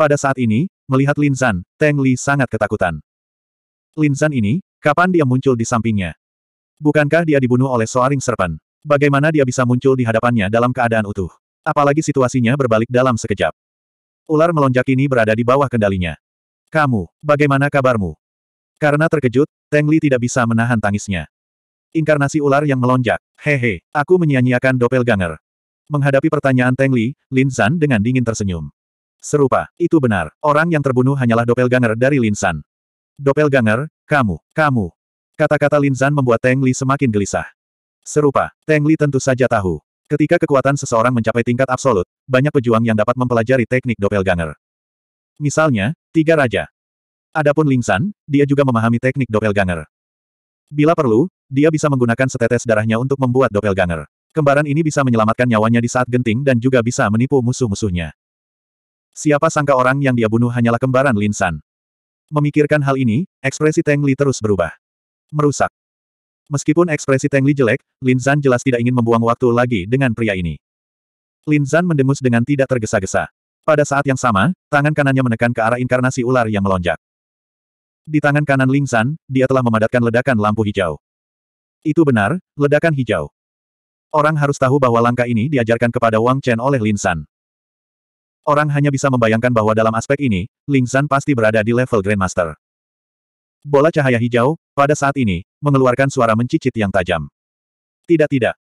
Pada saat ini, melihat Lin Zan, Teng Li sangat ketakutan. Lin Zan ini, kapan dia muncul di sampingnya? Bukankah dia dibunuh oleh Soaring Serpent? Bagaimana dia bisa muncul di hadapannya dalam keadaan utuh? Apalagi situasinya berbalik dalam sekejap. Ular melonjak ini berada di bawah kendalinya. Kamu, bagaimana kabarmu? Karena terkejut, Teng Li tidak bisa menahan tangisnya. Inkarnasi ular yang melonjak. Hehe, aku menyia-nyiakan doppelganger. Menghadapi pertanyaan Teng Li, Lin Zan dengan dingin tersenyum. Serupa, itu benar. Orang yang terbunuh hanyalah doppelganger dari Linsan. Doppelganger, kamu, kamu. Kata-kata Linsan membuat Teng Li semakin gelisah. Serupa, Teng Li tentu saja tahu. Ketika kekuatan seseorang mencapai tingkat absolut, banyak pejuang yang dapat mempelajari teknik doppelganger. Misalnya, tiga raja. Adapun San, dia juga memahami teknik doppelganger. Bila perlu, dia bisa menggunakan setetes darahnya untuk membuat doppelganger. Kembaran ini bisa menyelamatkan nyawanya di saat genting dan juga bisa menipu musuh-musuhnya. Siapa sangka orang yang dia bunuh hanyalah kembaran Lin San. Memikirkan hal ini, ekspresi Teng Li terus berubah. Merusak. Meskipun ekspresi Teng Li jelek, Lin San jelas tidak ingin membuang waktu lagi dengan pria ini. Lin San mendemus dengan tidak tergesa-gesa. Pada saat yang sama, tangan kanannya menekan ke arah inkarnasi ular yang melonjak. Di tangan kanan Lin San, dia telah memadatkan ledakan lampu hijau. Itu benar, ledakan hijau. Orang harus tahu bahwa langkah ini diajarkan kepada Wang Chen oleh Lin San. Orang hanya bisa membayangkan bahwa dalam aspek ini, Ling Zan pasti berada di level Grandmaster. Bola cahaya hijau, pada saat ini, mengeluarkan suara mencicit yang tajam. Tidak tidak.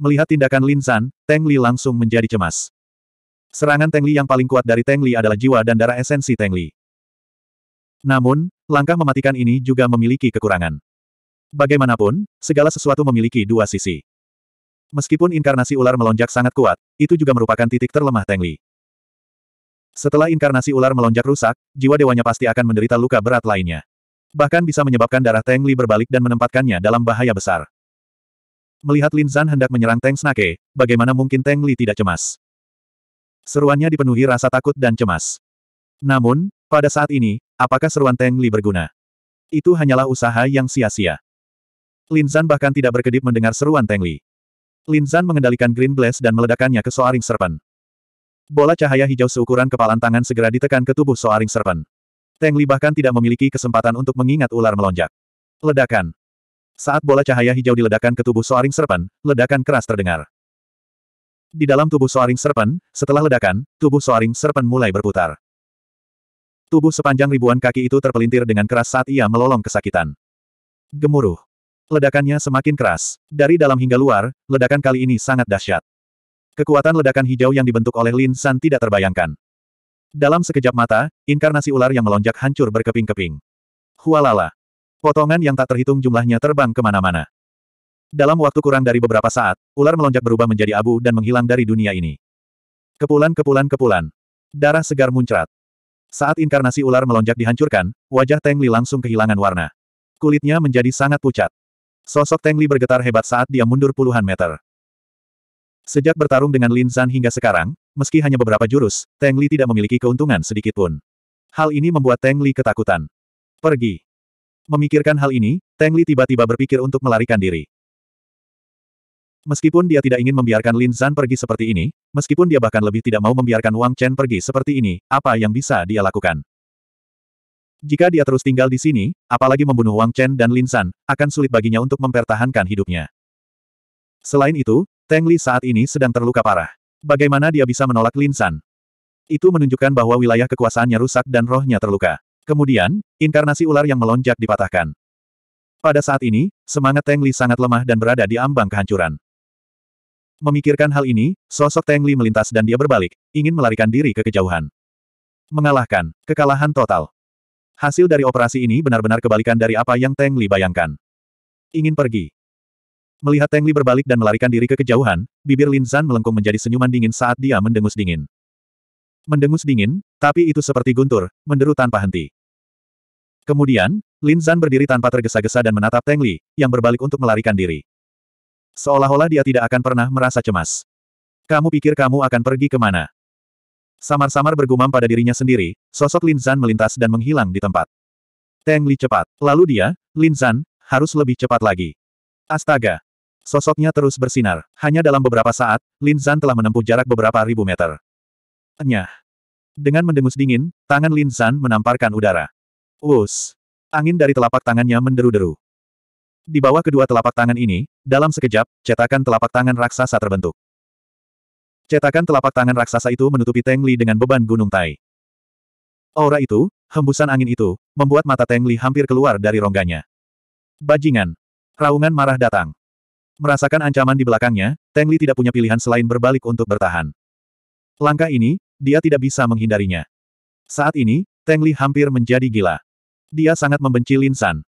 Melihat tindakan Lin Zan, Teng Li langsung menjadi cemas. Serangan Teng Li yang paling kuat dari Teng Li adalah jiwa dan darah esensi Teng Li. Namun, langkah mematikan ini juga memiliki kekurangan. Bagaimanapun, segala sesuatu memiliki dua sisi. Meskipun inkarnasi ular melonjak sangat kuat, itu juga merupakan titik terlemah Teng Li. Setelah inkarnasi ular melonjak rusak, jiwa dewanya pasti akan menderita luka berat lainnya. Bahkan bisa menyebabkan darah Teng Li berbalik dan menempatkannya dalam bahaya besar. Melihat Lin Zan hendak menyerang Teng Snake, bagaimana mungkin Teng Li tidak cemas? Seruannya dipenuhi rasa takut dan cemas. Namun, pada saat ini, apakah seruan Teng Li berguna? Itu hanyalah usaha yang sia-sia. Lin Zan bahkan tidak berkedip mendengar seruan Teng Li. Lin Zan mengendalikan Green Blast dan meledakannya ke Soaring Serpent. Bola cahaya hijau seukuran kepalan tangan segera ditekan ke tubuh Soaring Serpent. Teng Li bahkan tidak memiliki kesempatan untuk mengingat ular melonjak. Ledakan. Saat bola cahaya hijau diledakkan ke tubuh Soaring Serpent, ledakan keras terdengar. Di dalam tubuh Soaring Serpent, setelah ledakan, tubuh Soaring Serpent mulai berputar. Tubuh sepanjang ribuan kaki itu terpelintir dengan keras saat ia melolong kesakitan. Gemuruh. Ledakannya semakin keras. Dari dalam hingga luar, ledakan kali ini sangat dahsyat. Kekuatan ledakan hijau yang dibentuk oleh Lin San tidak terbayangkan. Dalam sekejap mata, inkarnasi ular yang melonjak hancur berkeping-keping. Hualala. Potongan yang tak terhitung jumlahnya terbang kemana-mana. Dalam waktu kurang dari beberapa saat, ular melonjak berubah menjadi abu dan menghilang dari dunia ini. Kepulan-kepulan-kepulan. Darah segar muncrat. Saat inkarnasi ular melonjak dihancurkan, wajah Teng Li langsung kehilangan warna. Kulitnya menjadi sangat pucat. Sosok Teng Li bergetar hebat saat dia mundur puluhan meter. Sejak bertarung dengan Lin Zhan hingga sekarang, meski hanya beberapa jurus, Tang Li tidak memiliki keuntungan sedikit pun. Hal ini membuat Tang Li ketakutan. Pergi. Memikirkan hal ini, Tang Li tiba-tiba berpikir untuk melarikan diri. Meskipun dia tidak ingin membiarkan Lin Zhan pergi seperti ini, meskipun dia bahkan lebih tidak mau membiarkan Wang Chen pergi seperti ini, apa yang bisa dia lakukan? Jika dia terus tinggal di sini, apalagi membunuh Wang Chen dan Lin Zhan, akan sulit baginya untuk mempertahankan hidupnya. Selain itu, Teng Li saat ini sedang terluka parah. Bagaimana dia bisa menolak Lin San? Itu menunjukkan bahwa wilayah kekuasaannya rusak dan rohnya terluka. Kemudian, inkarnasi ular yang melonjak dipatahkan. Pada saat ini, semangat Teng Li sangat lemah dan berada di ambang kehancuran. Memikirkan hal ini, sosok Teng Li melintas dan dia berbalik, ingin melarikan diri ke kejauhan. Mengalahkan, kekalahan total. Hasil dari operasi ini benar-benar kebalikan dari apa yang Teng Li bayangkan. Ingin pergi, Melihat Teng Li berbalik dan melarikan diri ke kejauhan, bibir Lin Zan melengkung menjadi senyuman dingin saat dia mendengus dingin. Mendengus dingin, tapi itu seperti guntur, menderu tanpa henti. Kemudian, Lin Zan berdiri tanpa tergesa-gesa dan menatap Teng Li, yang berbalik untuk melarikan diri. Seolah-olah dia tidak akan pernah merasa cemas. Kamu pikir kamu akan pergi kemana? Samar-samar bergumam pada dirinya sendiri, sosok Lin Zan melintas dan menghilang di tempat. Teng Li cepat. Lalu dia, Lin Zan, harus lebih cepat lagi. Astaga, Sosoknya terus bersinar. Hanya dalam beberapa saat, Lin Zan telah menempuh jarak beberapa ribu meter. Nyah. Dengan mendengus dingin, tangan Lin Zan menamparkan udara. Uus. Angin dari telapak tangannya menderu-deru. Di bawah kedua telapak tangan ini, dalam sekejap, cetakan telapak tangan raksasa terbentuk. Cetakan telapak tangan raksasa itu menutupi Teng Li dengan beban gunung Tai. Aura itu, hembusan angin itu, membuat mata Teng Li hampir keluar dari rongganya. Bajingan. Raungan marah datang. Merasakan ancaman di belakangnya, Teng Li tidak punya pilihan selain berbalik untuk bertahan. Langkah ini, dia tidak bisa menghindarinya. Saat ini, Teng Li hampir menjadi gila. Dia sangat membenci Lin San.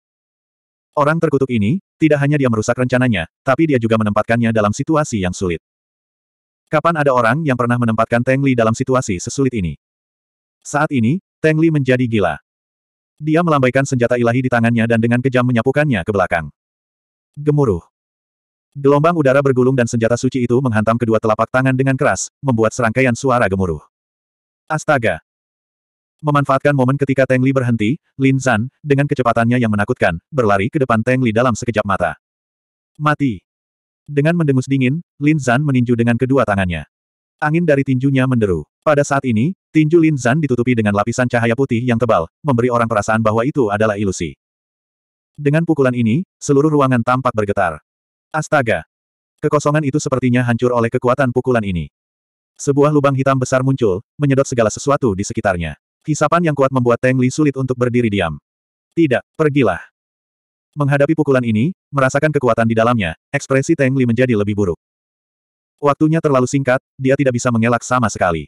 Orang terkutuk ini, tidak hanya dia merusak rencananya, tapi dia juga menempatkannya dalam situasi yang sulit. Kapan ada orang yang pernah menempatkan Teng Li dalam situasi sesulit ini? Saat ini, Teng Li menjadi gila. Dia melambaikan senjata ilahi di tangannya dan dengan kejam menyapukannya ke belakang. Gemuruh. Gelombang udara bergulung dan senjata suci itu menghantam kedua telapak tangan dengan keras, membuat serangkaian suara gemuruh. Astaga! Memanfaatkan momen ketika Teng Li berhenti, Lin Zan, dengan kecepatannya yang menakutkan, berlari ke depan Teng Li dalam sekejap mata. Mati! Dengan mendengus dingin, Lin Zan meninju dengan kedua tangannya. Angin dari tinjunya menderu. Pada saat ini, tinju Lin Zan ditutupi dengan lapisan cahaya putih yang tebal, memberi orang perasaan bahwa itu adalah ilusi. Dengan pukulan ini, seluruh ruangan tampak bergetar. Astaga! Kekosongan itu sepertinya hancur oleh kekuatan pukulan ini. Sebuah lubang hitam besar muncul, menyedot segala sesuatu di sekitarnya. Hisapan yang kuat membuat Teng Li sulit untuk berdiri diam. Tidak, pergilah. Menghadapi pukulan ini, merasakan kekuatan di dalamnya, ekspresi Teng Li menjadi lebih buruk. Waktunya terlalu singkat, dia tidak bisa mengelak sama sekali.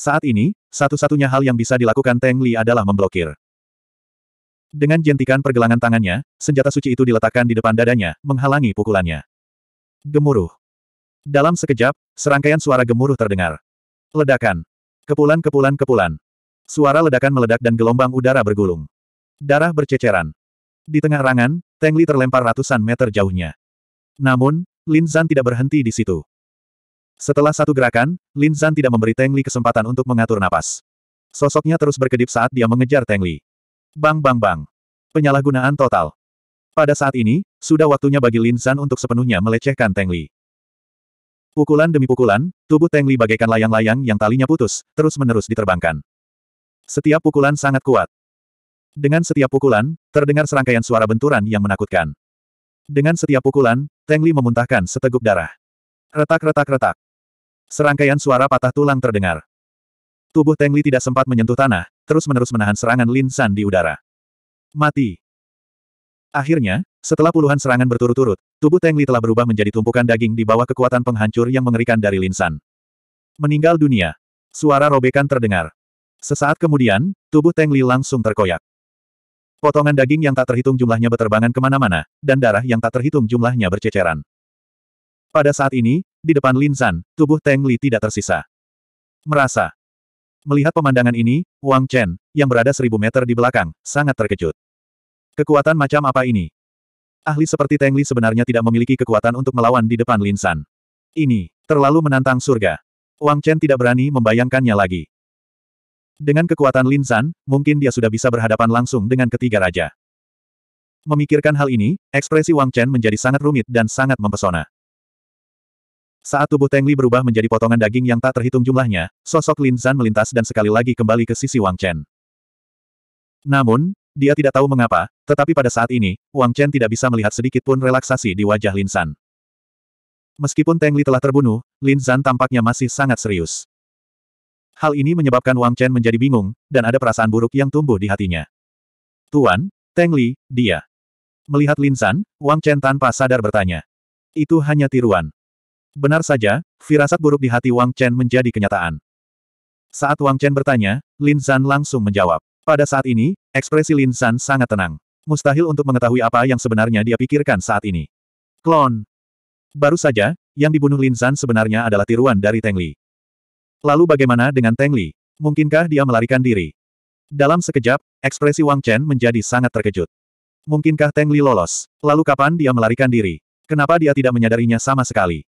Saat ini, satu-satunya hal yang bisa dilakukan Teng Li adalah memblokir. Dengan jentikan pergelangan tangannya, senjata suci itu diletakkan di depan dadanya, menghalangi pukulannya. Gemuruh. Dalam sekejap, serangkaian suara gemuruh terdengar. Ledakan. Kepulan-kepulan-kepulan. Suara ledakan meledak dan gelombang udara bergulung. Darah berceceran. Di tengah rangan, Teng Li terlempar ratusan meter jauhnya. Namun, Lin Zan tidak berhenti di situ. Setelah satu gerakan, Lin Zan tidak memberi Teng Li kesempatan untuk mengatur napas. Sosoknya terus berkedip saat dia mengejar Teng Li. Bang bang bang. Penyalahgunaan total. Pada saat ini, sudah waktunya bagi Lin San untuk sepenuhnya melecehkan Teng Li. Pukulan demi pukulan, tubuh Teng Li bagaikan layang-layang yang talinya putus, terus-menerus diterbangkan. Setiap pukulan sangat kuat. Dengan setiap pukulan, terdengar serangkaian suara benturan yang menakutkan. Dengan setiap pukulan, Teng Li memuntahkan seteguk darah. Retak-retak-retak. Serangkaian suara patah tulang terdengar. Tubuh Teng Li tidak sempat menyentuh tanah, terus-menerus menahan serangan Lin San di udara. Mati. Akhirnya, setelah puluhan serangan berturut-turut, tubuh Teng Li telah berubah menjadi tumpukan daging di bawah kekuatan penghancur yang mengerikan dari Lin San. Meninggal dunia. Suara robekan terdengar. Sesaat kemudian, tubuh Teng Li langsung terkoyak. Potongan daging yang tak terhitung jumlahnya berterbangan kemana-mana, dan darah yang tak terhitung jumlahnya berceceran. Pada saat ini, di depan Lin San, tubuh Teng Li tidak tersisa. Merasa. Melihat pemandangan ini, Wang Chen, yang berada seribu meter di belakang, sangat terkejut. Kekuatan macam apa ini? Ahli seperti Teng Li sebenarnya tidak memiliki kekuatan untuk melawan di depan Lin San. Ini, terlalu menantang surga. Wang Chen tidak berani membayangkannya lagi. Dengan kekuatan Lin San, mungkin dia sudah bisa berhadapan langsung dengan ketiga raja. Memikirkan hal ini, ekspresi Wang Chen menjadi sangat rumit dan sangat mempesona. Saat tubuh Tengli berubah menjadi potongan daging yang tak terhitung jumlahnya, sosok Lin Zan melintas dan sekali lagi kembali ke sisi Wang Chen. Namun, dia tidak tahu mengapa, tetapi pada saat ini, Wang Chen tidak bisa melihat sedikit pun relaksasi di wajah Lin Zan. Meskipun Tengli telah terbunuh, Lin Zan tampaknya masih sangat serius. Hal ini menyebabkan Wang Chen menjadi bingung, dan ada perasaan buruk yang tumbuh di hatinya. Tuan, Tengli, dia. Melihat Lin Zan, Wang Chen tanpa sadar bertanya. Itu hanya tiruan. Benar saja, firasat buruk di hati Wang Chen menjadi kenyataan. Saat Wang Chen bertanya, Lin San langsung menjawab. Pada saat ini, ekspresi Lin San sangat tenang. Mustahil untuk mengetahui apa yang sebenarnya dia pikirkan saat ini. Klon. Baru saja, yang dibunuh Lin San sebenarnya adalah tiruan dari Teng Li. Lalu bagaimana dengan Teng Li? Mungkinkah dia melarikan diri? Dalam sekejap, ekspresi Wang Chen menjadi sangat terkejut. Mungkinkah Teng Li lolos? Lalu kapan dia melarikan diri? Kenapa dia tidak menyadarinya sama sekali?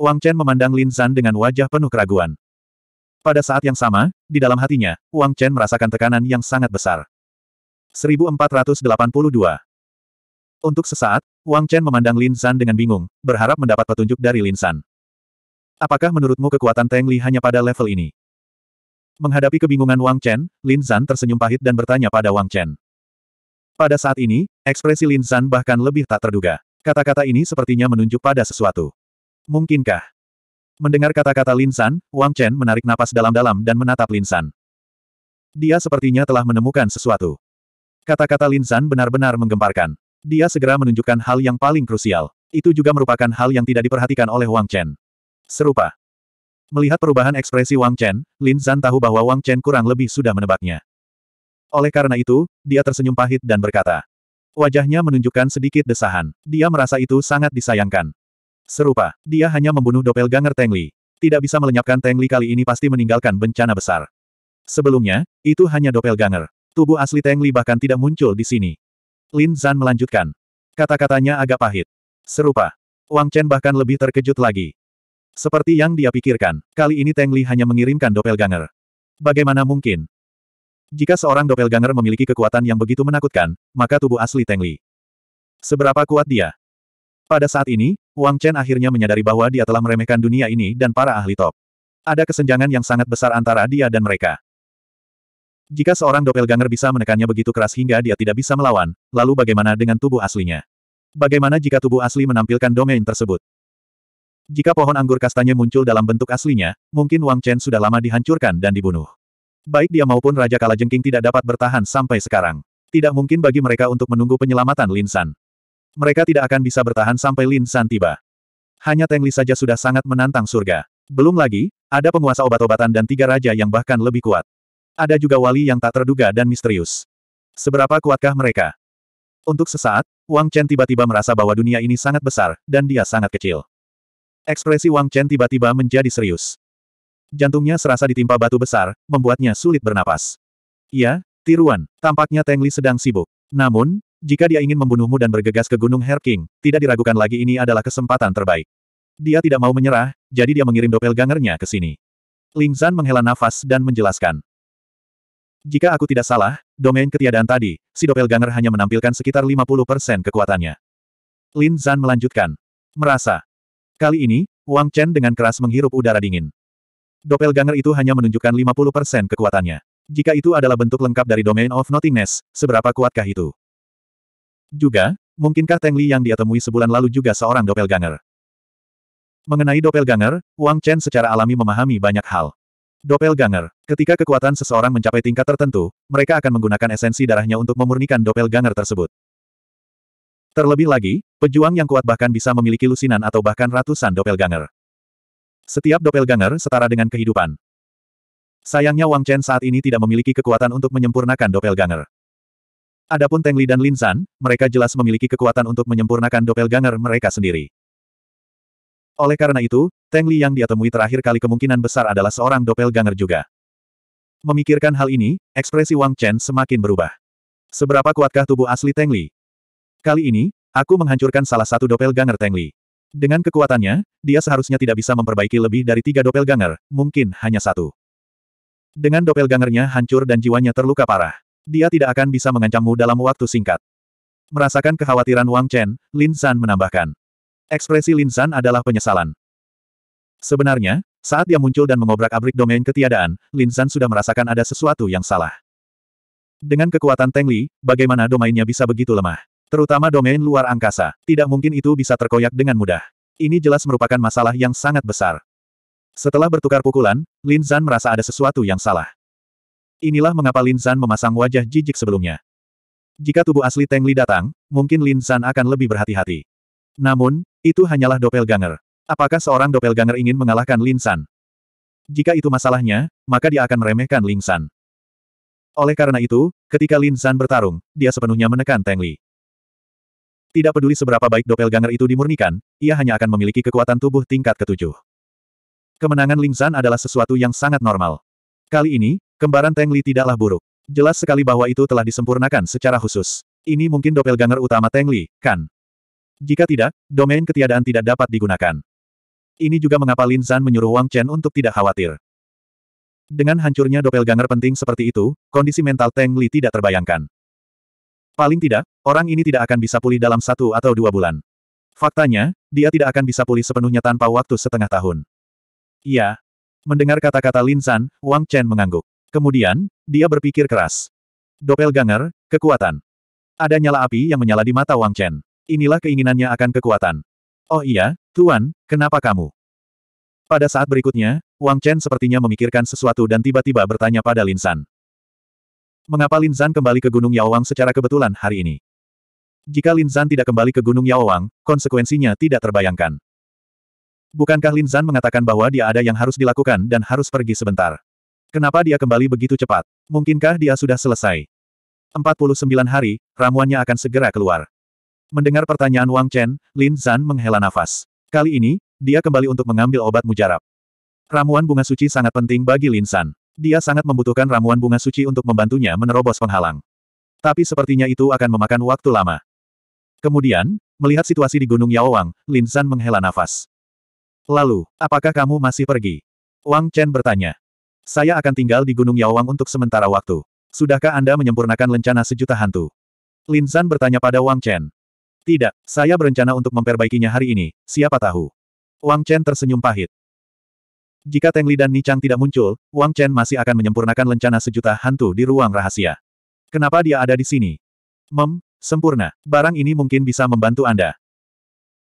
Wang Chen memandang Lin Zan dengan wajah penuh keraguan. Pada saat yang sama, di dalam hatinya, Wang Chen merasakan tekanan yang sangat besar. 1482 Untuk sesaat, Wang Chen memandang Lin Zan dengan bingung, berharap mendapat petunjuk dari Lin Zan. Apakah menurutmu kekuatan Teng Li hanya pada level ini? Menghadapi kebingungan Wang Chen, Lin Zan tersenyum pahit dan bertanya pada Wang Chen. Pada saat ini, ekspresi Lin Zan bahkan lebih tak terduga. Kata-kata ini sepertinya menunjuk pada sesuatu. Mungkinkah? Mendengar kata-kata Lin San, Wang Chen menarik napas dalam-dalam dan menatap Lin San. Dia sepertinya telah menemukan sesuatu. Kata-kata Lin San benar-benar menggemparkan. Dia segera menunjukkan hal yang paling krusial. Itu juga merupakan hal yang tidak diperhatikan oleh Wang Chen. Serupa. Melihat perubahan ekspresi Wang Chen, Lin San tahu bahwa Wang Chen kurang lebih sudah menebaknya. Oleh karena itu, dia tersenyum pahit dan berkata. Wajahnya menunjukkan sedikit desahan. Dia merasa itu sangat disayangkan. Serupa, dia hanya membunuh doppelganger Teng Li. Tidak bisa melenyapkan Teng Li kali ini pasti meninggalkan bencana besar. Sebelumnya, itu hanya doppelganger. Tubuh asli Teng Li bahkan tidak muncul di sini. Lin Zan melanjutkan. Kata-katanya agak pahit. Serupa. Wang Chen bahkan lebih terkejut lagi. Seperti yang dia pikirkan, kali ini Teng Li hanya mengirimkan doppelganger. Bagaimana mungkin? Jika seorang doppelganger memiliki kekuatan yang begitu menakutkan, maka tubuh asli Teng Li. Seberapa kuat dia? Pada saat ini, Wang Chen akhirnya menyadari bahwa dia telah meremehkan dunia ini dan para ahli top. Ada kesenjangan yang sangat besar antara dia dan mereka. Jika seorang doppelganger bisa menekannya begitu keras hingga dia tidak bisa melawan, lalu bagaimana dengan tubuh aslinya? Bagaimana jika tubuh asli menampilkan domain tersebut? Jika pohon anggur kastanya muncul dalam bentuk aslinya, mungkin Wang Chen sudah lama dihancurkan dan dibunuh. Baik dia maupun Raja Kalajengking tidak dapat bertahan sampai sekarang. Tidak mungkin bagi mereka untuk menunggu penyelamatan Lin San. Mereka tidak akan bisa bertahan sampai Lin San tiba. Hanya Teng Li saja sudah sangat menantang surga. Belum lagi, ada penguasa obat-obatan dan tiga raja yang bahkan lebih kuat. Ada juga wali yang tak terduga dan misterius. Seberapa kuatkah mereka? Untuk sesaat, Wang Chen tiba-tiba merasa bahwa dunia ini sangat besar, dan dia sangat kecil. Ekspresi Wang Chen tiba-tiba menjadi serius. Jantungnya serasa ditimpa batu besar, membuatnya sulit bernapas. Iya, tiruan, tampaknya Teng Li sedang sibuk. Namun, jika dia ingin membunuhmu dan bergegas ke Gunung Herking, tidak diragukan lagi ini adalah kesempatan terbaik. Dia tidak mau menyerah, jadi dia mengirim Dopel doppelgangernya ke sini. Ling Zan menghela nafas dan menjelaskan. Jika aku tidak salah, domain ketiadaan tadi, si Ganger hanya menampilkan sekitar 50% kekuatannya. Lin Zan melanjutkan. Merasa. Kali ini, Wang Chen dengan keras menghirup udara dingin. Dopel Ganger itu hanya menunjukkan 50% kekuatannya. Jika itu adalah bentuk lengkap dari Domain of Nothingness, seberapa kuatkah itu? Juga, mungkinkah Teng Li yang dia temui sebulan lalu juga seorang doppelganger? Mengenai doppelganger, Wang Chen secara alami memahami banyak hal. Doppelganger, ketika kekuatan seseorang mencapai tingkat tertentu, mereka akan menggunakan esensi darahnya untuk memurnikan doppelganger tersebut. Terlebih lagi, pejuang yang kuat bahkan bisa memiliki lusinan atau bahkan ratusan doppelganger. Setiap doppelganger setara dengan kehidupan. Sayangnya Wang Chen saat ini tidak memiliki kekuatan untuk menyempurnakan doppelganger. Adapun Teng Li dan Lin San, mereka jelas memiliki kekuatan untuk menyempurnakan doppelganger mereka sendiri. Oleh karena itu, Teng Li yang dia temui terakhir kali kemungkinan besar adalah seorang doppelganger juga. Memikirkan hal ini, ekspresi Wang Chen semakin berubah. Seberapa kuatkah tubuh asli Teng Li? Kali ini, aku menghancurkan salah satu doppelganger Teng Li. Dengan kekuatannya, dia seharusnya tidak bisa memperbaiki lebih dari tiga doppelganger, mungkin hanya satu. Dengan doppelgangernya hancur dan jiwanya terluka parah. Dia tidak akan bisa mengancammu dalam waktu singkat. Merasakan kekhawatiran Wang Chen, Lin San menambahkan. Ekspresi Lin San adalah penyesalan. Sebenarnya, saat dia muncul dan mengobrak-abrik domain ketiadaan, Lin San sudah merasakan ada sesuatu yang salah. Dengan kekuatan Teng Li, bagaimana domainnya bisa begitu lemah? Terutama domain luar angkasa, tidak mungkin itu bisa terkoyak dengan mudah. Ini jelas merupakan masalah yang sangat besar. Setelah bertukar pukulan, Lin Zan merasa ada sesuatu yang salah. Inilah mengapa Lin San memasang wajah jijik sebelumnya. Jika tubuh asli Teng Li datang, mungkin Lin San akan lebih berhati-hati. Namun, itu hanyalah doppelganger. Apakah seorang doppelganger ingin mengalahkan Lin San? Jika itu masalahnya, maka dia akan meremehkan Lin San. Oleh karena itu, ketika Lin San bertarung, dia sepenuhnya menekan Teng Li. Tidak peduli seberapa baik doppelganger itu dimurnikan, ia hanya akan memiliki kekuatan tubuh tingkat ketujuh. Kemenangan Lin San adalah sesuatu yang sangat normal. Kali ini, Kembaran Tengli tidaklah buruk. Jelas sekali bahwa itu telah disempurnakan secara khusus. Ini mungkin doppelganger utama Tengli, kan? Jika tidak, domain ketiadaan tidak dapat digunakan. Ini juga mengapa Lin Zan menyuruh Wang Chen untuk tidak khawatir. Dengan hancurnya doppelganger penting seperti itu, kondisi mental Teng Li tidak terbayangkan. Paling tidak, orang ini tidak akan bisa pulih dalam satu atau dua bulan. Faktanya, dia tidak akan bisa pulih sepenuhnya tanpa waktu setengah tahun. Iya. Mendengar kata-kata Lin Zan, Wang Chen mengangguk. Kemudian, dia berpikir keras. Doppelganger, kekuatan. Ada nyala api yang menyala di mata Wang Chen. Inilah keinginannya akan kekuatan. Oh iya, Tuan, kenapa kamu? Pada saat berikutnya, Wang Chen sepertinya memikirkan sesuatu dan tiba-tiba bertanya pada Lin San. Mengapa Lin San kembali ke Gunung Yaowang secara kebetulan hari ini? Jika Lin San tidak kembali ke Gunung Yaowang, konsekuensinya tidak terbayangkan. Bukankah Lin San mengatakan bahwa dia ada yang harus dilakukan dan harus pergi sebentar? Kenapa dia kembali begitu cepat? Mungkinkah dia sudah selesai? 49 hari, ramuannya akan segera keluar. Mendengar pertanyaan Wang Chen, Lin Zan menghela nafas. Kali ini, dia kembali untuk mengambil obat mujarab. Ramuan bunga suci sangat penting bagi Lin Zan. Dia sangat membutuhkan ramuan bunga suci untuk membantunya menerobos penghalang. Tapi sepertinya itu akan memakan waktu lama. Kemudian, melihat situasi di Gunung Yaowang, Lin Zan menghela nafas. Lalu, apakah kamu masih pergi? Wang Chen bertanya. Saya akan tinggal di Gunung Yawang untuk sementara waktu. Sudahkah Anda menyempurnakan lencana sejuta hantu? Lin San bertanya pada Wang Chen. Tidak, saya berencana untuk memperbaikinya hari ini, siapa tahu. Wang Chen tersenyum pahit. Jika Teng Li dan Ni Chang tidak muncul, Wang Chen masih akan menyempurnakan lencana sejuta hantu di ruang rahasia. Kenapa dia ada di sini? Mem, sempurna. Barang ini mungkin bisa membantu Anda.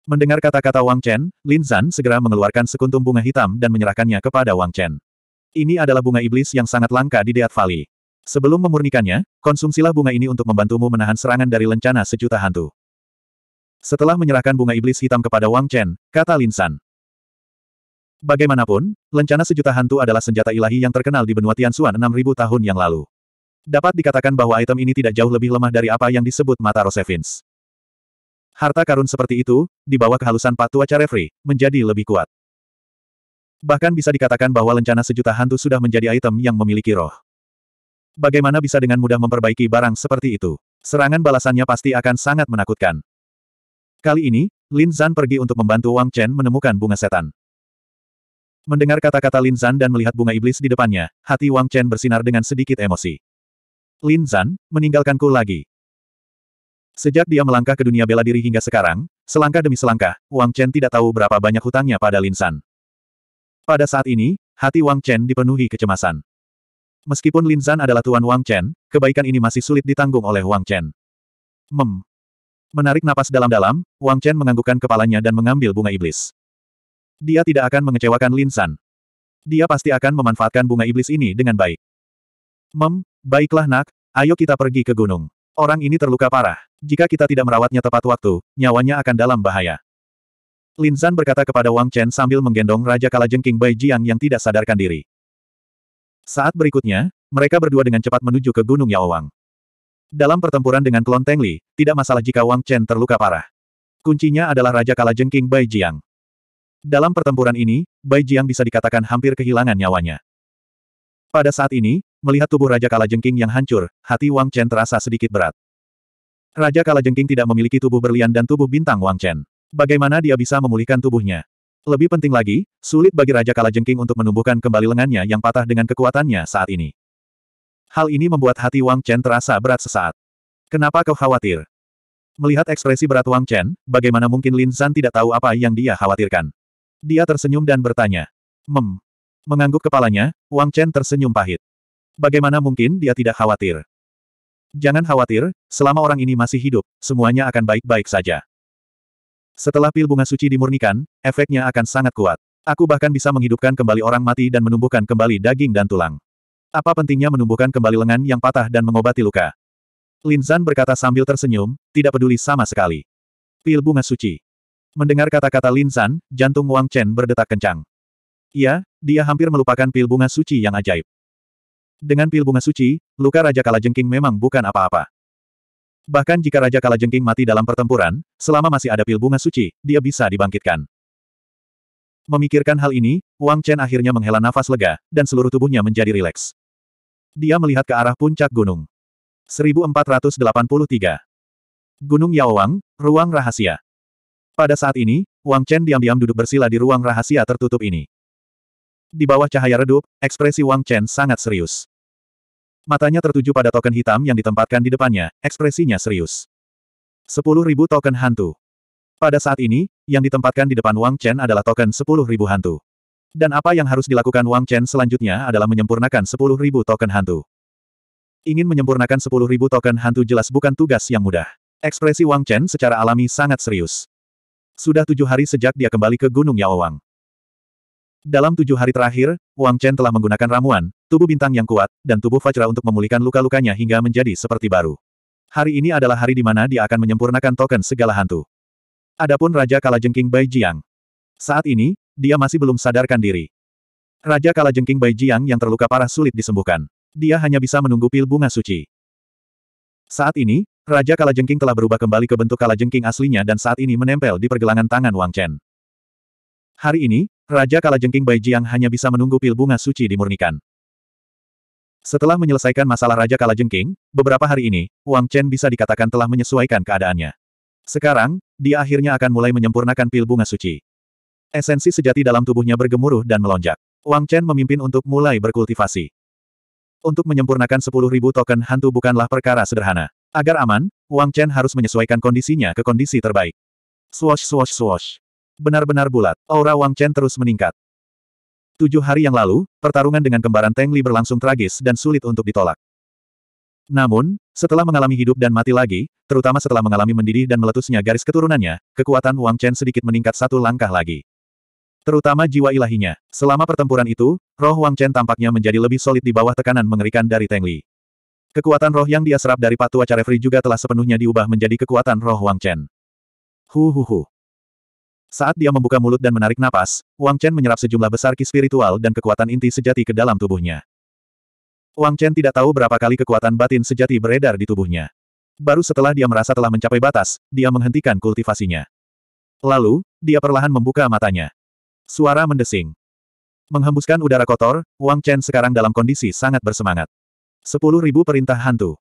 Mendengar kata-kata Wang Chen, Lin Zan segera mengeluarkan sekuntum bunga hitam dan menyerahkannya kepada Wang Chen. Ini adalah bunga iblis yang sangat langka di Death Valley. Sebelum memurnikannya, konsumsilah bunga ini untuk membantumu menahan serangan dari lencana sejuta hantu. Setelah menyerahkan bunga iblis hitam kepada Wang Chen, kata Linsan. Bagaimanapun, lencana sejuta hantu adalah senjata ilahi yang terkenal di benua Tianxuan 6000 tahun yang lalu. Dapat dikatakan bahwa item ini tidak jauh lebih lemah dari apa yang disebut mata Rosevins. Harta karun seperti itu, di bawah kehalusan Patua Carefree, menjadi lebih kuat. Bahkan bisa dikatakan bahwa lencana sejuta hantu sudah menjadi item yang memiliki roh. Bagaimana bisa dengan mudah memperbaiki barang seperti itu? Serangan balasannya pasti akan sangat menakutkan. Kali ini, Lin Zan pergi untuk membantu Wang Chen menemukan bunga setan. Mendengar kata-kata Lin Zan dan melihat bunga iblis di depannya, hati Wang Chen bersinar dengan sedikit emosi. Lin Zan, meninggalkanku lagi. Sejak dia melangkah ke dunia bela diri hingga sekarang, selangkah demi selangkah, Wang Chen tidak tahu berapa banyak hutangnya pada Lin Zhan. Pada saat ini, hati Wang Chen dipenuhi kecemasan. Meskipun Lin Zan adalah tuan Wang Chen, kebaikan ini masih sulit ditanggung oleh Wang Chen. Mem. Menarik napas dalam-dalam, Wang Chen menganggukkan kepalanya dan mengambil bunga iblis. Dia tidak akan mengecewakan Lin San. Dia pasti akan memanfaatkan bunga iblis ini dengan baik. Mem, baiklah nak, ayo kita pergi ke gunung. Orang ini terluka parah. Jika kita tidak merawatnya tepat waktu, nyawanya akan dalam bahaya. Lin Zan berkata kepada Wang Chen sambil menggendong Raja Kalajengking Bai Jiang yang tidak sadarkan diri. Saat berikutnya, mereka berdua dengan cepat menuju ke Gunung Yaowang. Dalam pertempuran dengan klon Teng Li, tidak masalah jika Wang Chen terluka parah. Kuncinya adalah Raja Kalajengking Bai Jiang. Dalam pertempuran ini, Bai Jiang bisa dikatakan hampir kehilangan nyawanya. Pada saat ini, melihat tubuh Raja Kalajengking yang hancur, hati Wang Chen terasa sedikit berat. Raja Kalajengking tidak memiliki tubuh berlian dan tubuh bintang Wang Chen. Bagaimana dia bisa memulihkan tubuhnya? Lebih penting lagi, sulit bagi Raja Kalajengking untuk menumbuhkan kembali lengannya yang patah dengan kekuatannya saat ini. Hal ini membuat hati Wang Chen terasa berat sesaat. Kenapa kau khawatir? Melihat ekspresi berat Wang Chen, bagaimana mungkin Lin Zhan tidak tahu apa yang dia khawatirkan. Dia tersenyum dan bertanya. Mem. Mengangguk kepalanya, Wang Chen tersenyum pahit. Bagaimana mungkin dia tidak khawatir? Jangan khawatir, selama orang ini masih hidup, semuanya akan baik-baik saja. Setelah pil bunga suci dimurnikan, efeknya akan sangat kuat. Aku bahkan bisa menghidupkan kembali orang mati dan menumbuhkan kembali daging dan tulang. Apa pentingnya menumbuhkan kembali lengan yang patah dan mengobati luka? Lin Zan berkata sambil tersenyum, tidak peduli sama sekali. Pil bunga suci. Mendengar kata-kata Lin Zan, jantung Wang Chen berdetak kencang. Iya, dia hampir melupakan pil bunga suci yang ajaib. Dengan pil bunga suci, luka Raja Kalajengking memang bukan apa-apa. Bahkan jika Raja Kalajengking mati dalam pertempuran, selama masih ada pil bunga suci, dia bisa dibangkitkan. Memikirkan hal ini, Wang Chen akhirnya menghela nafas lega, dan seluruh tubuhnya menjadi rileks. Dia melihat ke arah puncak gunung. 1483 Gunung Yaowang, Ruang Rahasia Pada saat ini, Wang Chen diam-diam duduk bersila di ruang rahasia tertutup ini. Di bawah cahaya redup, ekspresi Wang Chen sangat serius. Matanya tertuju pada token hitam yang ditempatkan di depannya, ekspresinya serius. Sepuluh ribu token hantu. Pada saat ini, yang ditempatkan di depan Wang Chen adalah token sepuluh ribu hantu. Dan apa yang harus dilakukan Wang Chen selanjutnya adalah menyempurnakan sepuluh ribu token hantu. Ingin menyempurnakan sepuluh ribu token hantu jelas bukan tugas yang mudah. Ekspresi Wang Chen secara alami sangat serius. Sudah tujuh hari sejak dia kembali ke Gunung Yao Wang. Dalam tujuh hari terakhir, Wang Chen telah menggunakan ramuan, Tubuh bintang yang kuat, dan tubuh Fajra untuk memulihkan luka-lukanya hingga menjadi seperti baru. Hari ini adalah hari di mana dia akan menyempurnakan token segala hantu. Adapun Raja Kalajengking Bai Jiang. Saat ini, dia masih belum sadarkan diri. Raja Kalajengking Bai Jiang yang terluka parah sulit disembuhkan. Dia hanya bisa menunggu pil bunga suci. Saat ini, Raja Kalajengking telah berubah kembali ke bentuk Kalajengking aslinya dan saat ini menempel di pergelangan tangan Wang Chen. Hari ini, Raja Kalajengking Bai Jiang hanya bisa menunggu pil bunga suci dimurnikan. Setelah menyelesaikan masalah Raja Kalajengking, beberapa hari ini, Wang Chen bisa dikatakan telah menyesuaikan keadaannya. Sekarang, dia akhirnya akan mulai menyempurnakan pil bunga suci. Esensi sejati dalam tubuhnya bergemuruh dan melonjak. Wang Chen memimpin untuk mulai berkultivasi. Untuk menyempurnakan 10.000 token hantu bukanlah perkara sederhana. Agar aman, Wang Chen harus menyesuaikan kondisinya ke kondisi terbaik. Swash swash swash. Benar-benar bulat, aura Wang Chen terus meningkat. Tujuh hari yang lalu, pertarungan dengan kembaran Teng Li berlangsung tragis dan sulit untuk ditolak. Namun, setelah mengalami hidup dan mati lagi, terutama setelah mengalami mendidih dan meletusnya garis keturunannya, kekuatan Wang Chen sedikit meningkat satu langkah lagi. Terutama jiwa ilahinya. Selama pertempuran itu, roh Wang Chen tampaknya menjadi lebih solid di bawah tekanan mengerikan dari Teng Li. Kekuatan roh yang dia serap dari Patua Carefree juga telah sepenuhnya diubah menjadi kekuatan roh Wang Chen. Hu hu hu. Saat dia membuka mulut dan menarik napas, Wang Chen menyerap sejumlah besar ki spiritual dan kekuatan inti sejati ke dalam tubuhnya. Wang Chen tidak tahu berapa kali kekuatan batin sejati beredar di tubuhnya. Baru setelah dia merasa telah mencapai batas, dia menghentikan kultivasinya. Lalu, dia perlahan membuka matanya. Suara mendesing. Menghembuskan udara kotor, Wang Chen sekarang dalam kondisi sangat bersemangat. Sepuluh ribu perintah hantu.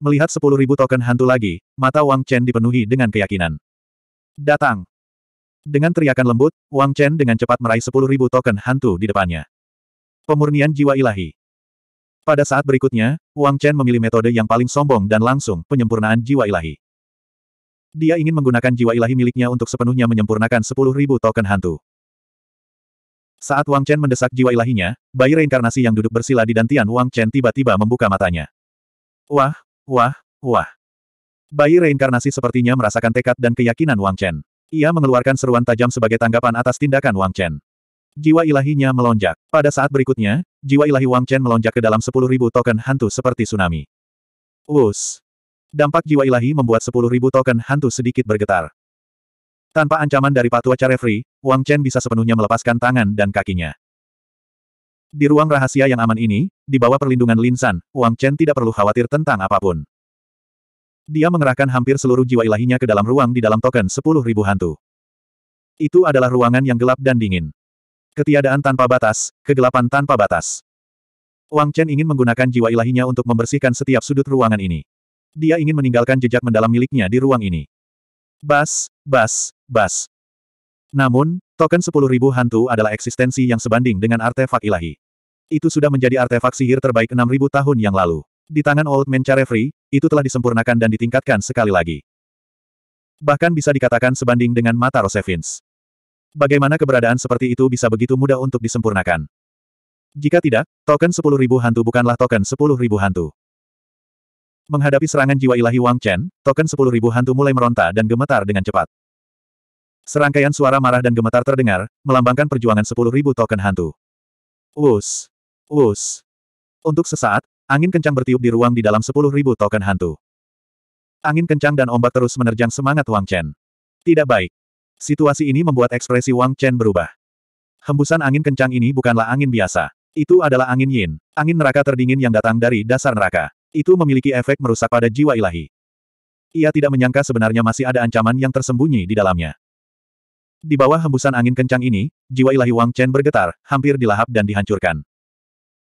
Melihat sepuluh ribu token hantu lagi, mata Wang Chen dipenuhi dengan keyakinan. Datang. Dengan teriakan lembut, Wang Chen dengan cepat meraih sepuluh ribu token hantu di depannya. Pemurnian jiwa ilahi. Pada saat berikutnya, Wang Chen memilih metode yang paling sombong dan langsung penyempurnaan jiwa ilahi. Dia ingin menggunakan jiwa ilahi miliknya untuk sepenuhnya menyempurnakan sepuluh ribu token hantu. Saat Wang Chen mendesak jiwa ilahinya, bayi reinkarnasi yang duduk bersila di dantian Wang Chen tiba-tiba membuka matanya. Wah, wah, wah. Bayi reinkarnasi sepertinya merasakan tekad dan keyakinan Wang Chen. Ia mengeluarkan seruan tajam sebagai tanggapan atas tindakan Wang Chen. Jiwa ilahinya melonjak. Pada saat berikutnya, jiwa ilahi Wang Chen melonjak ke dalam 10.000 token hantu seperti tsunami. Us. Dampak jiwa ilahi membuat 10.000 token hantu sedikit bergetar. Tanpa ancaman dari Patua Carefree, Wang Chen bisa sepenuhnya melepaskan tangan dan kakinya. Di ruang rahasia yang aman ini, di bawah perlindungan Linsan, Wang Chen tidak perlu khawatir tentang apapun. Dia mengerahkan hampir seluruh jiwa ilahinya ke dalam ruang di dalam token sepuluh ribu hantu. Itu adalah ruangan yang gelap dan dingin. Ketiadaan tanpa batas, kegelapan tanpa batas. Wang Chen ingin menggunakan jiwa ilahinya untuk membersihkan setiap sudut ruangan ini. Dia ingin meninggalkan jejak mendalam miliknya di ruang ini. Bas, bas, bas. Namun, token sepuluh ribu hantu adalah eksistensi yang sebanding dengan artefak ilahi. Itu sudah menjadi artefak sihir terbaik enam ribu tahun yang lalu. Di tangan Old Man Carefree, itu telah disempurnakan dan ditingkatkan sekali lagi. Bahkan bisa dikatakan sebanding dengan mata Rosevins. Bagaimana keberadaan seperti itu bisa begitu mudah untuk disempurnakan? Jika tidak, token 10.000 hantu bukanlah token 10.000 hantu. Menghadapi serangan jiwa ilahi Wang Chen, token 10.000 hantu mulai meronta dan gemetar dengan cepat. Serangkaian suara marah dan gemetar terdengar, melambangkan perjuangan 10.000 token hantu. Wus! Wus! Untuk sesaat, Angin kencang bertiup di ruang di dalam sepuluh ribu token hantu. Angin kencang dan ombak terus menerjang semangat Wang Chen. Tidak baik. Situasi ini membuat ekspresi Wang Chen berubah. Hembusan angin kencang ini bukanlah angin biasa. Itu adalah angin yin, angin neraka terdingin yang datang dari dasar neraka. Itu memiliki efek merusak pada jiwa ilahi. Ia tidak menyangka sebenarnya masih ada ancaman yang tersembunyi di dalamnya. Di bawah hembusan angin kencang ini, jiwa ilahi Wang Chen bergetar, hampir dilahap dan dihancurkan.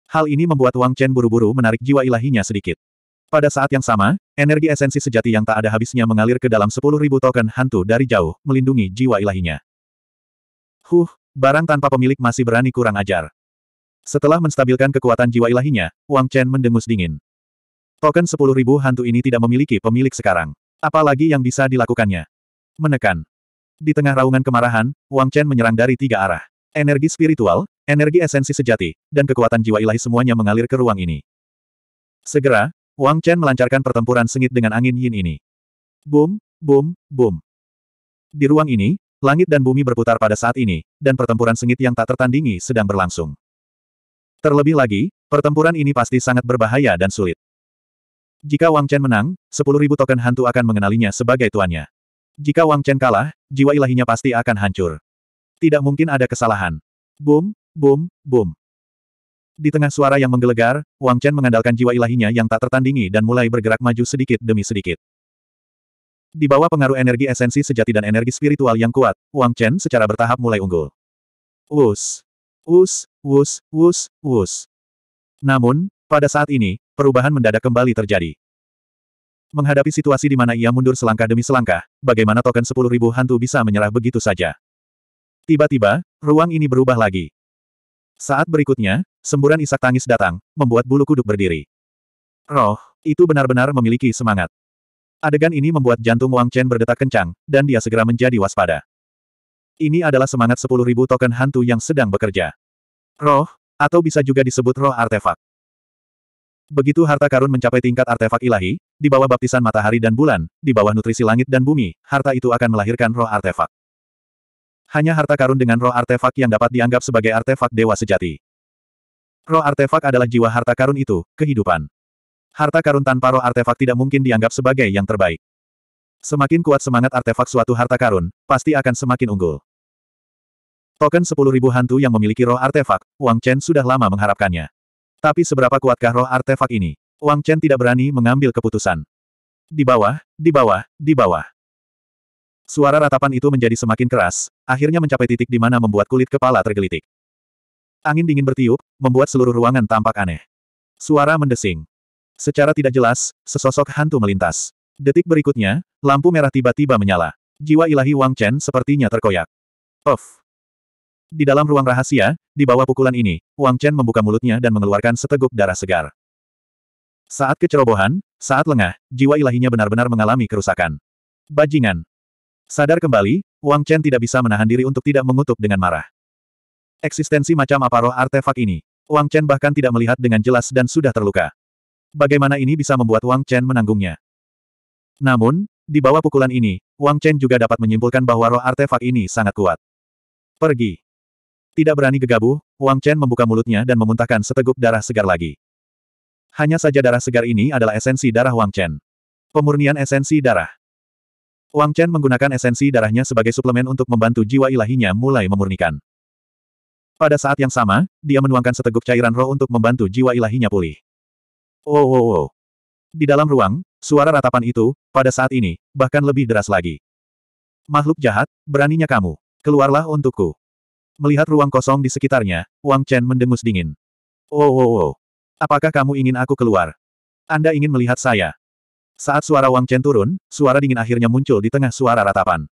Hal ini membuat Wang Chen buru-buru menarik jiwa ilahinya sedikit. Pada saat yang sama, energi esensi sejati yang tak ada habisnya mengalir ke dalam sepuluh ribu token hantu dari jauh, melindungi jiwa ilahinya. Huh, barang tanpa pemilik masih berani kurang ajar. Setelah menstabilkan kekuatan jiwa ilahinya, Wang Chen mendengus dingin. Token sepuluh ribu hantu ini tidak memiliki pemilik sekarang. Apalagi yang bisa dilakukannya? Menekan. Di tengah raungan kemarahan, Wang Chen menyerang dari tiga arah. Energi spiritual, Energi esensi sejati, dan kekuatan jiwa ilahi semuanya mengalir ke ruang ini. Segera, Wang Chen melancarkan pertempuran sengit dengan angin yin ini. Boom, boom, boom. Di ruang ini, langit dan bumi berputar pada saat ini, dan pertempuran sengit yang tak tertandingi sedang berlangsung. Terlebih lagi, pertempuran ini pasti sangat berbahaya dan sulit. Jika Wang Chen menang, 10.000 token hantu akan mengenalinya sebagai tuannya. Jika Wang Chen kalah, jiwa ilahinya pasti akan hancur. Tidak mungkin ada kesalahan. Boom, Boom, boom. Di tengah suara yang menggelegar, Wang Chen mengandalkan jiwa ilahinya yang tak tertandingi dan mulai bergerak maju sedikit demi sedikit. Di bawah pengaruh energi esensi sejati dan energi spiritual yang kuat, Wang Chen secara bertahap mulai unggul. Wus. Wus, wus, wus, wus. Namun, pada saat ini, perubahan mendadak kembali terjadi. Menghadapi situasi di mana ia mundur selangkah demi selangkah, bagaimana token sepuluh ribu hantu bisa menyerah begitu saja? Tiba-tiba, ruang ini berubah lagi. Saat berikutnya, semburan isak tangis datang, membuat bulu kuduk berdiri. Roh, itu benar-benar memiliki semangat. Adegan ini membuat jantung Wang Chen berdetak kencang, dan dia segera menjadi waspada. Ini adalah semangat 10.000 token hantu yang sedang bekerja. Roh, atau bisa juga disebut roh artefak. Begitu harta karun mencapai tingkat artefak ilahi, di bawah baptisan matahari dan bulan, di bawah nutrisi langit dan bumi, harta itu akan melahirkan roh artefak. Hanya harta karun dengan roh artefak yang dapat dianggap sebagai artefak dewa sejati. Roh artefak adalah jiwa harta karun itu, kehidupan. Harta karun tanpa roh artefak tidak mungkin dianggap sebagai yang terbaik. Semakin kuat semangat artefak suatu harta karun, pasti akan semakin unggul. Token 10.000 hantu yang memiliki roh artefak, Wang Chen sudah lama mengharapkannya. Tapi seberapa kuatkah roh artefak ini? Wang Chen tidak berani mengambil keputusan. Di bawah, di bawah, di bawah. Suara ratapan itu menjadi semakin keras, akhirnya mencapai titik di mana membuat kulit kepala tergelitik. Angin dingin bertiup, membuat seluruh ruangan tampak aneh. Suara mendesing. Secara tidak jelas, sesosok hantu melintas. Detik berikutnya, lampu merah tiba-tiba menyala. Jiwa ilahi Wang Chen sepertinya terkoyak. Of. Di dalam ruang rahasia, di bawah pukulan ini, Wang Chen membuka mulutnya dan mengeluarkan seteguk darah segar. Saat kecerobohan, saat lengah, jiwa ilahinya benar-benar mengalami kerusakan. Bajingan. Sadar kembali, Wang Chen tidak bisa menahan diri untuk tidak mengutuk dengan marah. Eksistensi macam apa roh artefak ini? Wang Chen bahkan tidak melihat dengan jelas dan sudah terluka. Bagaimana ini bisa membuat Wang Chen menanggungnya? Namun, di bawah pukulan ini, Wang Chen juga dapat menyimpulkan bahwa roh artefak ini sangat kuat. Pergi. Tidak berani gegabah, Wang Chen membuka mulutnya dan memuntahkan seteguk darah segar lagi. Hanya saja darah segar ini adalah esensi darah Wang Chen. Pemurnian esensi darah. Wang Chen menggunakan esensi darahnya sebagai suplemen untuk membantu jiwa ilahinya mulai memurnikan. Pada saat yang sama, dia menuangkan seteguk cairan roh untuk membantu jiwa ilahinya pulih. Oh, oh, oh. Di dalam ruang, suara ratapan itu, pada saat ini, bahkan lebih deras lagi. Makhluk jahat, beraninya kamu. Keluarlah untukku. Melihat ruang kosong di sekitarnya, Wang Chen mendengus dingin. Oh, oh, oh. Apakah kamu ingin aku keluar? Anda ingin melihat saya? Saat suara Wang Chen turun, suara dingin akhirnya muncul di tengah suara ratapan.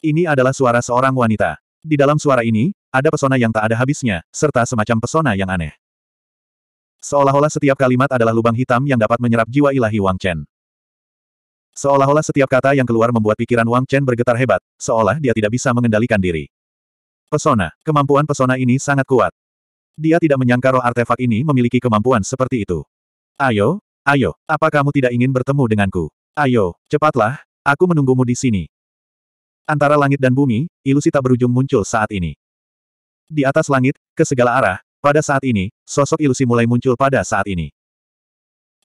Ini adalah suara seorang wanita. Di dalam suara ini, ada pesona yang tak ada habisnya, serta semacam pesona yang aneh. Seolah-olah setiap kalimat adalah lubang hitam yang dapat menyerap jiwa ilahi Wang Chen. Seolah-olah setiap kata yang keluar membuat pikiran Wang Chen bergetar hebat, seolah dia tidak bisa mengendalikan diri. Pesona, kemampuan pesona ini sangat kuat. Dia tidak menyangka roh artefak ini memiliki kemampuan seperti itu. Ayo, Ayo, apa kamu tidak ingin bertemu denganku? Ayo, cepatlah, aku menunggumu di sini. Antara langit dan bumi, ilusi tak berujung muncul saat ini. Di atas langit, ke segala arah, pada saat ini, sosok ilusi mulai muncul pada saat ini.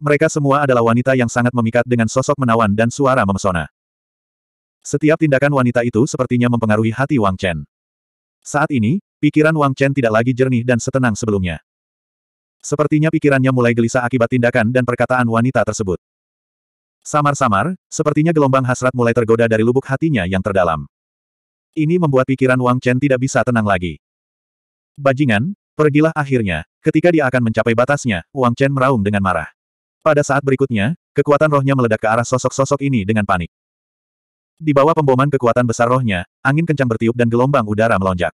Mereka semua adalah wanita yang sangat memikat dengan sosok menawan dan suara memesona. Setiap tindakan wanita itu sepertinya mempengaruhi hati Wang Chen. Saat ini, pikiran Wang Chen tidak lagi jernih dan setenang sebelumnya. Sepertinya pikirannya mulai gelisah akibat tindakan dan perkataan wanita tersebut. Samar-samar, sepertinya gelombang hasrat mulai tergoda dari lubuk hatinya yang terdalam. Ini membuat pikiran Wang Chen tidak bisa tenang lagi. Bajingan, pergilah akhirnya. Ketika dia akan mencapai batasnya, Wang Chen meraung dengan marah. Pada saat berikutnya, kekuatan rohnya meledak ke arah sosok-sosok ini dengan panik. Di bawah pemboman kekuatan besar rohnya, angin kencang bertiup dan gelombang udara melonjak.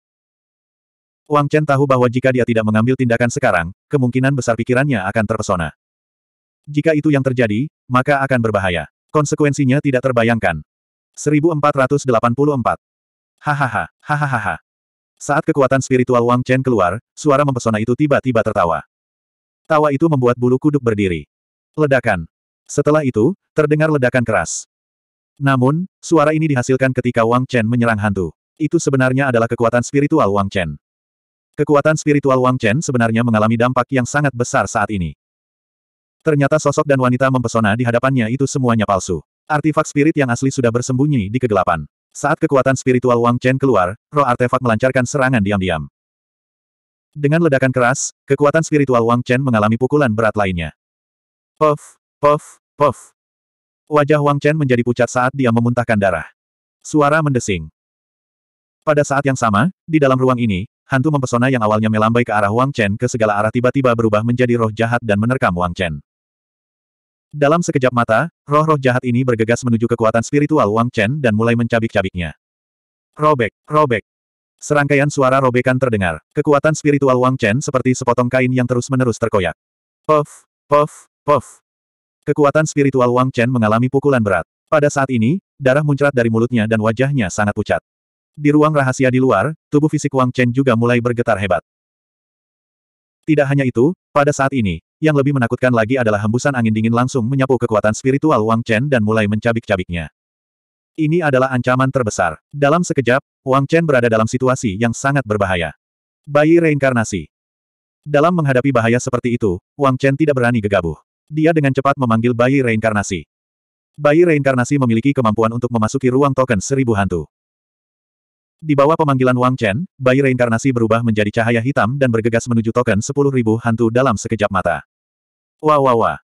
Wang Chen tahu bahwa jika dia tidak mengambil tindakan sekarang, kemungkinan besar pikirannya akan terpesona. Jika itu yang terjadi, maka akan berbahaya. Konsekuensinya tidak terbayangkan. 1484. Hahaha, hahaha. Saat kekuatan spiritual Wang Chen keluar, suara mempesona itu tiba-tiba tertawa. Tawa itu membuat bulu kuduk berdiri. Ledakan. Setelah itu, terdengar ledakan keras. Namun, suara ini dihasilkan ketika Wang Chen menyerang hantu. Itu sebenarnya adalah kekuatan spiritual Wang Chen. Kekuatan spiritual Wang Chen sebenarnya mengalami dampak yang sangat besar saat ini. Ternyata sosok dan wanita mempesona di hadapannya itu semuanya palsu. Artefak spirit yang asli sudah bersembunyi di kegelapan. Saat kekuatan spiritual Wang Chen keluar, roh artefak melancarkan serangan diam-diam. Dengan ledakan keras, kekuatan spiritual Wang Chen mengalami pukulan berat lainnya. Puff, puff, puff. Wajah Wang Chen menjadi pucat saat dia memuntahkan darah. Suara mendesing. Pada saat yang sama, di dalam ruang ini, Hantu mempesona yang awalnya melambai ke arah Wang Chen ke segala arah tiba-tiba berubah menjadi roh jahat dan menerkam Wang Chen. Dalam sekejap mata, roh-roh jahat ini bergegas menuju kekuatan spiritual Wang Chen dan mulai mencabik-cabiknya. Robek, robek. Serangkaian suara robekan terdengar. Kekuatan spiritual Wang Chen seperti sepotong kain yang terus-menerus terkoyak. Puff, puff, puff. Kekuatan spiritual Wang Chen mengalami pukulan berat. Pada saat ini, darah muncrat dari mulutnya dan wajahnya sangat pucat. Di ruang rahasia di luar, tubuh fisik Wang Chen juga mulai bergetar hebat. Tidak hanya itu, pada saat ini, yang lebih menakutkan lagi adalah hembusan angin dingin langsung menyapu kekuatan spiritual Wang Chen dan mulai mencabik-cabiknya. Ini adalah ancaman terbesar. Dalam sekejap, Wang Chen berada dalam situasi yang sangat berbahaya. Bayi reinkarnasi. Dalam menghadapi bahaya seperti itu, Wang Chen tidak berani gegabah. Dia dengan cepat memanggil bayi reinkarnasi. Bayi reinkarnasi memiliki kemampuan untuk memasuki ruang token seribu hantu. Di bawah pemanggilan Wang Chen, bayi reinkarnasi berubah menjadi cahaya hitam dan bergegas menuju token 10.000 hantu dalam sekejap mata. Wah wah wah.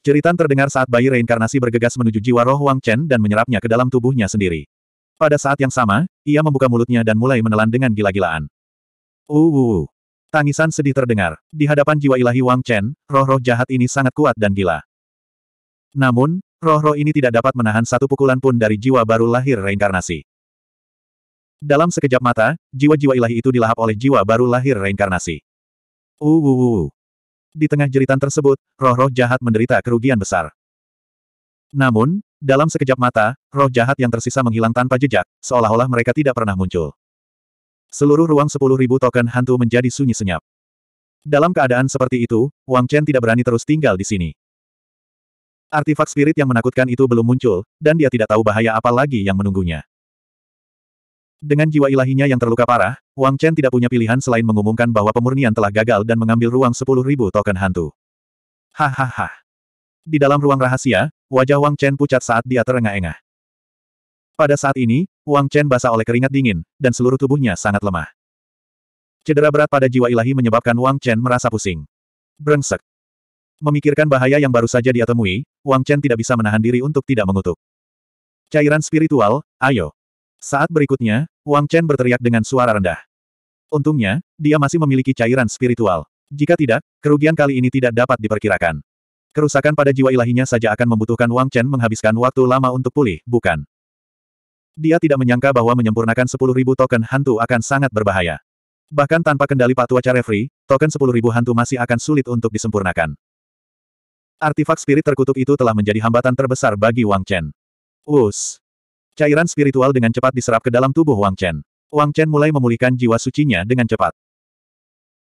Cerita terdengar saat bayi reinkarnasi bergegas menuju jiwa roh Wang Chen dan menyerapnya ke dalam tubuhnya sendiri. Pada saat yang sama, ia membuka mulutnya dan mulai menelan dengan gila-gilaan. Uh, uh, uh, Tangisan sedih terdengar. Di hadapan jiwa ilahi Wang Chen, roh-roh jahat ini sangat kuat dan gila. Namun, roh-roh ini tidak dapat menahan satu pukulan pun dari jiwa baru lahir reinkarnasi. Dalam sekejap mata, jiwa-jiwa ilahi itu dilahap oleh jiwa baru lahir reinkarnasi. Uwuwu. Di tengah jeritan tersebut, roh-roh jahat menderita kerugian besar. Namun, dalam sekejap mata, roh jahat yang tersisa menghilang tanpa jejak, seolah-olah mereka tidak pernah muncul. Seluruh ruang sepuluh ribu token hantu menjadi sunyi senyap. Dalam keadaan seperti itu, Wang Chen tidak berani terus tinggal di sini. Artifak spirit yang menakutkan itu belum muncul, dan dia tidak tahu bahaya apa lagi yang menunggunya. Dengan jiwa ilahinya yang terluka parah, Wang Chen tidak punya pilihan selain mengumumkan bahwa pemurnian telah gagal dan mengambil ruang sepuluh ribu token hantu. Hahaha. Di dalam ruang rahasia, wajah Wang Chen pucat saat dia terengah-engah. Pada saat ini, Wang Chen basah oleh keringat dingin, dan seluruh tubuhnya sangat lemah. Cedera berat pada jiwa ilahi menyebabkan Wang Chen merasa pusing. Brengsek. Memikirkan bahaya yang baru saja dia temui, Wang Chen tidak bisa menahan diri untuk tidak mengutuk. Cairan spiritual, ayo. Saat berikutnya, Wang Chen berteriak dengan suara rendah. Untungnya, dia masih memiliki cairan spiritual. Jika tidak, kerugian kali ini tidak dapat diperkirakan. Kerusakan pada jiwa ilahinya saja akan membutuhkan Wang Chen menghabiskan waktu lama untuk pulih, bukan? Dia tidak menyangka bahwa menyempurnakan 10.000 token hantu akan sangat berbahaya. Bahkan tanpa kendali Pak cara free, token 10.000 hantu masih akan sulit untuk disempurnakan. Artifak spirit terkutuk itu telah menjadi hambatan terbesar bagi Wang Chen. Wus! Cairan spiritual dengan cepat diserap ke dalam tubuh Wang Chen. Wang Chen mulai memulihkan jiwa sucinya dengan cepat.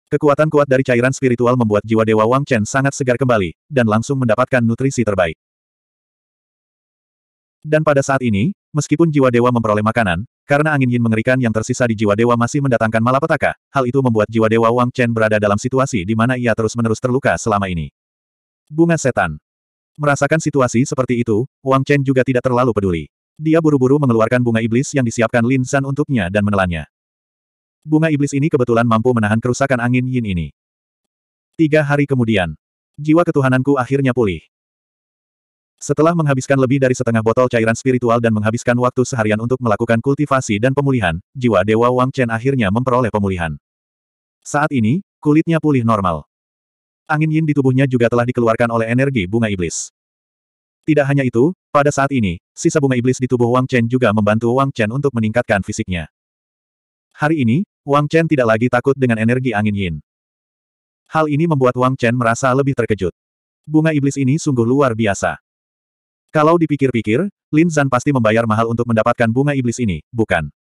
Kekuatan kuat dari cairan spiritual membuat jiwa dewa Wang Chen sangat segar kembali, dan langsung mendapatkan nutrisi terbaik. Dan pada saat ini, meskipun jiwa dewa memperoleh makanan, karena angin yin mengerikan yang tersisa di jiwa dewa masih mendatangkan malapetaka, hal itu membuat jiwa dewa Wang Chen berada dalam situasi di mana ia terus-menerus terluka selama ini. Bunga setan. Merasakan situasi seperti itu, Wang Chen juga tidak terlalu peduli. Dia buru-buru mengeluarkan bunga iblis yang disiapkan Lin San untuknya dan menelannya. Bunga iblis ini kebetulan mampu menahan kerusakan angin yin ini. Tiga hari kemudian, jiwa ketuhananku akhirnya pulih. Setelah menghabiskan lebih dari setengah botol cairan spiritual dan menghabiskan waktu seharian untuk melakukan kultivasi dan pemulihan, jiwa Dewa Wang Chen akhirnya memperoleh pemulihan. Saat ini, kulitnya pulih normal. Angin yin di tubuhnya juga telah dikeluarkan oleh energi bunga iblis. Tidak hanya itu, pada saat ini, sisa bunga iblis di tubuh Wang Chen juga membantu Wang Chen untuk meningkatkan fisiknya. Hari ini, Wang Chen tidak lagi takut dengan energi angin yin. Hal ini membuat Wang Chen merasa lebih terkejut. Bunga iblis ini sungguh luar biasa. Kalau dipikir-pikir, Lin Zan pasti membayar mahal untuk mendapatkan bunga iblis ini, bukan?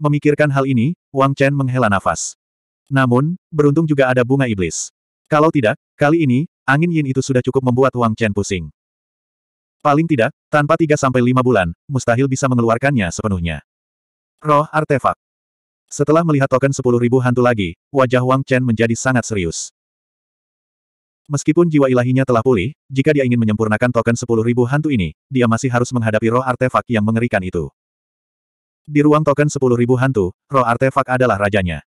Memikirkan hal ini, Wang Chen menghela nafas. Namun, beruntung juga ada bunga iblis. Kalau tidak, kali ini, angin yin itu sudah cukup membuat Wang Chen pusing. Paling tidak, tanpa 3-5 bulan, mustahil bisa mengeluarkannya sepenuhnya. Roh Artefak Setelah melihat token 10.000 hantu lagi, wajah Wang Chen menjadi sangat serius. Meskipun jiwa ilahinya telah pulih, jika dia ingin menyempurnakan token 10.000 hantu ini, dia masih harus menghadapi roh artefak yang mengerikan itu. Di ruang token 10.000 hantu, roh artefak adalah rajanya.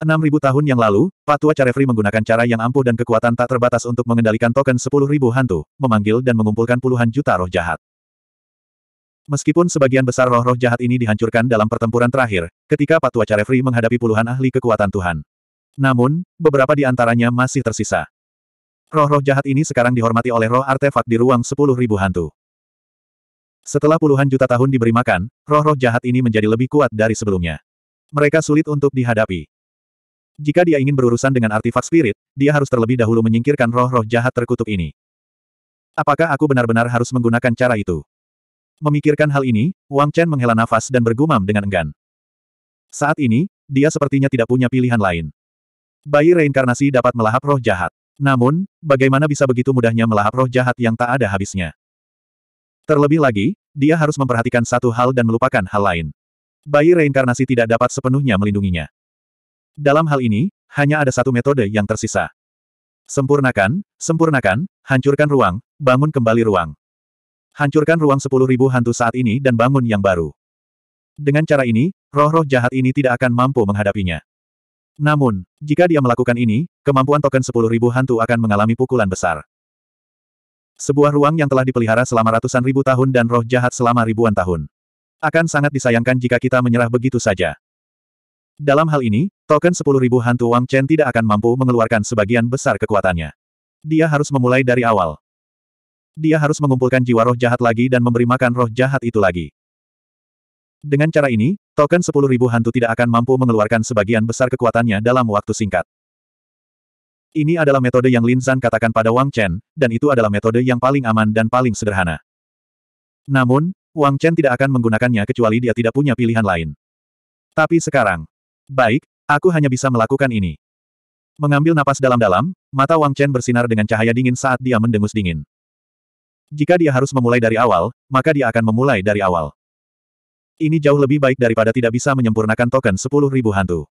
6.000 tahun yang lalu, Patua Carefree menggunakan cara yang ampuh dan kekuatan tak terbatas untuk mengendalikan token sepuluh ribu hantu, memanggil dan mengumpulkan puluhan juta roh jahat. Meskipun sebagian besar roh-roh jahat ini dihancurkan dalam pertempuran terakhir, ketika Patua Carefree menghadapi puluhan ahli kekuatan Tuhan. Namun, beberapa di antaranya masih tersisa. Roh-roh jahat ini sekarang dihormati oleh roh artefak di ruang sepuluh ribu hantu. Setelah puluhan juta tahun diberi makan, roh-roh jahat ini menjadi lebih kuat dari sebelumnya. Mereka sulit untuk dihadapi. Jika dia ingin berurusan dengan artefak spirit, dia harus terlebih dahulu menyingkirkan roh-roh jahat terkutuk ini. Apakah aku benar-benar harus menggunakan cara itu? Memikirkan hal ini, Wang Chen menghela nafas dan bergumam dengan enggan. Saat ini, dia sepertinya tidak punya pilihan lain. Bayi reinkarnasi dapat melahap roh jahat. Namun, bagaimana bisa begitu mudahnya melahap roh jahat yang tak ada habisnya? Terlebih lagi, dia harus memperhatikan satu hal dan melupakan hal lain. Bayi reinkarnasi tidak dapat sepenuhnya melindunginya. Dalam hal ini, hanya ada satu metode yang tersisa. Sempurnakan, sempurnakan, hancurkan ruang, bangun kembali ruang. Hancurkan ruang sepuluh ribu hantu saat ini dan bangun yang baru. Dengan cara ini, roh-roh jahat ini tidak akan mampu menghadapinya. Namun, jika dia melakukan ini, kemampuan token sepuluh ribu hantu akan mengalami pukulan besar. Sebuah ruang yang telah dipelihara selama ratusan ribu tahun dan roh jahat selama ribuan tahun. Akan sangat disayangkan jika kita menyerah begitu saja. Dalam hal ini, token 10.000 hantu Wang Chen tidak akan mampu mengeluarkan sebagian besar kekuatannya. Dia harus memulai dari awal. Dia harus mengumpulkan jiwa roh jahat lagi dan memberi makan roh jahat itu lagi. Dengan cara ini, token 10.000 hantu tidak akan mampu mengeluarkan sebagian besar kekuatannya dalam waktu singkat. Ini adalah metode yang Lin Zhan katakan pada Wang Chen, dan itu adalah metode yang paling aman dan paling sederhana. Namun, Wang Chen tidak akan menggunakannya kecuali dia tidak punya pilihan lain. Tapi sekarang, Baik, aku hanya bisa melakukan ini. Mengambil napas dalam-dalam, mata Wang Chen bersinar dengan cahaya dingin saat dia mendengus dingin. Jika dia harus memulai dari awal, maka dia akan memulai dari awal. Ini jauh lebih baik daripada tidak bisa menyempurnakan token 10.000 hantu.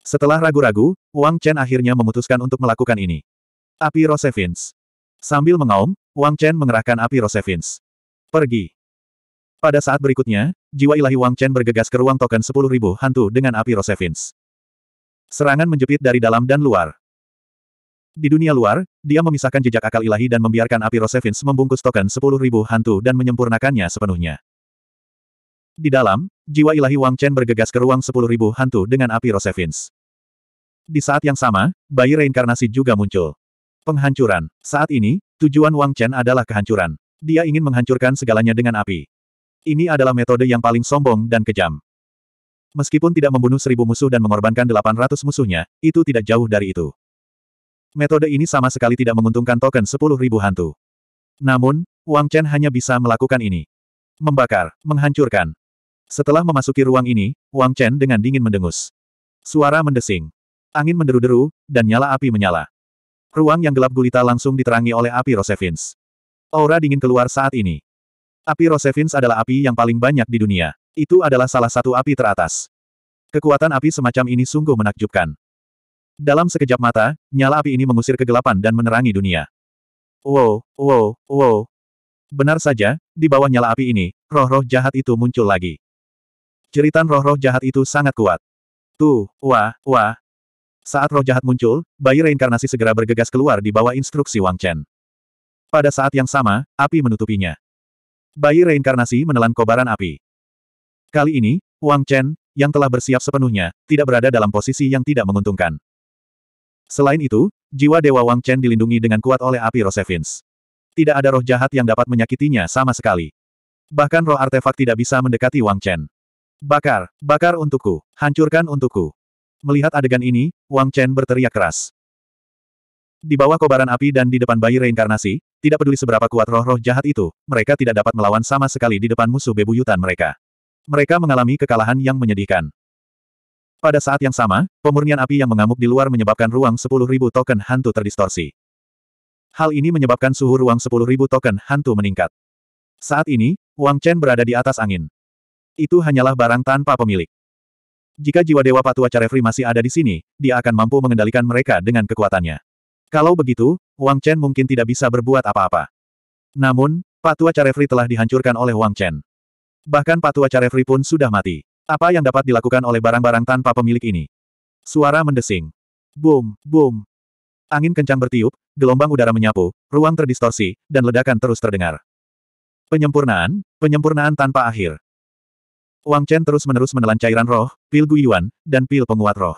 Setelah ragu-ragu, Wang Chen akhirnya memutuskan untuk melakukan ini. Api Rosevins. Sambil mengaum, Wang Chen mengerahkan api Rosevins. Pergi. Pada saat berikutnya, jiwa ilahi Wang Chen bergegas ke ruang token 10.000 hantu dengan api Rosevins. Serangan menjepit dari dalam dan luar. Di dunia luar, dia memisahkan jejak akal ilahi dan membiarkan api Rosevins membungkus token 10.000 hantu dan menyempurnakannya sepenuhnya. Di dalam, jiwa ilahi Wang Chen bergegas ke ruang 10.000 hantu dengan api Rosevins. Di saat yang sama, bayi reinkarnasi juga muncul. Penghancuran. Saat ini, tujuan Wang Chen adalah kehancuran. Dia ingin menghancurkan segalanya dengan api. Ini adalah metode yang paling sombong dan kejam. Meskipun tidak membunuh seribu musuh dan mengorbankan delapan ratus musuhnya, itu tidak jauh dari itu. Metode ini sama sekali tidak menguntungkan token sepuluh ribu hantu. Namun, Wang Chen hanya bisa melakukan ini. Membakar, menghancurkan. Setelah memasuki ruang ini, Wang Chen dengan dingin mendengus. Suara mendesing. Angin menderu-deru, dan nyala api menyala. Ruang yang gelap gulita langsung diterangi oleh api Rosevins. Aura dingin keluar saat ini. Api Rosevins adalah api yang paling banyak di dunia. Itu adalah salah satu api teratas. Kekuatan api semacam ini sungguh menakjubkan. Dalam sekejap mata, nyala api ini mengusir kegelapan dan menerangi dunia. Wow, wow, wow. Benar saja, di bawah nyala api ini, roh-roh jahat itu muncul lagi. Ceritan roh-roh jahat itu sangat kuat. Tuh, wah, wah. Saat roh jahat muncul, bayi reinkarnasi segera bergegas keluar di bawah instruksi Wang Chen. Pada saat yang sama, api menutupinya. Bayi reinkarnasi menelan kobaran api. Kali ini, Wang Chen, yang telah bersiap sepenuhnya, tidak berada dalam posisi yang tidak menguntungkan. Selain itu, jiwa Dewa Wang Chen dilindungi dengan kuat oleh api Rosevins. Tidak ada roh jahat yang dapat menyakitinya sama sekali. Bahkan roh artefak tidak bisa mendekati Wang Chen. Bakar, bakar untukku, hancurkan untukku. Melihat adegan ini, Wang Chen berteriak keras. Di bawah kobaran api dan di depan bayi reinkarnasi, tidak peduli seberapa kuat roh-roh jahat itu, mereka tidak dapat melawan sama sekali di depan musuh bebuyutan mereka. Mereka mengalami kekalahan yang menyedihkan. Pada saat yang sama, pemurnian api yang mengamuk di luar menyebabkan ruang 10.000 token hantu terdistorsi. Hal ini menyebabkan suhu ruang 10.000 token hantu meningkat. Saat ini, Wang Chen berada di atas angin. Itu hanyalah barang tanpa pemilik. Jika jiwa Dewa Patua Carefree masih ada di sini, dia akan mampu mengendalikan mereka dengan kekuatannya. Kalau begitu, Wang Chen mungkin tidak bisa berbuat apa-apa. Namun, Patua Carefree telah dihancurkan oleh Wang Chen. Bahkan Patua Carefree pun sudah mati. Apa yang dapat dilakukan oleh barang-barang tanpa pemilik ini? Suara mendesing. Boom, boom. Angin kencang bertiup, gelombang udara menyapu, ruang terdistorsi, dan ledakan terus terdengar. Penyempurnaan, penyempurnaan tanpa akhir. Wang Chen terus-menerus menelan cairan roh, pil guyuan, dan pil penguat roh.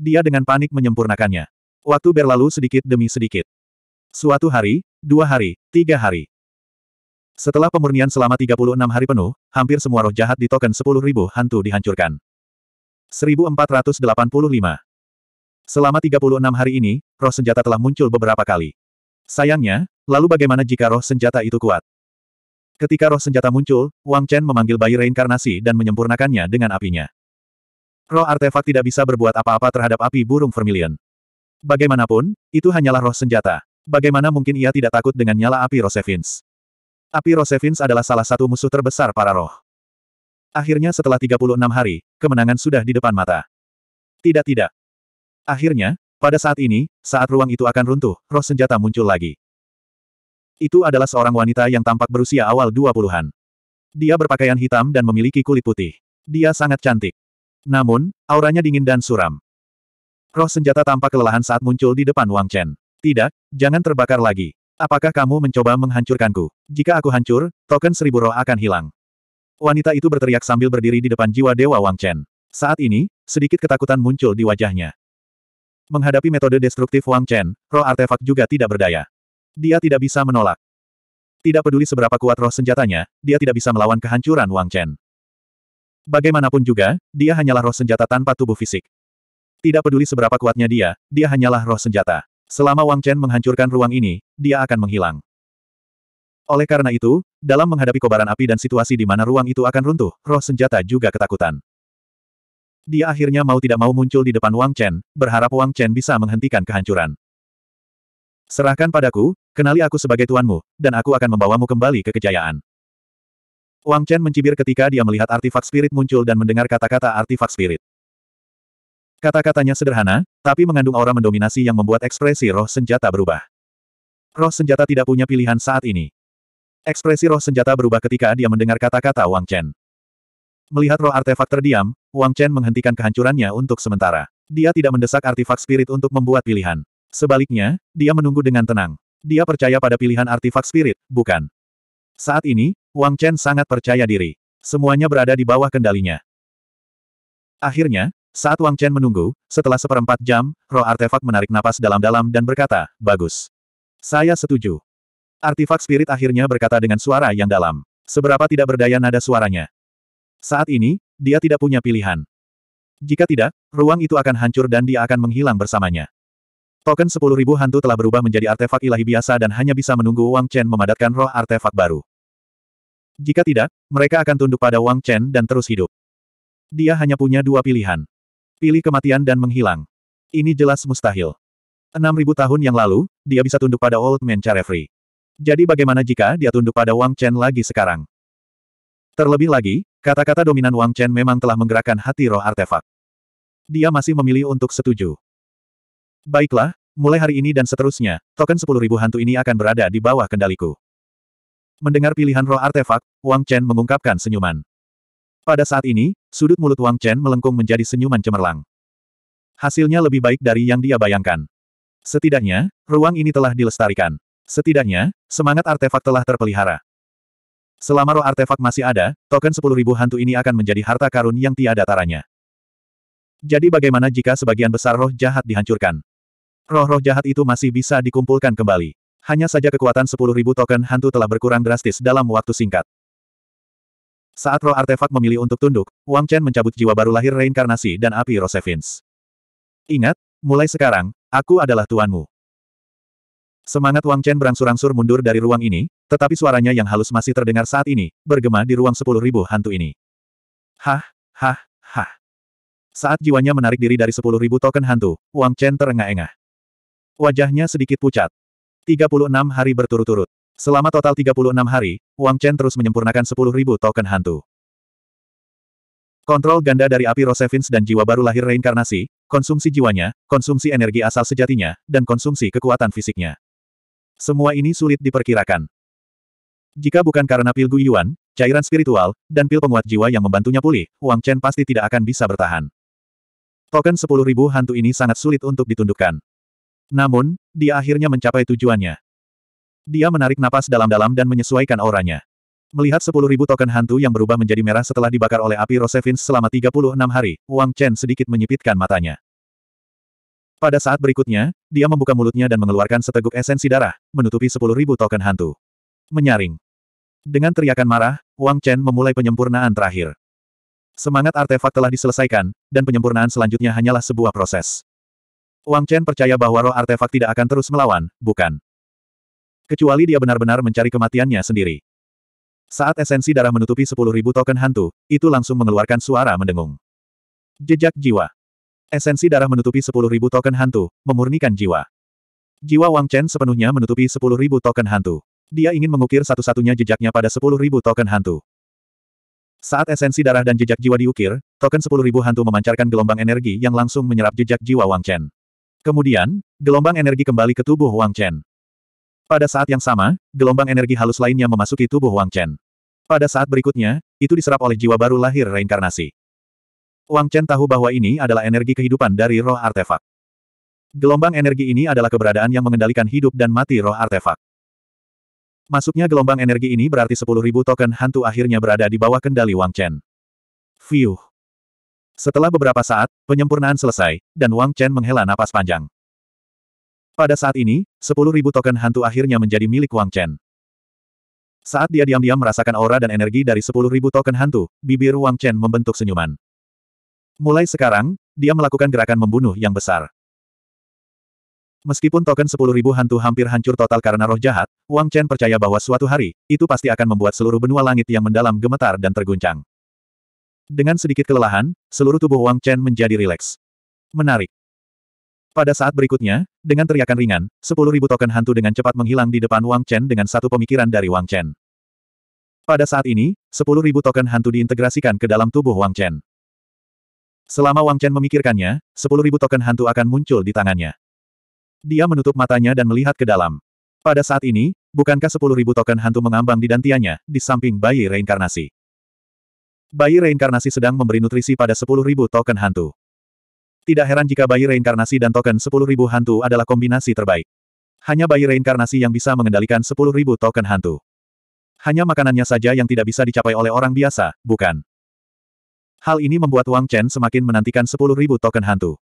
Dia dengan panik menyempurnakannya. Waktu berlalu sedikit demi sedikit. Suatu hari, dua hari, tiga hari. Setelah pemurnian selama 36 hari penuh, hampir semua roh jahat di token 10.000 hantu dihancurkan. 1485 Selama 36 hari ini, roh senjata telah muncul beberapa kali. Sayangnya, lalu bagaimana jika roh senjata itu kuat? Ketika roh senjata muncul, Wang Chen memanggil bayi reinkarnasi dan menyempurnakannya dengan apinya. Roh artefak tidak bisa berbuat apa-apa terhadap api burung vermilion. Bagaimanapun, itu hanyalah roh senjata. Bagaimana mungkin ia tidak takut dengan nyala api Rosevins? Api Rosevins adalah salah satu musuh terbesar para roh. Akhirnya setelah 36 hari, kemenangan sudah di depan mata. Tidak-tidak. Akhirnya, pada saat ini, saat ruang itu akan runtuh, roh senjata muncul lagi. Itu adalah seorang wanita yang tampak berusia awal 20-an. Dia berpakaian hitam dan memiliki kulit putih. Dia sangat cantik. Namun, auranya dingin dan suram. Roh senjata tampak kelelahan saat muncul di depan Wang Chen. Tidak, jangan terbakar lagi. Apakah kamu mencoba menghancurkanku? Jika aku hancur, token seribu roh akan hilang. Wanita itu berteriak sambil berdiri di depan jiwa Dewa Wang Chen. Saat ini, sedikit ketakutan muncul di wajahnya. Menghadapi metode destruktif Wang Chen, roh artefak juga tidak berdaya. Dia tidak bisa menolak. Tidak peduli seberapa kuat roh senjatanya, dia tidak bisa melawan kehancuran Wang Chen. Bagaimanapun juga, dia hanyalah roh senjata tanpa tubuh fisik. Tidak peduli seberapa kuatnya dia, dia hanyalah roh senjata. Selama Wang Chen menghancurkan ruang ini, dia akan menghilang. Oleh karena itu, dalam menghadapi kobaran api dan situasi di mana ruang itu akan runtuh, roh senjata juga ketakutan. Dia akhirnya mau tidak mau muncul di depan Wang Chen, berharap Wang Chen bisa menghentikan kehancuran. Serahkan padaku, kenali aku sebagai tuanmu, dan aku akan membawamu kembali ke kejayaan. Wang Chen mencibir ketika dia melihat artifak spirit muncul dan mendengar kata-kata artifak spirit. Kata-katanya sederhana, tapi mengandung aura mendominasi yang membuat ekspresi roh senjata berubah. Roh senjata tidak punya pilihan saat ini. Ekspresi roh senjata berubah ketika dia mendengar kata-kata Wang Chen. Melihat roh artefak terdiam, Wang Chen menghentikan kehancurannya untuk sementara. Dia tidak mendesak artefak spirit untuk membuat pilihan. Sebaliknya, dia menunggu dengan tenang. Dia percaya pada pilihan artefak spirit, bukan. Saat ini, Wang Chen sangat percaya diri. Semuanya berada di bawah kendalinya. Akhirnya, saat Wang Chen menunggu, setelah seperempat jam, roh artefak menarik napas dalam-dalam dan berkata, bagus. Saya setuju. Artefak spirit akhirnya berkata dengan suara yang dalam. Seberapa tidak berdaya nada suaranya. Saat ini, dia tidak punya pilihan. Jika tidak, ruang itu akan hancur dan dia akan menghilang bersamanya. Token 10.000 hantu telah berubah menjadi artefak ilahi biasa dan hanya bisa menunggu Wang Chen memadatkan roh artefak baru. Jika tidak, mereka akan tunduk pada Wang Chen dan terus hidup. Dia hanya punya dua pilihan. Pilih kematian dan menghilang. Ini jelas mustahil. 6.000 tahun yang lalu, dia bisa tunduk pada Old Man Charefree. Jadi bagaimana jika dia tunduk pada Wang Chen lagi sekarang? Terlebih lagi, kata-kata dominan Wang Chen memang telah menggerakkan hati roh artefak. Dia masih memilih untuk setuju. Baiklah, mulai hari ini dan seterusnya, token 10.000 hantu ini akan berada di bawah kendaliku. Mendengar pilihan roh artefak, Wang Chen mengungkapkan senyuman. Pada saat ini, Sudut mulut Wang Chen melengkung menjadi senyuman cemerlang. Hasilnya lebih baik dari yang dia bayangkan. Setidaknya, ruang ini telah dilestarikan. Setidaknya, semangat artefak telah terpelihara. Selama roh artefak masih ada, token 10.000 hantu ini akan menjadi harta karun yang tiada taranya. Jadi bagaimana jika sebagian besar roh jahat dihancurkan? Roh-roh jahat itu masih bisa dikumpulkan kembali. Hanya saja kekuatan 10.000 token hantu telah berkurang drastis dalam waktu singkat. Saat roh artefak memilih untuk tunduk, Wang Chen mencabut jiwa baru lahir reinkarnasi dan api Rosevins. Ingat, mulai sekarang, aku adalah tuanmu. Semangat Wang Chen berangsur-angsur mundur dari ruang ini, tetapi suaranya yang halus masih terdengar saat ini, bergema di ruang sepuluh ribu hantu ini. Hah, hah, hah. Saat jiwanya menarik diri dari sepuluh ribu token hantu, Wang Chen terengah-engah. Wajahnya sedikit pucat. 36 hari berturut-turut. Selama total 36 hari, Wang Chen terus menyempurnakan 10.000 token hantu. Kontrol ganda dari api Rosevins dan jiwa baru lahir reinkarnasi, konsumsi jiwanya, konsumsi energi asal sejatinya, dan konsumsi kekuatan fisiknya. Semua ini sulit diperkirakan. Jika bukan karena pil Guyuan, cairan spiritual, dan pil penguat jiwa yang membantunya pulih, Wang Chen pasti tidak akan bisa bertahan. Token 10.000 hantu ini sangat sulit untuk ditundukkan. Namun, dia akhirnya mencapai tujuannya. Dia menarik napas dalam-dalam dan menyesuaikan auranya. Melihat sepuluh ribu token hantu yang berubah menjadi merah setelah dibakar oleh api Rosevins selama 36 hari, Wang Chen sedikit menyipitkan matanya. Pada saat berikutnya, dia membuka mulutnya dan mengeluarkan seteguk esensi darah, menutupi sepuluh ribu token hantu. Menyaring. Dengan teriakan marah, Wang Chen memulai penyempurnaan terakhir. Semangat artefak telah diselesaikan, dan penyempurnaan selanjutnya hanyalah sebuah proses. Wang Chen percaya bahwa roh artefak tidak akan terus melawan, bukan? Kecuali dia benar-benar mencari kematiannya sendiri. Saat esensi darah menutupi sepuluh ribu token hantu, itu langsung mengeluarkan suara mendengung. Jejak jiwa. Esensi darah menutupi sepuluh ribu token hantu, memurnikan jiwa. Jiwa Wang Chen sepenuhnya menutupi sepuluh ribu token hantu. Dia ingin mengukir satu-satunya jejaknya pada sepuluh ribu token hantu. Saat esensi darah dan jejak jiwa diukir, token sepuluh ribu hantu memancarkan gelombang energi yang langsung menyerap jejak jiwa Wang Chen. Kemudian, gelombang energi kembali ke tubuh Wang Chen. Pada saat yang sama, gelombang energi halus lainnya memasuki tubuh Wang Chen. Pada saat berikutnya, itu diserap oleh jiwa baru lahir reinkarnasi. Wang Chen tahu bahwa ini adalah energi kehidupan dari roh artefak. Gelombang energi ini adalah keberadaan yang mengendalikan hidup dan mati roh artefak. Masuknya gelombang energi ini berarti 10.000 token hantu akhirnya berada di bawah kendali Wang Chen. Fiuh. Setelah beberapa saat, penyempurnaan selesai, dan Wang Chen menghela napas panjang. Pada saat ini, 10.000 token hantu akhirnya menjadi milik Wang Chen. Saat dia diam-diam merasakan aura dan energi dari 10.000 token hantu, bibir Wang Chen membentuk senyuman. Mulai sekarang, dia melakukan gerakan membunuh yang besar. Meskipun token 10.000 hantu hampir hancur total karena roh jahat, Wang Chen percaya bahwa suatu hari, itu pasti akan membuat seluruh benua langit yang mendalam gemetar dan terguncang. Dengan sedikit kelelahan, seluruh tubuh Wang Chen menjadi rileks. Menarik. Pada saat berikutnya, dengan teriakan ringan, 10.000 token hantu dengan cepat menghilang di depan Wang Chen dengan satu pemikiran dari Wang Chen. Pada saat ini, 10.000 token hantu diintegrasikan ke dalam tubuh Wang Chen. Selama Wang Chen memikirkannya, 10.000 token hantu akan muncul di tangannya. Dia menutup matanya dan melihat ke dalam. Pada saat ini, bukankah 10.000 token hantu mengambang di dantiannya, di samping bayi reinkarnasi? Bayi reinkarnasi sedang memberi nutrisi pada 10.000 token hantu. Tidak heran jika bayi reinkarnasi dan token 10.000 hantu adalah kombinasi terbaik. Hanya bayi reinkarnasi yang bisa mengendalikan 10.000 token hantu. Hanya makanannya saja yang tidak bisa dicapai oleh orang biasa, bukan? Hal ini membuat Wang Chen semakin menantikan 10.000 token hantu.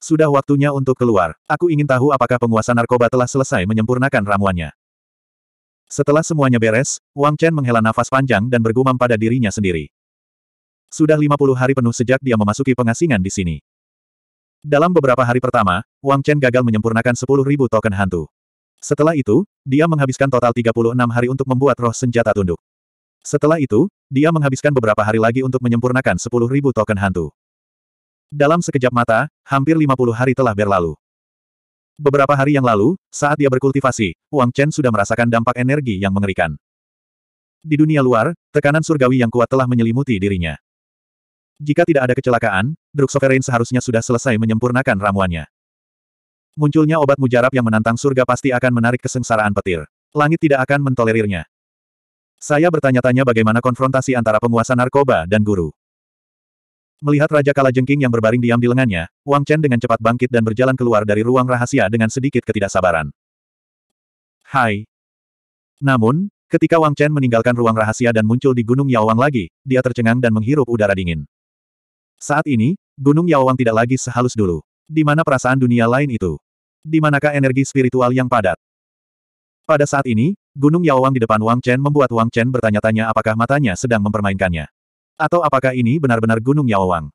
Sudah waktunya untuk keluar. Aku ingin tahu apakah penguasa narkoba telah selesai menyempurnakan ramuannya. Setelah semuanya beres, Wang Chen menghela nafas panjang dan bergumam pada dirinya sendiri. Sudah 50 hari penuh sejak dia memasuki pengasingan di sini. Dalam beberapa hari pertama, Wang Chen gagal menyempurnakan 10.000 token hantu. Setelah itu, dia menghabiskan total 36 hari untuk membuat roh senjata tunduk. Setelah itu, dia menghabiskan beberapa hari lagi untuk menyempurnakan 10.000 token hantu. Dalam sekejap mata, hampir 50 hari telah berlalu. Beberapa hari yang lalu, saat dia berkultivasi, Wang Chen sudah merasakan dampak energi yang mengerikan. Di dunia luar, tekanan surgawi yang kuat telah menyelimuti dirinya. Jika tidak ada kecelakaan, Druk Sovereign seharusnya sudah selesai menyempurnakan ramuannya. Munculnya obat mujarab yang menantang surga pasti akan menarik kesengsaraan petir. Langit tidak akan mentolerirnya. Saya bertanya-tanya bagaimana konfrontasi antara penguasa narkoba dan guru. Melihat Raja Kalajengking yang berbaring diam di lengannya, Wang Chen dengan cepat bangkit dan berjalan keluar dari ruang rahasia dengan sedikit ketidaksabaran. Hai. Namun, ketika Wang Chen meninggalkan ruang rahasia dan muncul di Gunung Yao Wang lagi, dia tercengang dan menghirup udara dingin. Saat ini, Gunung Yaowang tidak lagi sehalus dulu. Di mana perasaan dunia lain itu? Di manakah energi spiritual yang padat? Pada saat ini, Gunung Yaowang di depan Wang Chen membuat Wang Chen bertanya-tanya apakah matanya sedang mempermainkannya. Atau apakah ini benar-benar Gunung Yaowang?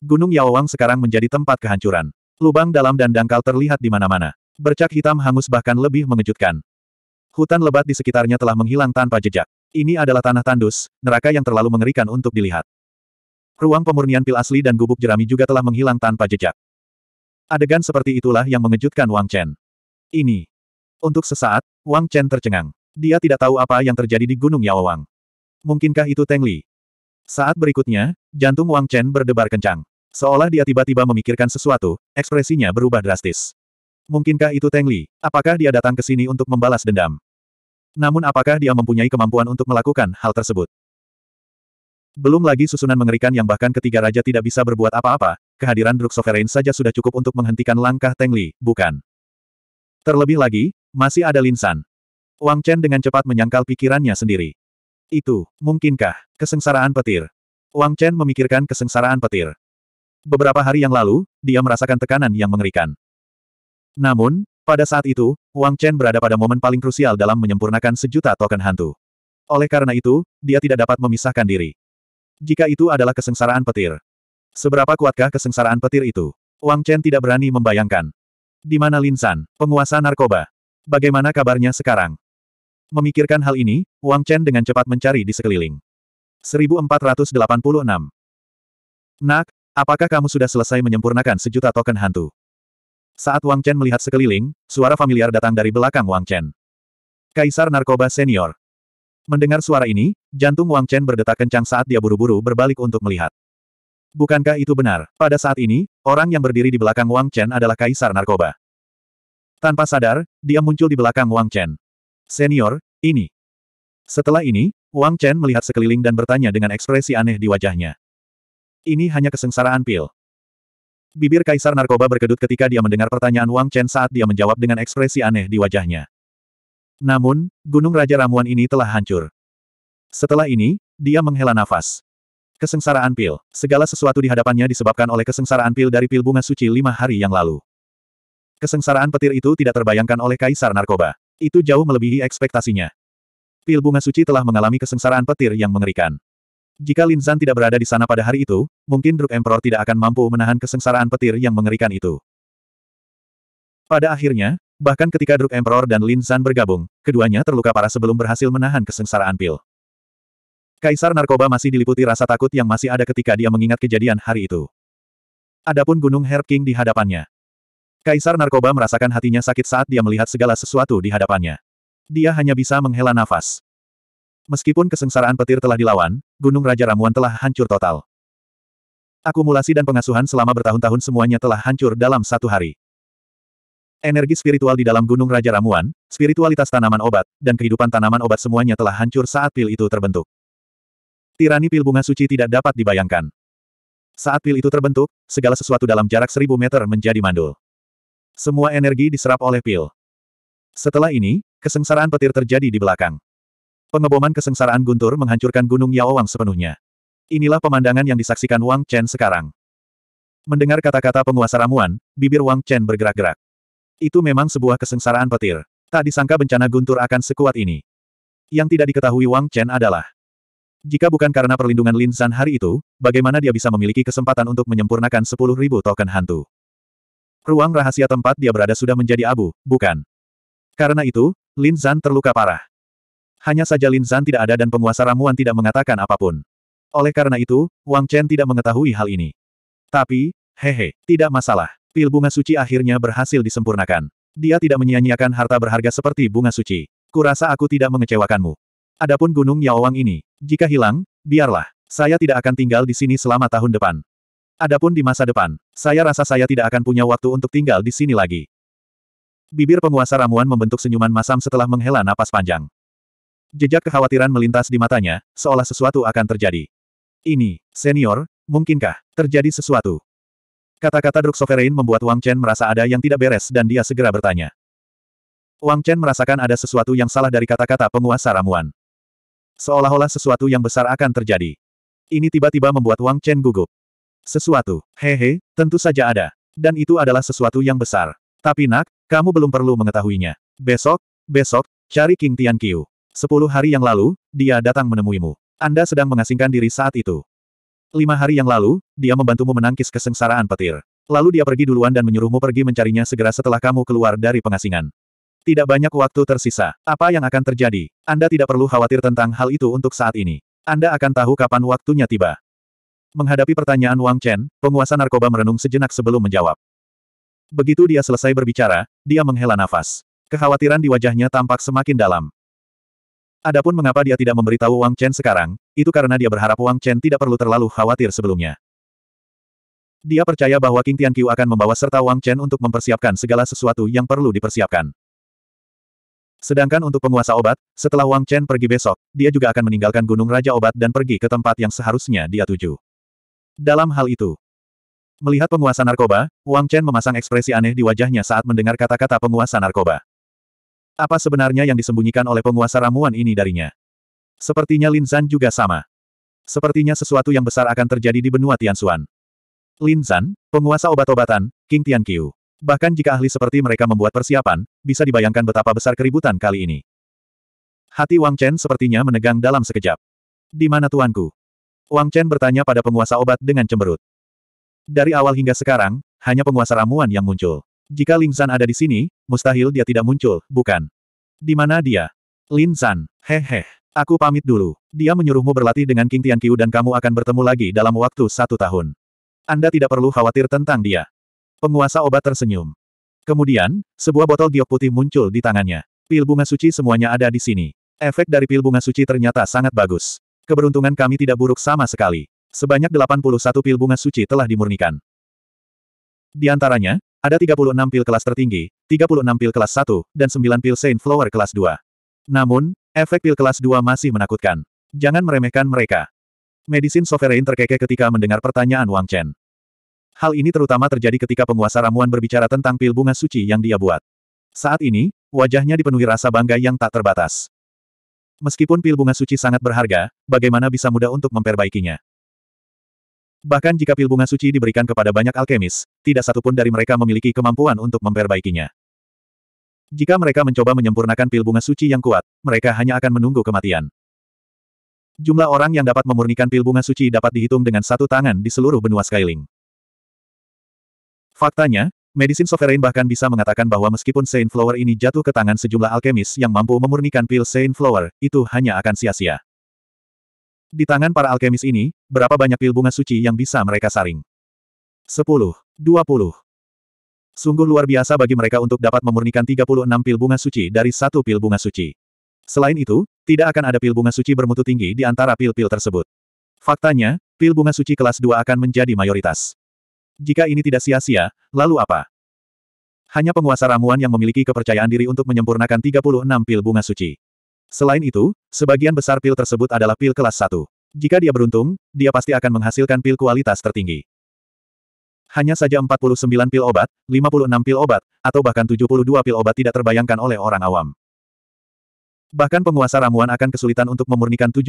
Gunung Yaowang sekarang menjadi tempat kehancuran. Lubang dalam dan dangkal terlihat di mana-mana. Bercak hitam hangus bahkan lebih mengejutkan. Hutan lebat di sekitarnya telah menghilang tanpa jejak. Ini adalah tanah tandus, neraka yang terlalu mengerikan untuk dilihat. Ruang pemurnian pil asli dan gubuk jerami juga telah menghilang tanpa jejak. Adegan seperti itulah yang mengejutkan Wang Chen. Ini. Untuk sesaat, Wang Chen tercengang. Dia tidak tahu apa yang terjadi di Gunung Wang. Mungkinkah itu Teng Li? Saat berikutnya, jantung Wang Chen berdebar kencang. Seolah dia tiba-tiba memikirkan sesuatu, ekspresinya berubah drastis. Mungkinkah itu Teng Li? Apakah dia datang ke sini untuk membalas dendam? Namun apakah dia mempunyai kemampuan untuk melakukan hal tersebut? Belum lagi susunan mengerikan yang bahkan ketiga raja tidak bisa berbuat apa-apa, kehadiran Druk Sovereign saja sudah cukup untuk menghentikan langkah Teng Li, bukan? Terlebih lagi, masih ada Linsan. Wang Chen dengan cepat menyangkal pikirannya sendiri. Itu, mungkinkah, kesengsaraan petir? Wang Chen memikirkan kesengsaraan petir. Beberapa hari yang lalu, dia merasakan tekanan yang mengerikan. Namun, pada saat itu, Wang Chen berada pada momen paling krusial dalam menyempurnakan sejuta token hantu. Oleh karena itu, dia tidak dapat memisahkan diri. Jika itu adalah kesengsaraan petir. Seberapa kuatkah kesengsaraan petir itu? Wang Chen tidak berani membayangkan. Di mana Lin San, penguasa narkoba? Bagaimana kabarnya sekarang? Memikirkan hal ini, Wang Chen dengan cepat mencari di sekeliling. 1486. Nak, apakah kamu sudah selesai menyempurnakan sejuta token hantu? Saat Wang Chen melihat sekeliling, suara familiar datang dari belakang Wang Chen. Kaisar narkoba senior. Mendengar suara ini, jantung Wang Chen berdetak kencang saat dia buru-buru berbalik untuk melihat. Bukankah itu benar? Pada saat ini, orang yang berdiri di belakang Wang Chen adalah kaisar narkoba. Tanpa sadar, dia muncul di belakang Wang Chen. Senior, ini. Setelah ini, Wang Chen melihat sekeliling dan bertanya dengan ekspresi aneh di wajahnya. Ini hanya kesengsaraan pil. Bibir kaisar narkoba berkedut ketika dia mendengar pertanyaan Wang Chen saat dia menjawab dengan ekspresi aneh di wajahnya. Namun, Gunung Raja Ramuan ini telah hancur. Setelah ini, dia menghela nafas. Kesengsaraan pil. Segala sesuatu di hadapannya disebabkan oleh kesengsaraan pil dari pil bunga suci lima hari yang lalu. Kesengsaraan petir itu tidak terbayangkan oleh kaisar narkoba. Itu jauh melebihi ekspektasinya. Pil bunga suci telah mengalami kesengsaraan petir yang mengerikan. Jika Lin Zhan tidak berada di sana pada hari itu, mungkin Druk Emperor tidak akan mampu menahan kesengsaraan petir yang mengerikan itu. Pada akhirnya, Bahkan ketika Druk Emperor dan Lin San bergabung, keduanya terluka parah sebelum berhasil menahan kesengsaraan pil. Kaisar narkoba masih diliputi rasa takut yang masih ada ketika dia mengingat kejadian hari itu. Adapun Gunung Herb King di hadapannya. Kaisar narkoba merasakan hatinya sakit saat dia melihat segala sesuatu di hadapannya. Dia hanya bisa menghela nafas. Meskipun kesengsaraan petir telah dilawan, Gunung Raja Ramuan telah hancur total. Akumulasi dan pengasuhan selama bertahun-tahun semuanya telah hancur dalam satu hari. Energi spiritual di dalam Gunung Raja Ramuan, spiritualitas tanaman obat, dan kehidupan tanaman obat semuanya telah hancur saat pil itu terbentuk. Tirani pil bunga suci tidak dapat dibayangkan. Saat pil itu terbentuk, segala sesuatu dalam jarak seribu meter menjadi mandul. Semua energi diserap oleh pil. Setelah ini, kesengsaraan petir terjadi di belakang. Pengeboman kesengsaraan guntur menghancurkan Gunung Yaowang sepenuhnya. Inilah pemandangan yang disaksikan Wang Chen sekarang. Mendengar kata-kata penguasa ramuan, bibir Wang Chen bergerak-gerak. Itu memang sebuah kesengsaraan petir. Tak disangka bencana guntur akan sekuat ini. Yang tidak diketahui Wang Chen adalah, jika bukan karena perlindungan Lin San hari itu, bagaimana dia bisa memiliki kesempatan untuk menyempurnakan 10.000 token hantu? Ruang rahasia tempat dia berada sudah menjadi abu, bukan? Karena itu, Lin San terluka parah. Hanya saja Lin San tidak ada dan penguasa ramuan tidak mengatakan apapun. Oleh karena itu, Wang Chen tidak mengetahui hal ini. Tapi, hehe, tidak masalah. Pil bunga suci akhirnya berhasil disempurnakan. Dia tidak menyia-nyiakan harta berharga seperti bunga suci. Kurasa aku tidak mengecewakanmu. Adapun Gunung Yaowang ini, jika hilang, biarlah. Saya tidak akan tinggal di sini selama tahun depan. Adapun di masa depan, saya rasa saya tidak akan punya waktu untuk tinggal di sini lagi. Bibir penguasa ramuan membentuk senyuman masam setelah menghela napas panjang. Jejak kekhawatiran melintas di matanya, seolah sesuatu akan terjadi. Ini, senior, mungkinkah terjadi sesuatu? Kata-kata Druk Sovereign membuat Wang Chen merasa ada yang tidak beres dan dia segera bertanya. Wang Chen merasakan ada sesuatu yang salah dari kata-kata penguasa ramuan. Seolah-olah sesuatu yang besar akan terjadi. Ini tiba-tiba membuat Wang Chen gugup. Sesuatu, hehe, tentu saja ada. Dan itu adalah sesuatu yang besar. Tapi nak, kamu belum perlu mengetahuinya. Besok, besok, cari King Tian Qiu. Sepuluh hari yang lalu, dia datang menemuimu. Anda sedang mengasingkan diri saat itu. Lima hari yang lalu, dia membantumu menangkis kesengsaraan petir. Lalu dia pergi duluan dan menyuruhmu pergi mencarinya segera setelah kamu keluar dari pengasingan. Tidak banyak waktu tersisa. Apa yang akan terjadi? Anda tidak perlu khawatir tentang hal itu untuk saat ini. Anda akan tahu kapan waktunya tiba. Menghadapi pertanyaan Wang Chen, penguasa narkoba merenung sejenak sebelum menjawab. Begitu dia selesai berbicara, dia menghela nafas. Kekhawatiran di wajahnya tampak semakin dalam. Adapun mengapa dia tidak memberitahu Wang Chen sekarang, itu karena dia berharap Wang Chen tidak perlu terlalu khawatir sebelumnya. Dia percaya bahwa King Tianqiu akan membawa serta Wang Chen untuk mempersiapkan segala sesuatu yang perlu dipersiapkan. Sedangkan untuk penguasa obat, setelah Wang Chen pergi besok, dia juga akan meninggalkan Gunung Raja Obat dan pergi ke tempat yang seharusnya dia tuju. Dalam hal itu, melihat penguasa narkoba, Wang Chen memasang ekspresi aneh di wajahnya saat mendengar kata-kata penguasa narkoba. Apa sebenarnya yang disembunyikan oleh penguasa ramuan ini darinya? Sepertinya Lin Zan juga sama. Sepertinya sesuatu yang besar akan terjadi di benua Tianxuan. Lin Zan, penguasa obat-obatan, King Tianqiu. Bahkan jika ahli seperti mereka membuat persiapan, bisa dibayangkan betapa besar keributan kali ini. Hati Wang Chen sepertinya menegang dalam sekejap. Di mana tuanku? Wang Chen bertanya pada penguasa obat dengan cemberut. Dari awal hingga sekarang, hanya penguasa ramuan yang muncul. Jika Lin San ada di sini, mustahil dia tidak muncul, bukan? Di mana dia? Lin San, hehe. Aku pamit dulu. Dia menyuruhmu berlatih dengan King Tian Qiu dan kamu akan bertemu lagi dalam waktu satu tahun. Anda tidak perlu khawatir tentang dia. Penguasa obat tersenyum. Kemudian, sebuah botol giok putih muncul di tangannya. Pil bunga suci semuanya ada di sini. Efek dari pil bunga suci ternyata sangat bagus. Keberuntungan kami tidak buruk sama sekali. Sebanyak 81 pil bunga suci telah dimurnikan. Di antaranya, ada 36 pil kelas tertinggi, 36 pil kelas 1, dan 9 pil Saint Flower kelas 2. Namun, efek pil kelas 2 masih menakutkan. Jangan meremehkan mereka. Medisin Sovereign terkekeh ketika mendengar pertanyaan Wang Chen. Hal ini terutama terjadi ketika penguasa ramuan berbicara tentang pil bunga suci yang dia buat. Saat ini, wajahnya dipenuhi rasa bangga yang tak terbatas. Meskipun pil bunga suci sangat berharga, bagaimana bisa mudah untuk memperbaikinya? Bahkan jika pil bunga suci diberikan kepada banyak alkemis, tidak satupun dari mereka memiliki kemampuan untuk memperbaikinya. Jika mereka mencoba menyempurnakan pil bunga suci yang kuat, mereka hanya akan menunggu kematian. Jumlah orang yang dapat memurnikan pil bunga suci dapat dihitung dengan satu tangan di seluruh benua Skyling. Faktanya, medisin Sovereign bahkan bisa mengatakan bahwa meskipun Saint Flower ini jatuh ke tangan sejumlah alkemis yang mampu memurnikan pil Saint Flower, itu hanya akan sia-sia. Di tangan para alkemis ini, berapa banyak pil bunga suci yang bisa mereka saring? 10. 20. Sungguh luar biasa bagi mereka untuk dapat memurnikan 36 pil bunga suci dari satu pil bunga suci. Selain itu, tidak akan ada pil bunga suci bermutu tinggi di antara pil-pil tersebut. Faktanya, pil bunga suci kelas 2 akan menjadi mayoritas. Jika ini tidak sia-sia, lalu apa? Hanya penguasa ramuan yang memiliki kepercayaan diri untuk menyempurnakan 36 pil bunga suci. Selain itu, sebagian besar pil tersebut adalah pil kelas 1. Jika dia beruntung, dia pasti akan menghasilkan pil kualitas tertinggi. Hanya saja 49 pil obat, 56 pil obat, atau bahkan 72 pil obat tidak terbayangkan oleh orang awam. Bahkan penguasa ramuan akan kesulitan untuk memurnikan 72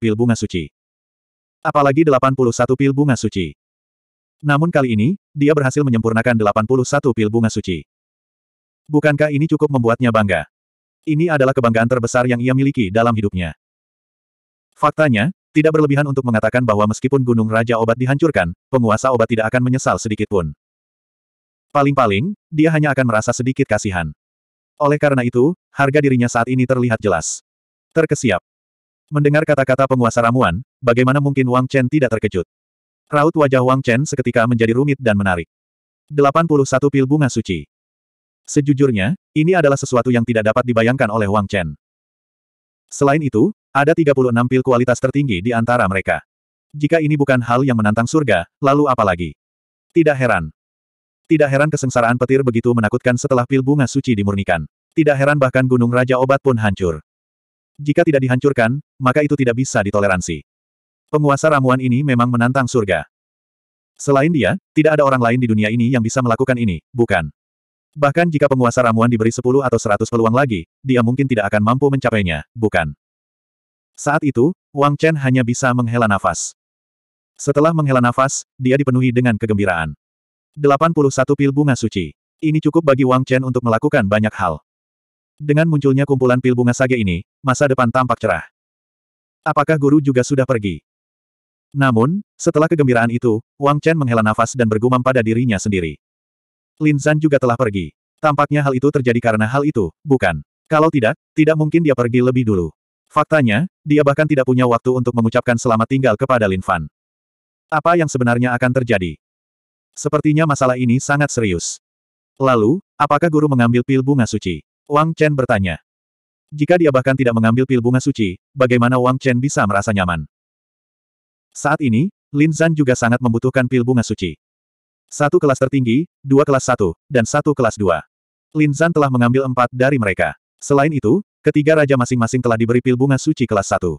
pil bunga suci. Apalagi 81 pil bunga suci. Namun kali ini, dia berhasil menyempurnakan 81 pil bunga suci. Bukankah ini cukup membuatnya bangga? Ini adalah kebanggaan terbesar yang ia miliki dalam hidupnya. Faktanya, tidak berlebihan untuk mengatakan bahwa meskipun Gunung Raja Obat dihancurkan, penguasa obat tidak akan menyesal sedikitpun. Paling-paling, dia hanya akan merasa sedikit kasihan. Oleh karena itu, harga dirinya saat ini terlihat jelas. Terkesiap. Mendengar kata-kata penguasa ramuan, bagaimana mungkin Wang Chen tidak terkejut? Raut wajah Wang Chen seketika menjadi rumit dan menarik. 81 pil bunga suci. Sejujurnya, ini adalah sesuatu yang tidak dapat dibayangkan oleh Wang Chen. Selain itu, ada 36 pil kualitas tertinggi di antara mereka. Jika ini bukan hal yang menantang surga, lalu apa lagi? Tidak heran. Tidak heran kesengsaraan petir begitu menakutkan setelah pil bunga suci dimurnikan. Tidak heran bahkan gunung raja obat pun hancur. Jika tidak dihancurkan, maka itu tidak bisa ditoleransi. Penguasa ramuan ini memang menantang surga. Selain dia, tidak ada orang lain di dunia ini yang bisa melakukan ini, bukan? Bahkan jika penguasa ramuan diberi 10 atau 100 peluang lagi, dia mungkin tidak akan mampu mencapainya, bukan? Saat itu, Wang Chen hanya bisa menghela nafas. Setelah menghela nafas, dia dipenuhi dengan kegembiraan. 81 pil bunga suci. Ini cukup bagi Wang Chen untuk melakukan banyak hal. Dengan munculnya kumpulan pil bunga sage ini, masa depan tampak cerah. Apakah guru juga sudah pergi? Namun, setelah kegembiraan itu, Wang Chen menghela nafas dan bergumam pada dirinya sendiri. Lin Zhan juga telah pergi. Tampaknya hal itu terjadi karena hal itu, bukan. Kalau tidak, tidak mungkin dia pergi lebih dulu. Faktanya, dia bahkan tidak punya waktu untuk mengucapkan selamat tinggal kepada Lin Fan. Apa yang sebenarnya akan terjadi? Sepertinya masalah ini sangat serius. Lalu, apakah guru mengambil pil bunga suci? Wang Chen bertanya. Jika dia bahkan tidak mengambil pil bunga suci, bagaimana Wang Chen bisa merasa nyaman? Saat ini, Lin Zhan juga sangat membutuhkan pil bunga suci. Satu kelas tertinggi, dua kelas satu, dan satu kelas dua. Lin Zhan telah mengambil empat dari mereka. Selain itu, ketiga raja masing-masing telah diberi pil bunga suci kelas satu.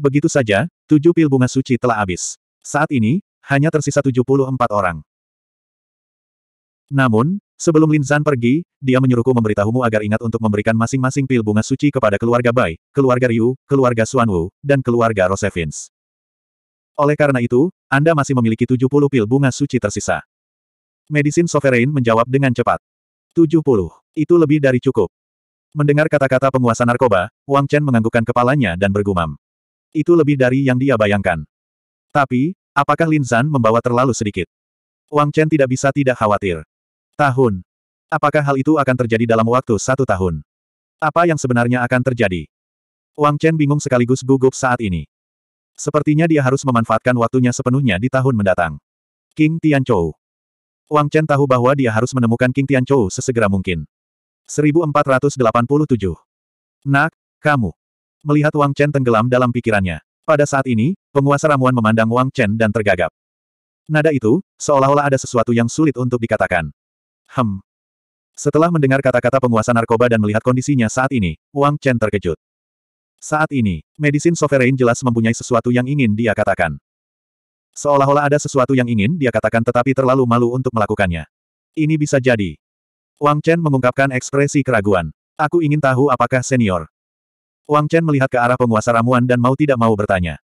Begitu saja, tujuh pil bunga suci telah habis. Saat ini, hanya tersisa tujuh puluh empat orang. Namun, sebelum Lin Zhan pergi, dia menyuruhku memberitahumu agar ingat untuk memberikan masing-masing pil bunga suci kepada keluarga Bai, keluarga Ryu, keluarga Wu, dan keluarga Rosevins. Oleh karena itu, Anda masih memiliki tujuh puluh pil bunga suci tersisa. Medicine Sovereign menjawab dengan cepat. 70. Itu lebih dari cukup. Mendengar kata-kata penguasa narkoba, Wang Chen menganggukkan kepalanya dan bergumam. Itu lebih dari yang dia bayangkan. Tapi, apakah Lin Zan membawa terlalu sedikit? Wang Chen tidak bisa tidak khawatir. Tahun. Apakah hal itu akan terjadi dalam waktu satu tahun? Apa yang sebenarnya akan terjadi? Wang Chen bingung sekaligus gugup saat ini. Sepertinya dia harus memanfaatkan waktunya sepenuhnya di tahun mendatang. King Tianchou. Wang Chen tahu bahwa dia harus menemukan King Tian Tianchou sesegera mungkin. 1487. Nak, kamu. Melihat Wang Chen tenggelam dalam pikirannya. Pada saat ini, penguasa ramuan memandang Wang Chen dan tergagap. Nada itu, seolah-olah ada sesuatu yang sulit untuk dikatakan. Hem. Setelah mendengar kata-kata penguasa narkoba dan melihat kondisinya saat ini, Wang Chen terkejut. Saat ini, Medisin Sovereign jelas mempunyai sesuatu yang ingin dia katakan. Seolah-olah ada sesuatu yang ingin dia katakan tetapi terlalu malu untuk melakukannya. Ini bisa jadi. Wang Chen mengungkapkan ekspresi keraguan. Aku ingin tahu apakah senior. Wang Chen melihat ke arah penguasa ramuan dan mau tidak mau bertanya.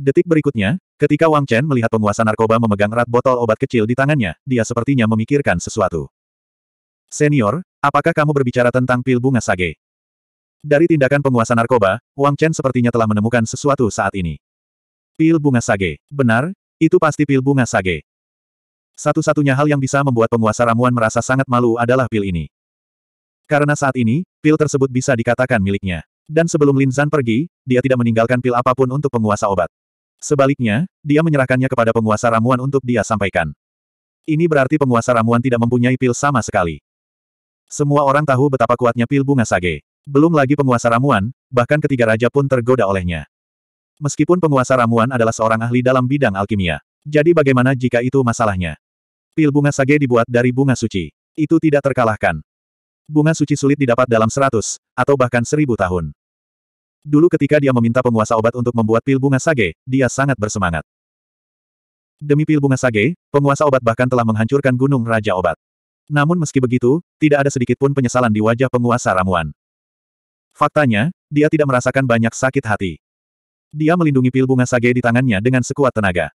Detik berikutnya, ketika Wang Chen melihat penguasa narkoba memegang erat botol obat kecil di tangannya, dia sepertinya memikirkan sesuatu. Senior, apakah kamu berbicara tentang pil bunga sage? Dari tindakan penguasa narkoba, Wang Chen sepertinya telah menemukan sesuatu saat ini. Pil bunga sage. Benar, itu pasti pil bunga sage. Satu-satunya hal yang bisa membuat penguasa ramuan merasa sangat malu adalah pil ini. Karena saat ini, pil tersebut bisa dikatakan miliknya. Dan sebelum Lin Zan pergi, dia tidak meninggalkan pil apapun untuk penguasa obat. Sebaliknya, dia menyerahkannya kepada penguasa ramuan untuk dia sampaikan. Ini berarti penguasa ramuan tidak mempunyai pil sama sekali. Semua orang tahu betapa kuatnya pil bunga sage. Belum lagi penguasa ramuan, bahkan ketiga raja pun tergoda olehnya. Meskipun penguasa ramuan adalah seorang ahli dalam bidang alkimia. Jadi bagaimana jika itu masalahnya? Pil bunga sage dibuat dari bunga suci. Itu tidak terkalahkan. Bunga suci sulit didapat dalam seratus, atau bahkan seribu tahun. Dulu ketika dia meminta penguasa obat untuk membuat pil bunga sage, dia sangat bersemangat. Demi pil bunga sage, penguasa obat bahkan telah menghancurkan gunung Raja Obat. Namun meski begitu, tidak ada sedikit pun penyesalan di wajah penguasa ramuan. Faktanya, dia tidak merasakan banyak sakit hati. Dia melindungi pil bunga sage di tangannya dengan sekuat tenaga.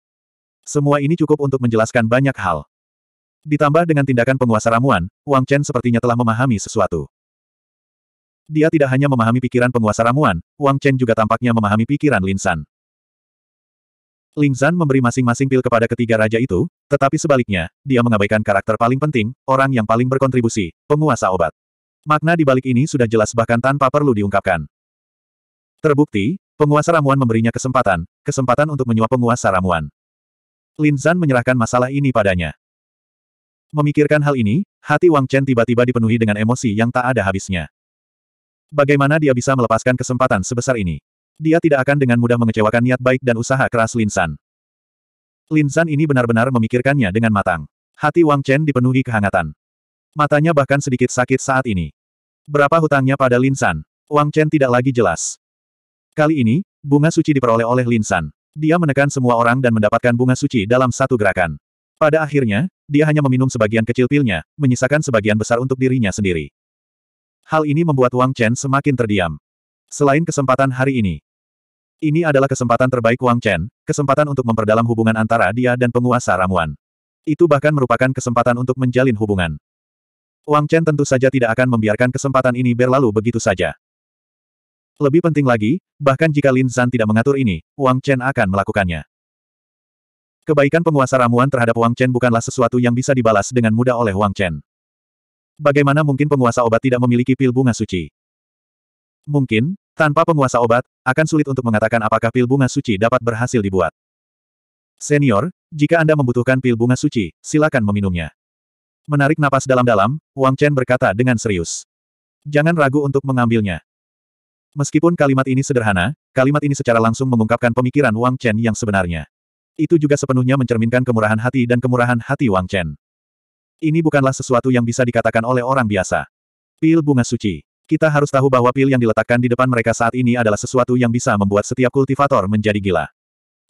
Semua ini cukup untuk menjelaskan banyak hal. Ditambah dengan tindakan penguasa ramuan, Wang Chen sepertinya telah memahami sesuatu. Dia tidak hanya memahami pikiran penguasa ramuan, Wang Chen juga tampaknya memahami pikiran Lin San. Lin San memberi masing-masing pil kepada ketiga raja itu, tetapi sebaliknya, dia mengabaikan karakter paling penting, orang yang paling berkontribusi, penguasa obat. Makna di balik ini sudah jelas bahkan tanpa perlu diungkapkan. Terbukti, Penguasa ramuan memberinya kesempatan, kesempatan untuk menyuap penguasa ramuan. Lin Zan menyerahkan masalah ini padanya. Memikirkan hal ini, hati Wang Chen tiba-tiba dipenuhi dengan emosi yang tak ada habisnya. Bagaimana dia bisa melepaskan kesempatan sebesar ini? Dia tidak akan dengan mudah mengecewakan niat baik dan usaha keras Lin Zhan. Lin Zhan ini benar-benar memikirkannya dengan matang. Hati Wang Chen dipenuhi kehangatan. Matanya bahkan sedikit sakit saat ini. Berapa hutangnya pada Lin Zhan? Wang Chen tidak lagi jelas. Kali ini, bunga suci diperoleh oleh Lin San. Dia menekan semua orang dan mendapatkan bunga suci dalam satu gerakan. Pada akhirnya, dia hanya meminum sebagian kecil pilnya, menyisakan sebagian besar untuk dirinya sendiri. Hal ini membuat Wang Chen semakin terdiam. Selain kesempatan hari ini, ini adalah kesempatan terbaik Wang Chen, kesempatan untuk memperdalam hubungan antara dia dan penguasa ramuan. Itu bahkan merupakan kesempatan untuk menjalin hubungan. Wang Chen tentu saja tidak akan membiarkan kesempatan ini berlalu begitu saja. Lebih penting lagi, bahkan jika Lin Zhan tidak mengatur ini, Wang Chen akan melakukannya. Kebaikan penguasa ramuan terhadap Wang Chen bukanlah sesuatu yang bisa dibalas dengan mudah oleh Wang Chen. Bagaimana mungkin penguasa obat tidak memiliki pil bunga suci? Mungkin, tanpa penguasa obat, akan sulit untuk mengatakan apakah pil bunga suci dapat berhasil dibuat. Senior, jika Anda membutuhkan pil bunga suci, silakan meminumnya. Menarik napas dalam-dalam, Wang Chen berkata dengan serius. Jangan ragu untuk mengambilnya. Meskipun kalimat ini sederhana, kalimat ini secara langsung mengungkapkan pemikiran Wang Chen yang sebenarnya. Itu juga sepenuhnya mencerminkan kemurahan hati dan kemurahan hati Wang Chen. Ini bukanlah sesuatu yang bisa dikatakan oleh orang biasa. Pil bunga suci. Kita harus tahu bahwa pil yang diletakkan di depan mereka saat ini adalah sesuatu yang bisa membuat setiap kultivator menjadi gila.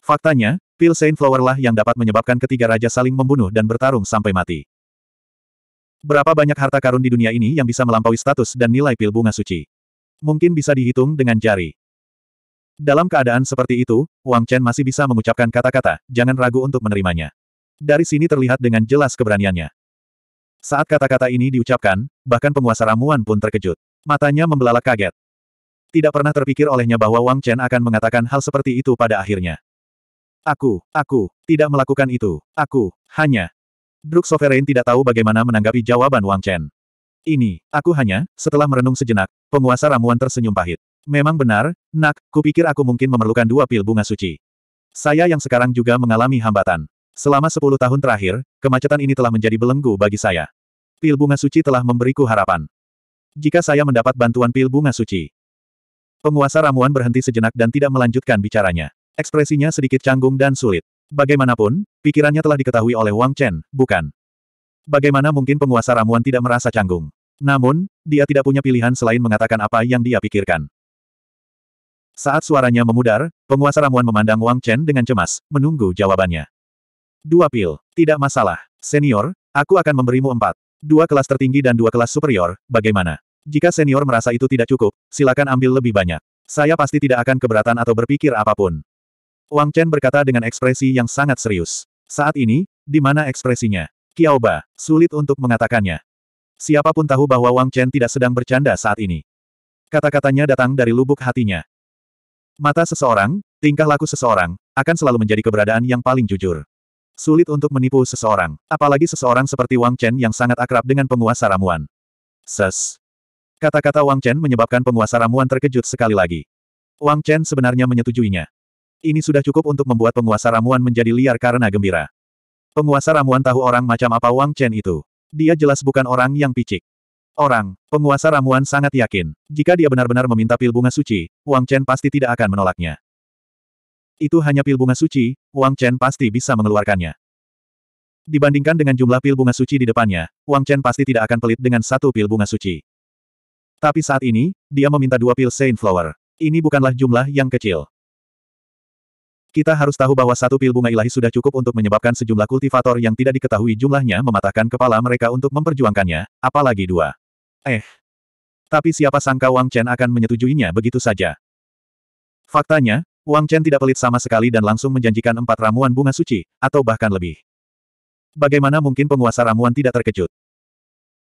Faktanya, pil Flower lah yang dapat menyebabkan ketiga raja saling membunuh dan bertarung sampai mati. Berapa banyak harta karun di dunia ini yang bisa melampaui status dan nilai pil bunga suci? Mungkin bisa dihitung dengan jari. Dalam keadaan seperti itu, Wang Chen masih bisa mengucapkan kata-kata, jangan ragu untuk menerimanya. Dari sini terlihat dengan jelas keberaniannya. Saat kata-kata ini diucapkan, bahkan penguasa ramuan pun terkejut. Matanya membelalak kaget. Tidak pernah terpikir olehnya bahwa Wang Chen akan mengatakan hal seperti itu pada akhirnya. Aku, aku, tidak melakukan itu. Aku, hanya. Druk Sovereign tidak tahu bagaimana menanggapi jawaban Wang Chen. Ini, aku hanya, setelah merenung sejenak, penguasa ramuan tersenyum pahit. Memang benar, nak, kupikir aku mungkin memerlukan dua pil bunga suci. Saya yang sekarang juga mengalami hambatan. Selama sepuluh tahun terakhir, kemacetan ini telah menjadi belenggu bagi saya. Pil bunga suci telah memberiku harapan. Jika saya mendapat bantuan pil bunga suci. Penguasa ramuan berhenti sejenak dan tidak melanjutkan bicaranya. Ekspresinya sedikit canggung dan sulit. Bagaimanapun, pikirannya telah diketahui oleh Wang Chen, bukan? Bagaimana mungkin penguasa ramuan tidak merasa canggung? Namun, dia tidak punya pilihan selain mengatakan apa yang dia pikirkan. Saat suaranya memudar, penguasa ramuan memandang Wang Chen dengan cemas, menunggu jawabannya. Dua pil, tidak masalah. Senior, aku akan memberimu empat. Dua kelas tertinggi dan dua kelas superior, bagaimana? Jika senior merasa itu tidak cukup, silakan ambil lebih banyak. Saya pasti tidak akan keberatan atau berpikir apapun. Wang Chen berkata dengan ekspresi yang sangat serius. Saat ini, di mana ekspresinya? Kiaoba, sulit untuk mengatakannya. Siapapun tahu bahwa Wang Chen tidak sedang bercanda saat ini. Kata-katanya datang dari lubuk hatinya. Mata seseorang, tingkah laku seseorang, akan selalu menjadi keberadaan yang paling jujur. Sulit untuk menipu seseorang, apalagi seseorang seperti Wang Chen yang sangat akrab dengan penguasa ramuan. Ses. Kata-kata Wang Chen menyebabkan penguasa ramuan terkejut sekali lagi. Wang Chen sebenarnya menyetujuinya. Ini sudah cukup untuk membuat penguasa ramuan menjadi liar karena gembira. Penguasa ramuan tahu orang macam apa Wang Chen itu. Dia jelas bukan orang yang picik. Orang, penguasa ramuan sangat yakin, jika dia benar-benar meminta pil bunga suci, Wang Chen pasti tidak akan menolaknya. Itu hanya pil bunga suci, Wang Chen pasti bisa mengeluarkannya. Dibandingkan dengan jumlah pil bunga suci di depannya, Wang Chen pasti tidak akan pelit dengan satu pil bunga suci. Tapi saat ini, dia meminta dua pil Saint Flower. Ini bukanlah jumlah yang kecil. Kita harus tahu bahwa satu pil bunga ilahi sudah cukup untuk menyebabkan sejumlah kultivator yang tidak diketahui jumlahnya mematahkan kepala mereka untuk memperjuangkannya, apalagi dua. Eh. Tapi siapa sangka Wang Chen akan menyetujuinya begitu saja. Faktanya, Wang Chen tidak pelit sama sekali dan langsung menjanjikan empat ramuan bunga suci, atau bahkan lebih. Bagaimana mungkin penguasa ramuan tidak terkejut?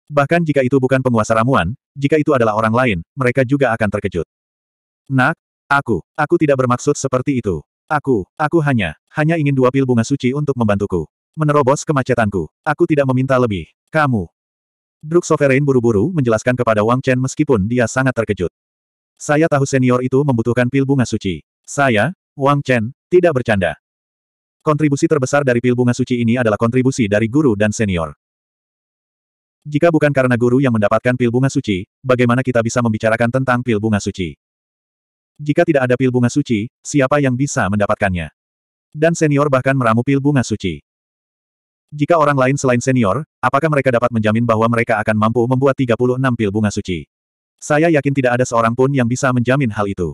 Bahkan jika itu bukan penguasa ramuan, jika itu adalah orang lain, mereka juga akan terkejut. Nak, aku, aku tidak bermaksud seperti itu. Aku, aku hanya, hanya ingin dua pil bunga suci untuk membantuku. Menerobos kemacetanku. Aku tidak meminta lebih. Kamu. Druk Sovereign buru-buru menjelaskan kepada Wang Chen meskipun dia sangat terkejut. Saya tahu senior itu membutuhkan pil bunga suci. Saya, Wang Chen, tidak bercanda. Kontribusi terbesar dari pil bunga suci ini adalah kontribusi dari guru dan senior. Jika bukan karena guru yang mendapatkan pil bunga suci, bagaimana kita bisa membicarakan tentang pil bunga suci? Jika tidak ada pil bunga suci, siapa yang bisa mendapatkannya? Dan senior bahkan meramu pil bunga suci. Jika orang lain selain senior, apakah mereka dapat menjamin bahwa mereka akan mampu membuat 36 pil bunga suci? Saya yakin tidak ada seorang pun yang bisa menjamin hal itu.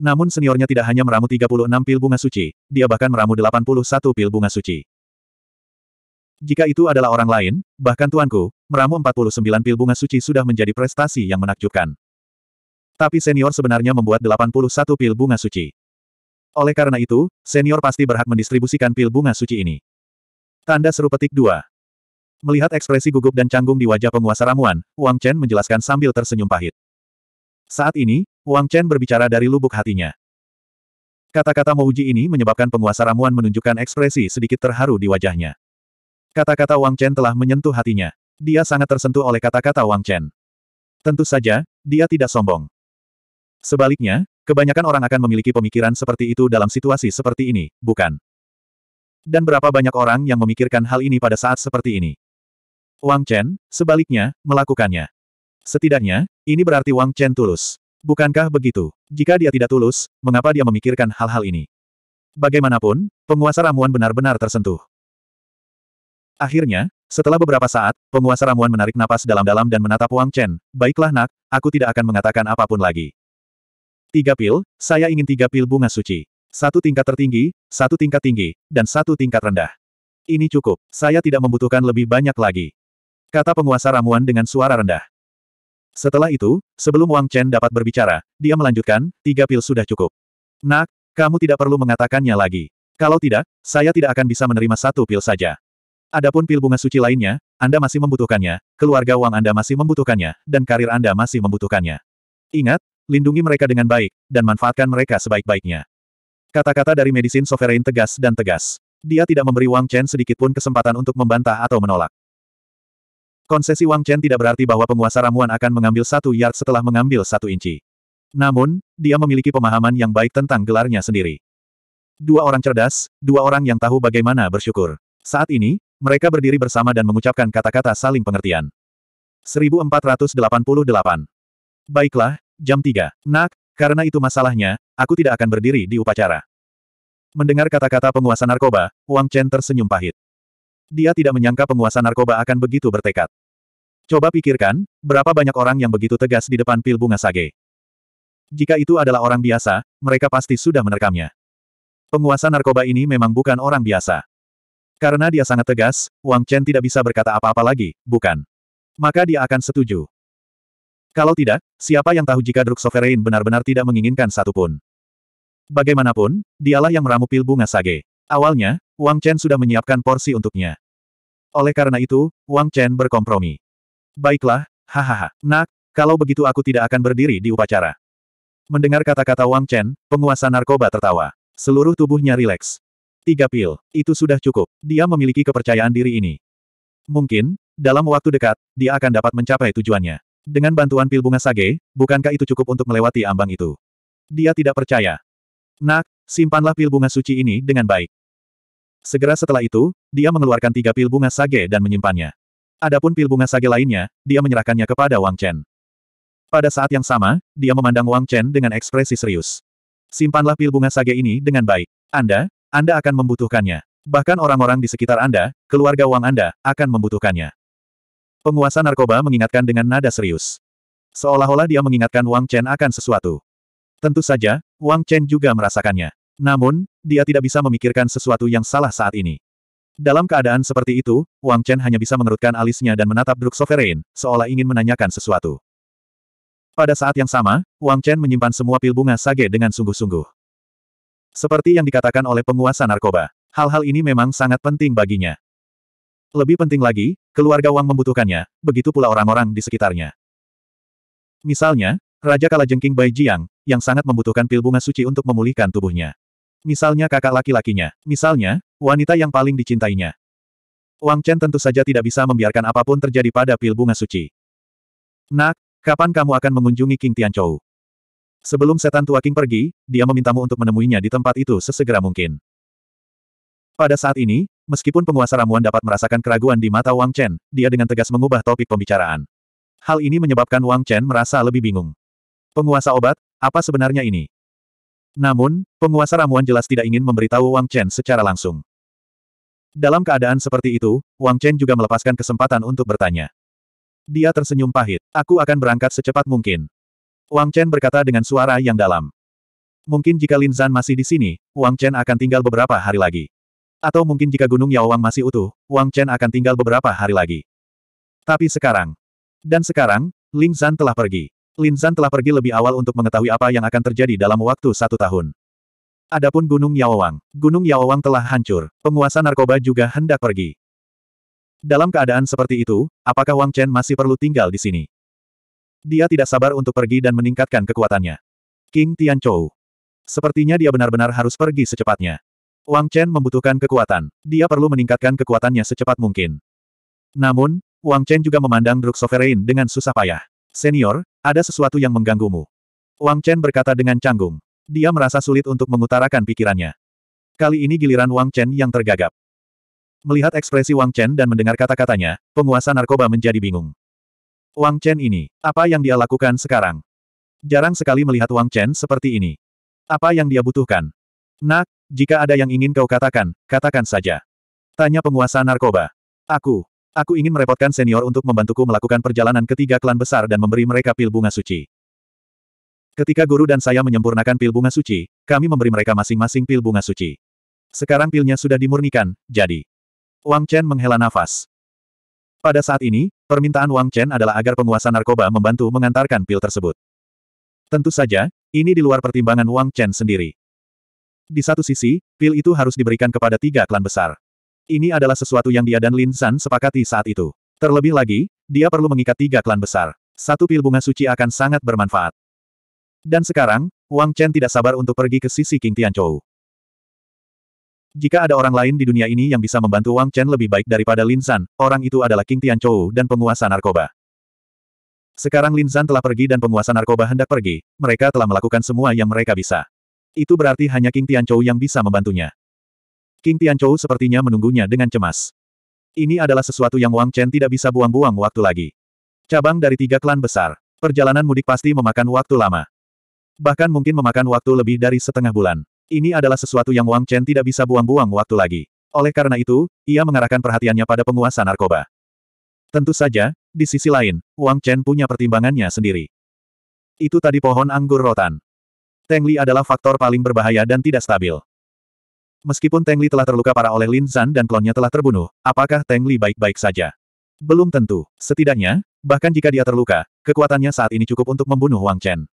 Namun seniornya tidak hanya meramu 36 pil bunga suci, dia bahkan meramu 81 pil bunga suci. Jika itu adalah orang lain, bahkan tuanku, meramu 49 pil bunga suci sudah menjadi prestasi yang menakjubkan. Tapi senior sebenarnya membuat 81 pil bunga suci. Oleh karena itu, senior pasti berhak mendistribusikan pil bunga suci ini. Tanda seru petik 2. Melihat ekspresi gugup dan canggung di wajah penguasa ramuan, Wang Chen menjelaskan sambil tersenyum pahit. Saat ini, Wang Chen berbicara dari lubuk hatinya. Kata-kata Mouji ini menyebabkan penguasa ramuan menunjukkan ekspresi sedikit terharu di wajahnya. Kata-kata Wang Chen telah menyentuh hatinya. Dia sangat tersentuh oleh kata-kata Wang Chen. Tentu saja, dia tidak sombong. Sebaliknya, kebanyakan orang akan memiliki pemikiran seperti itu dalam situasi seperti ini, bukan? Dan berapa banyak orang yang memikirkan hal ini pada saat seperti ini? Wang Chen, sebaliknya, melakukannya. Setidaknya, ini berarti Wang Chen tulus. Bukankah begitu? Jika dia tidak tulus, mengapa dia memikirkan hal-hal ini? Bagaimanapun, penguasa ramuan benar-benar tersentuh. Akhirnya, setelah beberapa saat, penguasa ramuan menarik napas dalam-dalam dan menatap Wang Chen, baiklah nak, aku tidak akan mengatakan apapun lagi. Tiga pil, saya ingin tiga pil bunga suci. Satu tingkat tertinggi, satu tingkat tinggi, dan satu tingkat rendah. Ini cukup, saya tidak membutuhkan lebih banyak lagi. Kata penguasa ramuan dengan suara rendah. Setelah itu, sebelum Wang Chen dapat berbicara, dia melanjutkan, tiga pil sudah cukup. Nak, kamu tidak perlu mengatakannya lagi. Kalau tidak, saya tidak akan bisa menerima satu pil saja. Adapun pil bunga suci lainnya, Anda masih membutuhkannya, keluarga Wang Anda masih membutuhkannya, dan karir Anda masih membutuhkannya. Ingat, lindungi mereka dengan baik, dan manfaatkan mereka sebaik-baiknya. Kata-kata dari Medisin Sovereign tegas dan tegas. Dia tidak memberi Wang Chen sedikitpun kesempatan untuk membantah atau menolak. Konsesi Wang Chen tidak berarti bahwa penguasa ramuan akan mengambil satu yard setelah mengambil satu inci. Namun, dia memiliki pemahaman yang baik tentang gelarnya sendiri. Dua orang cerdas, dua orang yang tahu bagaimana bersyukur. Saat ini, mereka berdiri bersama dan mengucapkan kata-kata saling pengertian. 1488. Baiklah, Jam 3. Nak, karena itu masalahnya, aku tidak akan berdiri di upacara. Mendengar kata-kata penguasa narkoba, Wang Chen tersenyum pahit. Dia tidak menyangka penguasa narkoba akan begitu bertekad. Coba pikirkan, berapa banyak orang yang begitu tegas di depan pil bunga sage. Jika itu adalah orang biasa, mereka pasti sudah menerkamnya. Penguasa narkoba ini memang bukan orang biasa. Karena dia sangat tegas, Wang Chen tidak bisa berkata apa-apa lagi, bukan. Maka dia akan setuju. Kalau tidak, siapa yang tahu jika Druk Sovereign benar-benar tidak menginginkan satu pun. Bagaimanapun, dialah yang meramu pil bunga sage. Awalnya, Wang Chen sudah menyiapkan porsi untuknya. Oleh karena itu, Wang Chen berkompromi. Baiklah, hahaha, nak, kalau begitu aku tidak akan berdiri di upacara. Mendengar kata-kata Wang Chen, penguasa narkoba tertawa. Seluruh tubuhnya rileks. Tiga pil, itu sudah cukup. Dia memiliki kepercayaan diri ini. Mungkin, dalam waktu dekat, dia akan dapat mencapai tujuannya. Dengan bantuan pil bunga sage, bukankah itu cukup untuk melewati ambang itu? Dia tidak percaya. Nak, simpanlah pil bunga suci ini dengan baik. Segera setelah itu, dia mengeluarkan tiga pil bunga sage dan menyimpannya. Adapun pil bunga sage lainnya, dia menyerahkannya kepada Wang Chen. Pada saat yang sama, dia memandang Wang Chen dengan ekspresi serius. Simpanlah pil bunga sage ini dengan baik. Anda, Anda akan membutuhkannya. Bahkan orang-orang di sekitar Anda, keluarga Wang Anda, akan membutuhkannya. Penguasa narkoba mengingatkan dengan nada serius. Seolah-olah dia mengingatkan Wang Chen akan sesuatu. Tentu saja, Wang Chen juga merasakannya. Namun, dia tidak bisa memikirkan sesuatu yang salah saat ini. Dalam keadaan seperti itu, Wang Chen hanya bisa mengerutkan alisnya dan menatap Druk Sovereign, seolah ingin menanyakan sesuatu. Pada saat yang sama, Wang Chen menyimpan semua pil bunga sage dengan sungguh-sungguh. Seperti yang dikatakan oleh penguasa narkoba, hal-hal ini memang sangat penting baginya. Lebih penting lagi, keluarga Wang membutuhkannya, begitu pula orang-orang di sekitarnya. Misalnya, Raja Kalajengking Bai Jiang, yang sangat membutuhkan pil bunga suci untuk memulihkan tubuhnya. Misalnya kakak laki-lakinya, misalnya, wanita yang paling dicintainya. Wang Chen tentu saja tidak bisa membiarkan apapun terjadi pada pil bunga suci. Nak, kapan kamu akan mengunjungi King Tianchou? Sebelum setan tua King pergi, dia memintamu untuk menemuinya di tempat itu sesegera mungkin. Pada saat ini, Meskipun penguasa ramuan dapat merasakan keraguan di mata Wang Chen, dia dengan tegas mengubah topik pembicaraan. Hal ini menyebabkan Wang Chen merasa lebih bingung. Penguasa obat, apa sebenarnya ini? Namun, penguasa ramuan jelas tidak ingin memberitahu Wang Chen secara langsung. Dalam keadaan seperti itu, Wang Chen juga melepaskan kesempatan untuk bertanya. Dia tersenyum pahit. Aku akan berangkat secepat mungkin. Wang Chen berkata dengan suara yang dalam. Mungkin jika Lin Zan masih di sini, Wang Chen akan tinggal beberapa hari lagi. Atau mungkin jika Gunung Yaowang masih utuh, Wang Chen akan tinggal beberapa hari lagi. Tapi sekarang. Dan sekarang, Lin Zan telah pergi. Lin Zan telah pergi lebih awal untuk mengetahui apa yang akan terjadi dalam waktu satu tahun. Adapun Gunung Yaowang. Gunung Yaowang telah hancur. Penguasa narkoba juga hendak pergi. Dalam keadaan seperti itu, apakah Wang Chen masih perlu tinggal di sini? Dia tidak sabar untuk pergi dan meningkatkan kekuatannya. King Tian Chou. Sepertinya dia benar-benar harus pergi secepatnya. Wang Chen membutuhkan kekuatan. Dia perlu meningkatkan kekuatannya secepat mungkin. Namun, Wang Chen juga memandang Druk Sovereign dengan susah payah. Senior, ada sesuatu yang mengganggumu. Wang Chen berkata dengan canggung. Dia merasa sulit untuk mengutarakan pikirannya. Kali ini giliran Wang Chen yang tergagap. Melihat ekspresi Wang Chen dan mendengar kata-katanya, penguasa narkoba menjadi bingung. Wang Chen ini, apa yang dia lakukan sekarang? Jarang sekali melihat Wang Chen seperti ini. Apa yang dia butuhkan? Nak, jika ada yang ingin kau katakan, katakan saja. Tanya penguasa narkoba. Aku. Aku ingin merepotkan senior untuk membantuku melakukan perjalanan ketiga klan besar dan memberi mereka pil bunga suci. Ketika guru dan saya menyempurnakan pil bunga suci, kami memberi mereka masing-masing pil bunga suci. Sekarang pilnya sudah dimurnikan, jadi. Wang Chen menghela nafas. Pada saat ini, permintaan Wang Chen adalah agar penguasa narkoba membantu mengantarkan pil tersebut. Tentu saja, ini di luar pertimbangan Wang Chen sendiri. Di satu sisi, pil itu harus diberikan kepada tiga klan besar. Ini adalah sesuatu yang dia dan Lin San sepakati saat itu. Terlebih lagi, dia perlu mengikat tiga klan besar. Satu pil bunga suci akan sangat bermanfaat. Dan sekarang, Wang Chen tidak sabar untuk pergi ke sisi King Tianzhou. Jika ada orang lain di dunia ini yang bisa membantu Wang Chen lebih baik daripada Lin San, orang itu adalah King Tianzhou dan penguasa narkoba. Sekarang Lin San telah pergi dan penguasa narkoba hendak pergi, mereka telah melakukan semua yang mereka bisa. Itu berarti hanya King Tianchou yang bisa membantunya. King Tianchou sepertinya menunggunya dengan cemas. Ini adalah sesuatu yang Wang Chen tidak bisa buang-buang waktu lagi. Cabang dari tiga klan besar. Perjalanan mudik pasti memakan waktu lama. Bahkan mungkin memakan waktu lebih dari setengah bulan. Ini adalah sesuatu yang Wang Chen tidak bisa buang-buang waktu lagi. Oleh karena itu, ia mengarahkan perhatiannya pada penguasa narkoba. Tentu saja, di sisi lain, Wang Chen punya pertimbangannya sendiri. Itu tadi pohon anggur rotan. Teng Li adalah faktor paling berbahaya dan tidak stabil. Meskipun Teng Li telah terluka parah oleh Lin Zan dan klonnya telah terbunuh, apakah Teng Li baik-baik saja? Belum tentu. Setidaknya, bahkan jika dia terluka, kekuatannya saat ini cukup untuk membunuh Wang Chen.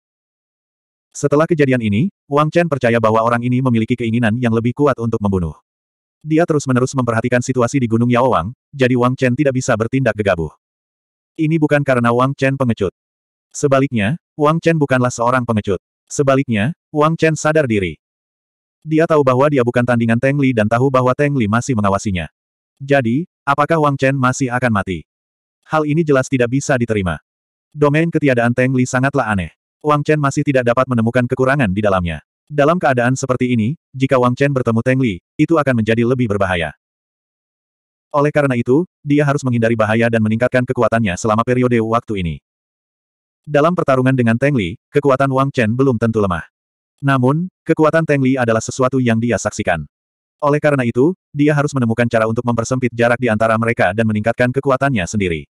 Setelah kejadian ini, Wang Chen percaya bahwa orang ini memiliki keinginan yang lebih kuat untuk membunuh. Dia terus-menerus memperhatikan situasi di Gunung Yaowang, jadi Wang Chen tidak bisa bertindak gegabah. Ini bukan karena Wang Chen pengecut. Sebaliknya, Wang Chen bukanlah seorang pengecut. Sebaliknya, Wang Chen sadar diri. Dia tahu bahwa dia bukan tandingan Teng Li dan tahu bahwa Teng Li masih mengawasinya. Jadi, apakah Wang Chen masih akan mati? Hal ini jelas tidak bisa diterima. Domain ketiadaan Teng Li sangatlah aneh. Wang Chen masih tidak dapat menemukan kekurangan di dalamnya. Dalam keadaan seperti ini, jika Wang Chen bertemu Teng Li, itu akan menjadi lebih berbahaya. Oleh karena itu, dia harus menghindari bahaya dan meningkatkan kekuatannya selama periode waktu ini. Dalam pertarungan dengan Teng Li, kekuatan Wang Chen belum tentu lemah. Namun, kekuatan Teng Li adalah sesuatu yang dia saksikan. Oleh karena itu, dia harus menemukan cara untuk mempersempit jarak di antara mereka dan meningkatkan kekuatannya sendiri.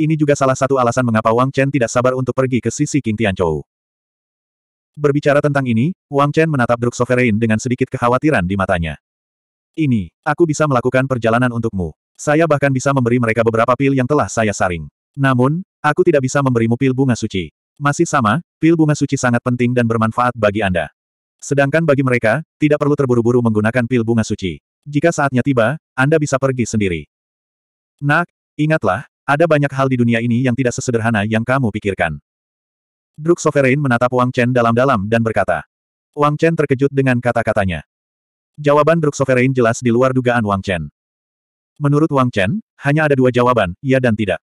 Ini juga salah satu alasan mengapa Wang Chen tidak sabar untuk pergi ke sisi King Tianzhou. Berbicara tentang ini, Wang Chen menatap Druk Sovereign dengan sedikit kekhawatiran di matanya. Ini, aku bisa melakukan perjalanan untukmu. Saya bahkan bisa memberi mereka beberapa pil yang telah saya saring. Namun, Aku tidak bisa memberimu pil bunga suci. Masih sama, pil bunga suci sangat penting dan bermanfaat bagi Anda. Sedangkan bagi mereka, tidak perlu terburu-buru menggunakan pil bunga suci. Jika saatnya tiba, Anda bisa pergi sendiri. Nak, ingatlah, ada banyak hal di dunia ini yang tidak sesederhana yang kamu pikirkan. Druk Sovereign menatap Wang Chen dalam-dalam dan berkata. Wang Chen terkejut dengan kata-katanya. Jawaban Druk Sovereign jelas di luar dugaan Wang Chen. Menurut Wang Chen, hanya ada dua jawaban, ya dan tidak.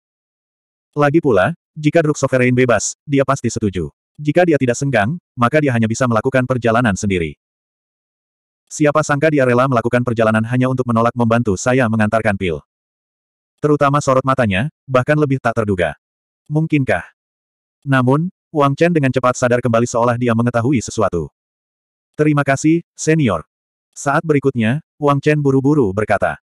Lagi pula, jika Druk Sovereign bebas, dia pasti setuju. Jika dia tidak senggang, maka dia hanya bisa melakukan perjalanan sendiri. Siapa sangka dia rela melakukan perjalanan hanya untuk menolak membantu saya mengantarkan pil. Terutama sorot matanya, bahkan lebih tak terduga. Mungkinkah? Namun, Wang Chen dengan cepat sadar kembali seolah dia mengetahui sesuatu. Terima kasih, senior. Saat berikutnya, Wang Chen buru-buru berkata.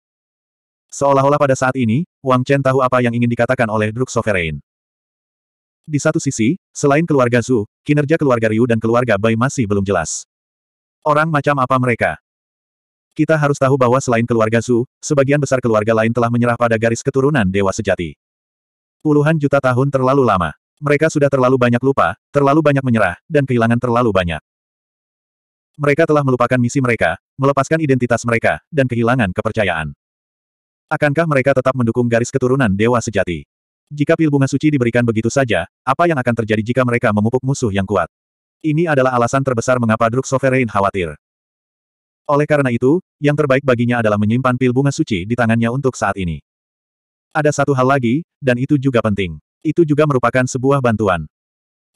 Seolah-olah pada saat ini, Wang Chen tahu apa yang ingin dikatakan oleh Druk Sovereign. Di satu sisi, selain keluarga Zhu, kinerja keluarga Ryu dan keluarga Bai masih belum jelas. Orang macam apa mereka? Kita harus tahu bahwa selain keluarga Zhu, sebagian besar keluarga lain telah menyerah pada garis keturunan Dewa Sejati. Puluhan juta tahun terlalu lama. Mereka sudah terlalu banyak lupa, terlalu banyak menyerah, dan kehilangan terlalu banyak. Mereka telah melupakan misi mereka, melepaskan identitas mereka, dan kehilangan kepercayaan. Akankah mereka tetap mendukung garis keturunan dewa sejati? Jika pil bunga suci diberikan begitu saja, apa yang akan terjadi jika mereka memupuk musuh yang kuat? Ini adalah alasan terbesar mengapa Druk Sovereign khawatir. Oleh karena itu, yang terbaik baginya adalah menyimpan pil bunga suci di tangannya untuk saat ini. Ada satu hal lagi, dan itu juga penting. Itu juga merupakan sebuah bantuan.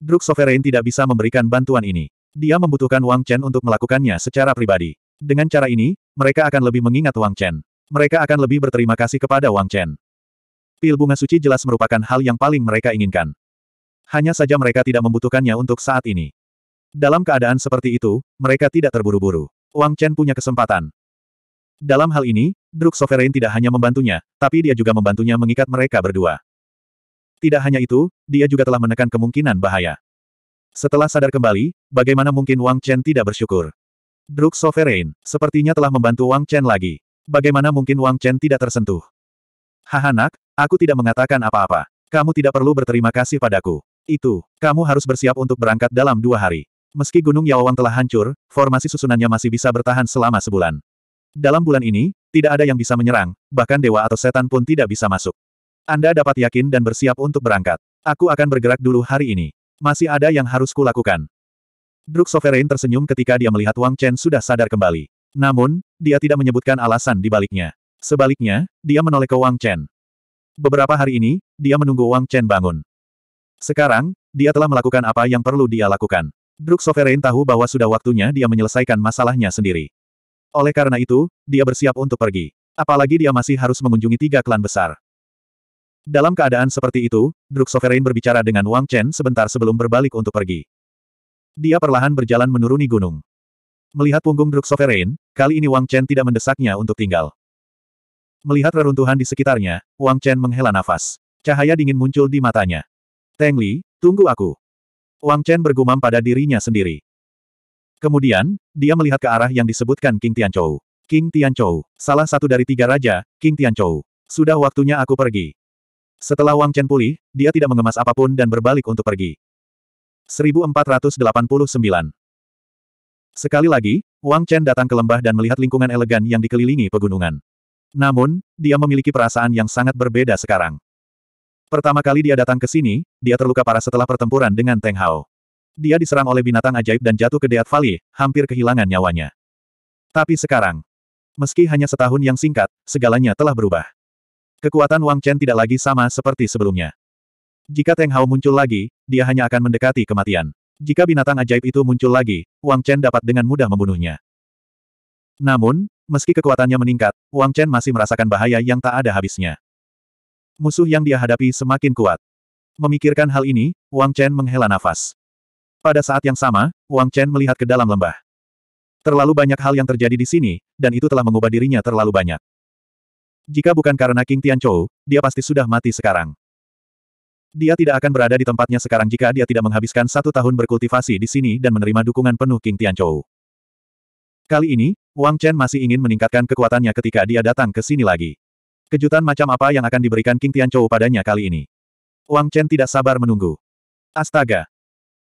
Druk Sovereign tidak bisa memberikan bantuan ini. Dia membutuhkan Wang Chen untuk melakukannya secara pribadi. Dengan cara ini, mereka akan lebih mengingat Wang Chen. Mereka akan lebih berterima kasih kepada Wang Chen. Pil bunga suci jelas merupakan hal yang paling mereka inginkan. Hanya saja mereka tidak membutuhkannya untuk saat ini. Dalam keadaan seperti itu, mereka tidak terburu-buru. Wang Chen punya kesempatan. Dalam hal ini, Druk Sovereign tidak hanya membantunya, tapi dia juga membantunya mengikat mereka berdua. Tidak hanya itu, dia juga telah menekan kemungkinan bahaya. Setelah sadar kembali, bagaimana mungkin Wang Chen tidak bersyukur? Druk Sovereign, sepertinya telah membantu Wang Chen lagi. Bagaimana mungkin Wang Chen tidak tersentuh? Haha nak, aku tidak mengatakan apa-apa. Kamu tidak perlu berterima kasih padaku. Itu, kamu harus bersiap untuk berangkat dalam dua hari. Meski Gunung Yawang telah hancur, formasi susunannya masih bisa bertahan selama sebulan. Dalam bulan ini, tidak ada yang bisa menyerang, bahkan dewa atau setan pun tidak bisa masuk. Anda dapat yakin dan bersiap untuk berangkat. Aku akan bergerak dulu hari ini. Masih ada yang harus kulakukan. Druk Sovereign tersenyum ketika dia melihat Wang Chen sudah sadar kembali. Namun, dia tidak menyebutkan alasan di baliknya. Sebaliknya, dia menoleh ke Wang Chen. Beberapa hari ini, dia menunggu Wang Chen bangun. Sekarang, dia telah melakukan apa yang perlu dia lakukan. Druk Sovereign tahu bahwa sudah waktunya dia menyelesaikan masalahnya sendiri. Oleh karena itu, dia bersiap untuk pergi. Apalagi dia masih harus mengunjungi tiga klan besar. Dalam keadaan seperti itu, Druk Sovereign berbicara dengan Wang Chen sebentar sebelum berbalik untuk pergi. Dia perlahan berjalan menuruni gunung. Melihat punggung Druk Sovereign, kali ini Wang Chen tidak mendesaknya untuk tinggal. Melihat reruntuhan di sekitarnya, Wang Chen menghela nafas. Cahaya dingin muncul di matanya. Teng Li, tunggu aku. Wang Chen bergumam pada dirinya sendiri. Kemudian, dia melihat ke arah yang disebutkan King Tianchou. King Tianchou, salah satu dari tiga raja, King Tianchou. Sudah waktunya aku pergi. Setelah Wang Chen pulih, dia tidak mengemas apapun dan berbalik untuk pergi. 1489 Sekali lagi, Wang Chen datang ke lembah dan melihat lingkungan elegan yang dikelilingi pegunungan. Namun, dia memiliki perasaan yang sangat berbeda sekarang. Pertama kali dia datang ke sini, dia terluka parah setelah pertempuran dengan Teng Hao. Dia diserang oleh binatang ajaib dan jatuh ke Deat Valley, hampir kehilangan nyawanya. Tapi sekarang, meski hanya setahun yang singkat, segalanya telah berubah. Kekuatan Wang Chen tidak lagi sama seperti sebelumnya. Jika Teng Hao muncul lagi, dia hanya akan mendekati kematian. Jika binatang ajaib itu muncul lagi, Wang Chen dapat dengan mudah membunuhnya. Namun, meski kekuatannya meningkat, Wang Chen masih merasakan bahaya yang tak ada habisnya. Musuh yang dia hadapi semakin kuat. Memikirkan hal ini, Wang Chen menghela nafas. Pada saat yang sama, Wang Chen melihat ke dalam lembah. Terlalu banyak hal yang terjadi di sini, dan itu telah mengubah dirinya terlalu banyak. Jika bukan karena King Tianchou, dia pasti sudah mati sekarang. Dia tidak akan berada di tempatnya sekarang jika dia tidak menghabiskan satu tahun berkultivasi di sini dan menerima dukungan penuh King Tianchou. Kali ini, Wang Chen masih ingin meningkatkan kekuatannya ketika dia datang ke sini lagi. Kejutan macam apa yang akan diberikan King Tianchou padanya kali ini? Wang Chen tidak sabar menunggu. Astaga!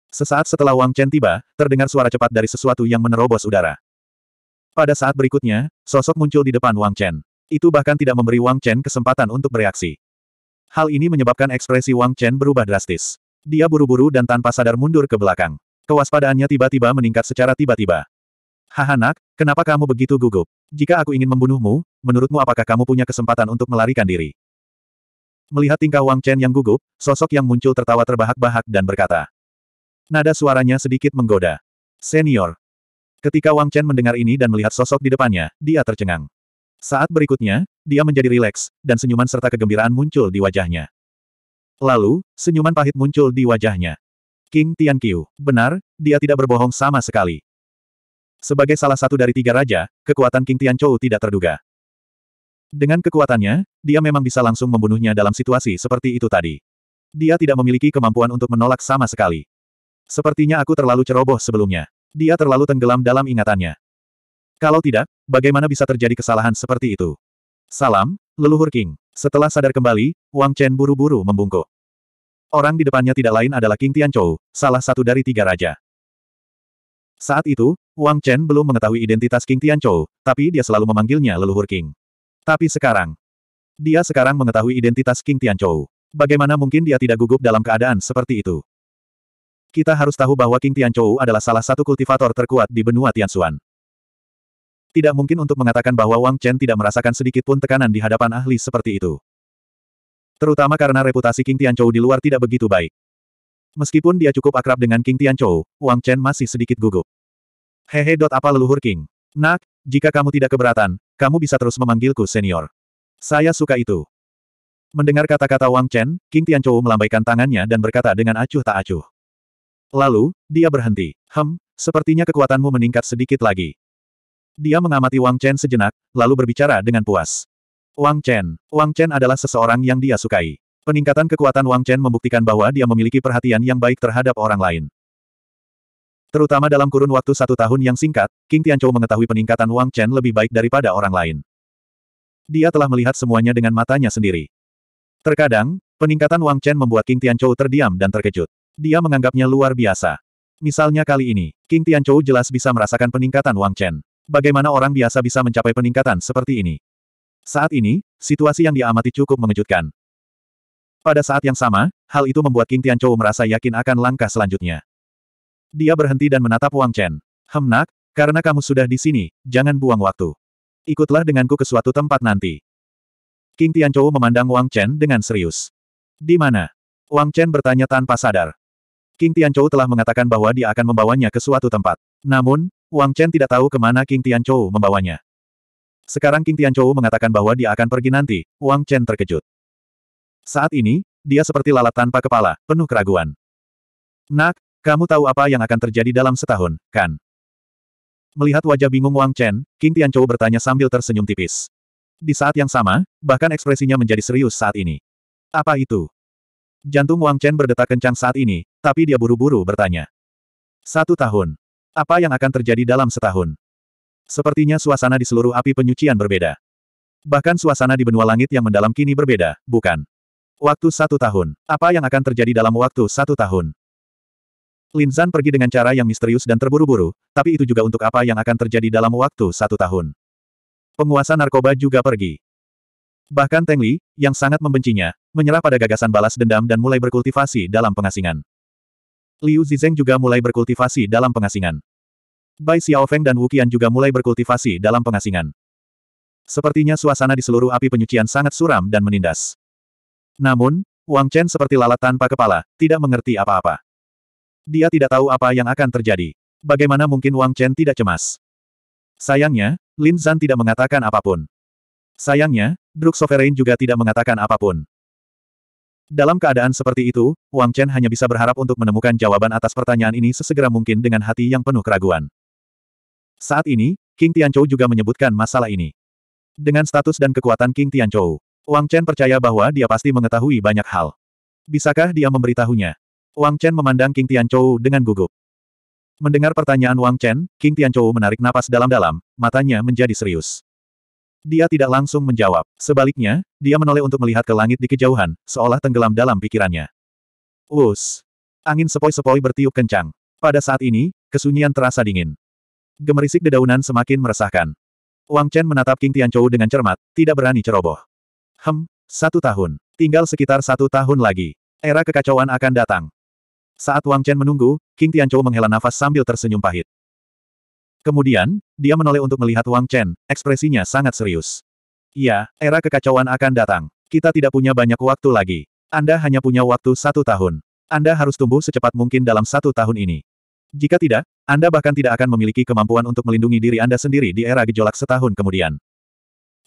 Sesaat setelah Wang Chen tiba, terdengar suara cepat dari sesuatu yang menerobos udara. Pada saat berikutnya, sosok muncul di depan Wang Chen. Itu bahkan tidak memberi Wang Chen kesempatan untuk bereaksi. Hal ini menyebabkan ekspresi Wang Chen berubah drastis. Dia buru-buru dan tanpa sadar mundur ke belakang. Kewaspadaannya tiba-tiba meningkat secara tiba-tiba. Haha nak, kenapa kamu begitu gugup? Jika aku ingin membunuhmu, menurutmu apakah kamu punya kesempatan untuk melarikan diri? Melihat tingkah Wang Chen yang gugup, sosok yang muncul tertawa terbahak-bahak dan berkata. Nada suaranya sedikit menggoda. Senior. Ketika Wang Chen mendengar ini dan melihat sosok di depannya, dia tercengang. Saat berikutnya, dia menjadi rileks, dan senyuman serta kegembiraan muncul di wajahnya. Lalu, senyuman pahit muncul di wajahnya. King Tianqiu, benar, dia tidak berbohong sama sekali. Sebagai salah satu dari tiga raja, kekuatan King Tianchou tidak terduga. Dengan kekuatannya, dia memang bisa langsung membunuhnya dalam situasi seperti itu tadi. Dia tidak memiliki kemampuan untuk menolak sama sekali. Sepertinya aku terlalu ceroboh sebelumnya. Dia terlalu tenggelam dalam ingatannya. Kalau tidak, bagaimana bisa terjadi kesalahan seperti itu? Salam, leluhur King. Setelah sadar kembali, Wang Chen buru-buru membungkuk. Orang di depannya tidak lain adalah King Tianchou, salah satu dari tiga raja. Saat itu, Wang Chen belum mengetahui identitas King Tianchou, tapi dia selalu memanggilnya leluhur King. Tapi sekarang, dia sekarang mengetahui identitas King Tianchou. Bagaimana mungkin dia tidak gugup dalam keadaan seperti itu? Kita harus tahu bahwa King Tianchou adalah salah satu kultivator terkuat di benua Tianxuan. Tidak mungkin untuk mengatakan bahwa Wang Chen tidak merasakan sedikit pun tekanan di hadapan ahli seperti itu. Terutama karena reputasi King Tianchou di luar tidak begitu baik. Meskipun dia cukup akrab dengan King Tianchou, Wang Chen masih sedikit gugup. Hehe. Apa leluhur King? Nak, jika kamu tidak keberatan, kamu bisa terus memanggilku senior. Saya suka itu. Mendengar kata-kata Wang Chen, King Tianchou melambaikan tangannya dan berkata dengan acuh tak acuh. Lalu, dia berhenti. Hem, sepertinya kekuatanmu meningkat sedikit lagi. Dia mengamati Wang Chen sejenak, lalu berbicara dengan puas. Wang Chen. Wang Chen adalah seseorang yang dia sukai. Peningkatan kekuatan Wang Chen membuktikan bahwa dia memiliki perhatian yang baik terhadap orang lain. Terutama dalam kurun waktu satu tahun yang singkat, King Tianchou mengetahui peningkatan Wang Chen lebih baik daripada orang lain. Dia telah melihat semuanya dengan matanya sendiri. Terkadang, peningkatan Wang Chen membuat King Tianchou terdiam dan terkejut. Dia menganggapnya luar biasa. Misalnya kali ini, King Tianchou jelas bisa merasakan peningkatan Wang Chen. Bagaimana orang biasa bisa mencapai peningkatan seperti ini? Saat ini, situasi yang diamati cukup mengejutkan. Pada saat yang sama, hal itu membuat King Tianchou merasa yakin akan langkah selanjutnya. Dia berhenti dan menatap Wang Chen. Hemnak, karena kamu sudah di sini, jangan buang waktu. Ikutlah denganku ke suatu tempat nanti. King Tianchou memandang Wang Chen dengan serius. Di mana? Wang Chen bertanya tanpa sadar. King Tianchou telah mengatakan bahwa dia akan membawanya ke suatu tempat. Namun, Wang Chen tidak tahu kemana King Tian Chou membawanya. Sekarang King Tian Chou mengatakan bahwa dia akan pergi nanti, Wang Chen terkejut. Saat ini, dia seperti lalat tanpa kepala, penuh keraguan. Nak, kamu tahu apa yang akan terjadi dalam setahun, kan? Melihat wajah bingung Wang Chen, King Tian Chou bertanya sambil tersenyum tipis. Di saat yang sama, bahkan ekspresinya menjadi serius saat ini. Apa itu? Jantung Wang Chen berdetak kencang saat ini, tapi dia buru-buru bertanya. Satu tahun. Apa yang akan terjadi dalam setahun? Sepertinya suasana di seluruh api penyucian berbeda. Bahkan suasana di benua langit yang mendalam kini berbeda, bukan? Waktu satu tahun. Apa yang akan terjadi dalam waktu satu tahun? Lin Zan pergi dengan cara yang misterius dan terburu-buru, tapi itu juga untuk apa yang akan terjadi dalam waktu satu tahun. Penguasa narkoba juga pergi. Bahkan Teng Li, yang sangat membencinya, menyerah pada gagasan balas dendam dan mulai berkultivasi dalam pengasingan. Liu Zizeng juga mulai berkultivasi dalam pengasingan. Bai Xiaofeng dan Wu Qian juga mulai berkultivasi dalam pengasingan. Sepertinya suasana di seluruh api penyucian sangat suram dan menindas. Namun, Wang Chen seperti lalat tanpa kepala, tidak mengerti apa-apa. Dia tidak tahu apa yang akan terjadi. Bagaimana mungkin Wang Chen tidak cemas? Sayangnya, Lin Zan tidak mengatakan apapun. Sayangnya, Druk Sovereign juga tidak mengatakan apapun. Dalam keadaan seperti itu, Wang Chen hanya bisa berharap untuk menemukan jawaban atas pertanyaan ini sesegera mungkin dengan hati yang penuh keraguan. Saat ini, King Tianchou juga menyebutkan masalah ini. Dengan status dan kekuatan King Tianchou, Wang Chen percaya bahwa dia pasti mengetahui banyak hal. Bisakah dia memberitahunya? Wang Chen memandang King Tianchou dengan gugup. Mendengar pertanyaan Wang Chen, King Tianchou menarik napas dalam-dalam, matanya menjadi serius. Dia tidak langsung menjawab. Sebaliknya, dia menoleh untuk melihat ke langit di kejauhan, seolah tenggelam dalam pikirannya. Us. Angin sepoi-sepoi bertiup kencang. Pada saat ini, kesunyian terasa dingin. Gemerisik dedaunan semakin meresahkan. Wang Chen menatap King Tianchou dengan cermat, tidak berani ceroboh. Hem, satu tahun. Tinggal sekitar satu tahun lagi. Era kekacauan akan datang. Saat Wang Chen menunggu, King Tianchou menghela nafas sambil tersenyum pahit. Kemudian, dia menoleh untuk melihat Wang Chen, ekspresinya sangat serius. Ya, era kekacauan akan datang. Kita tidak punya banyak waktu lagi. Anda hanya punya waktu satu tahun. Anda harus tumbuh secepat mungkin dalam satu tahun ini. Jika tidak, Anda bahkan tidak akan memiliki kemampuan untuk melindungi diri Anda sendiri di era gejolak setahun kemudian.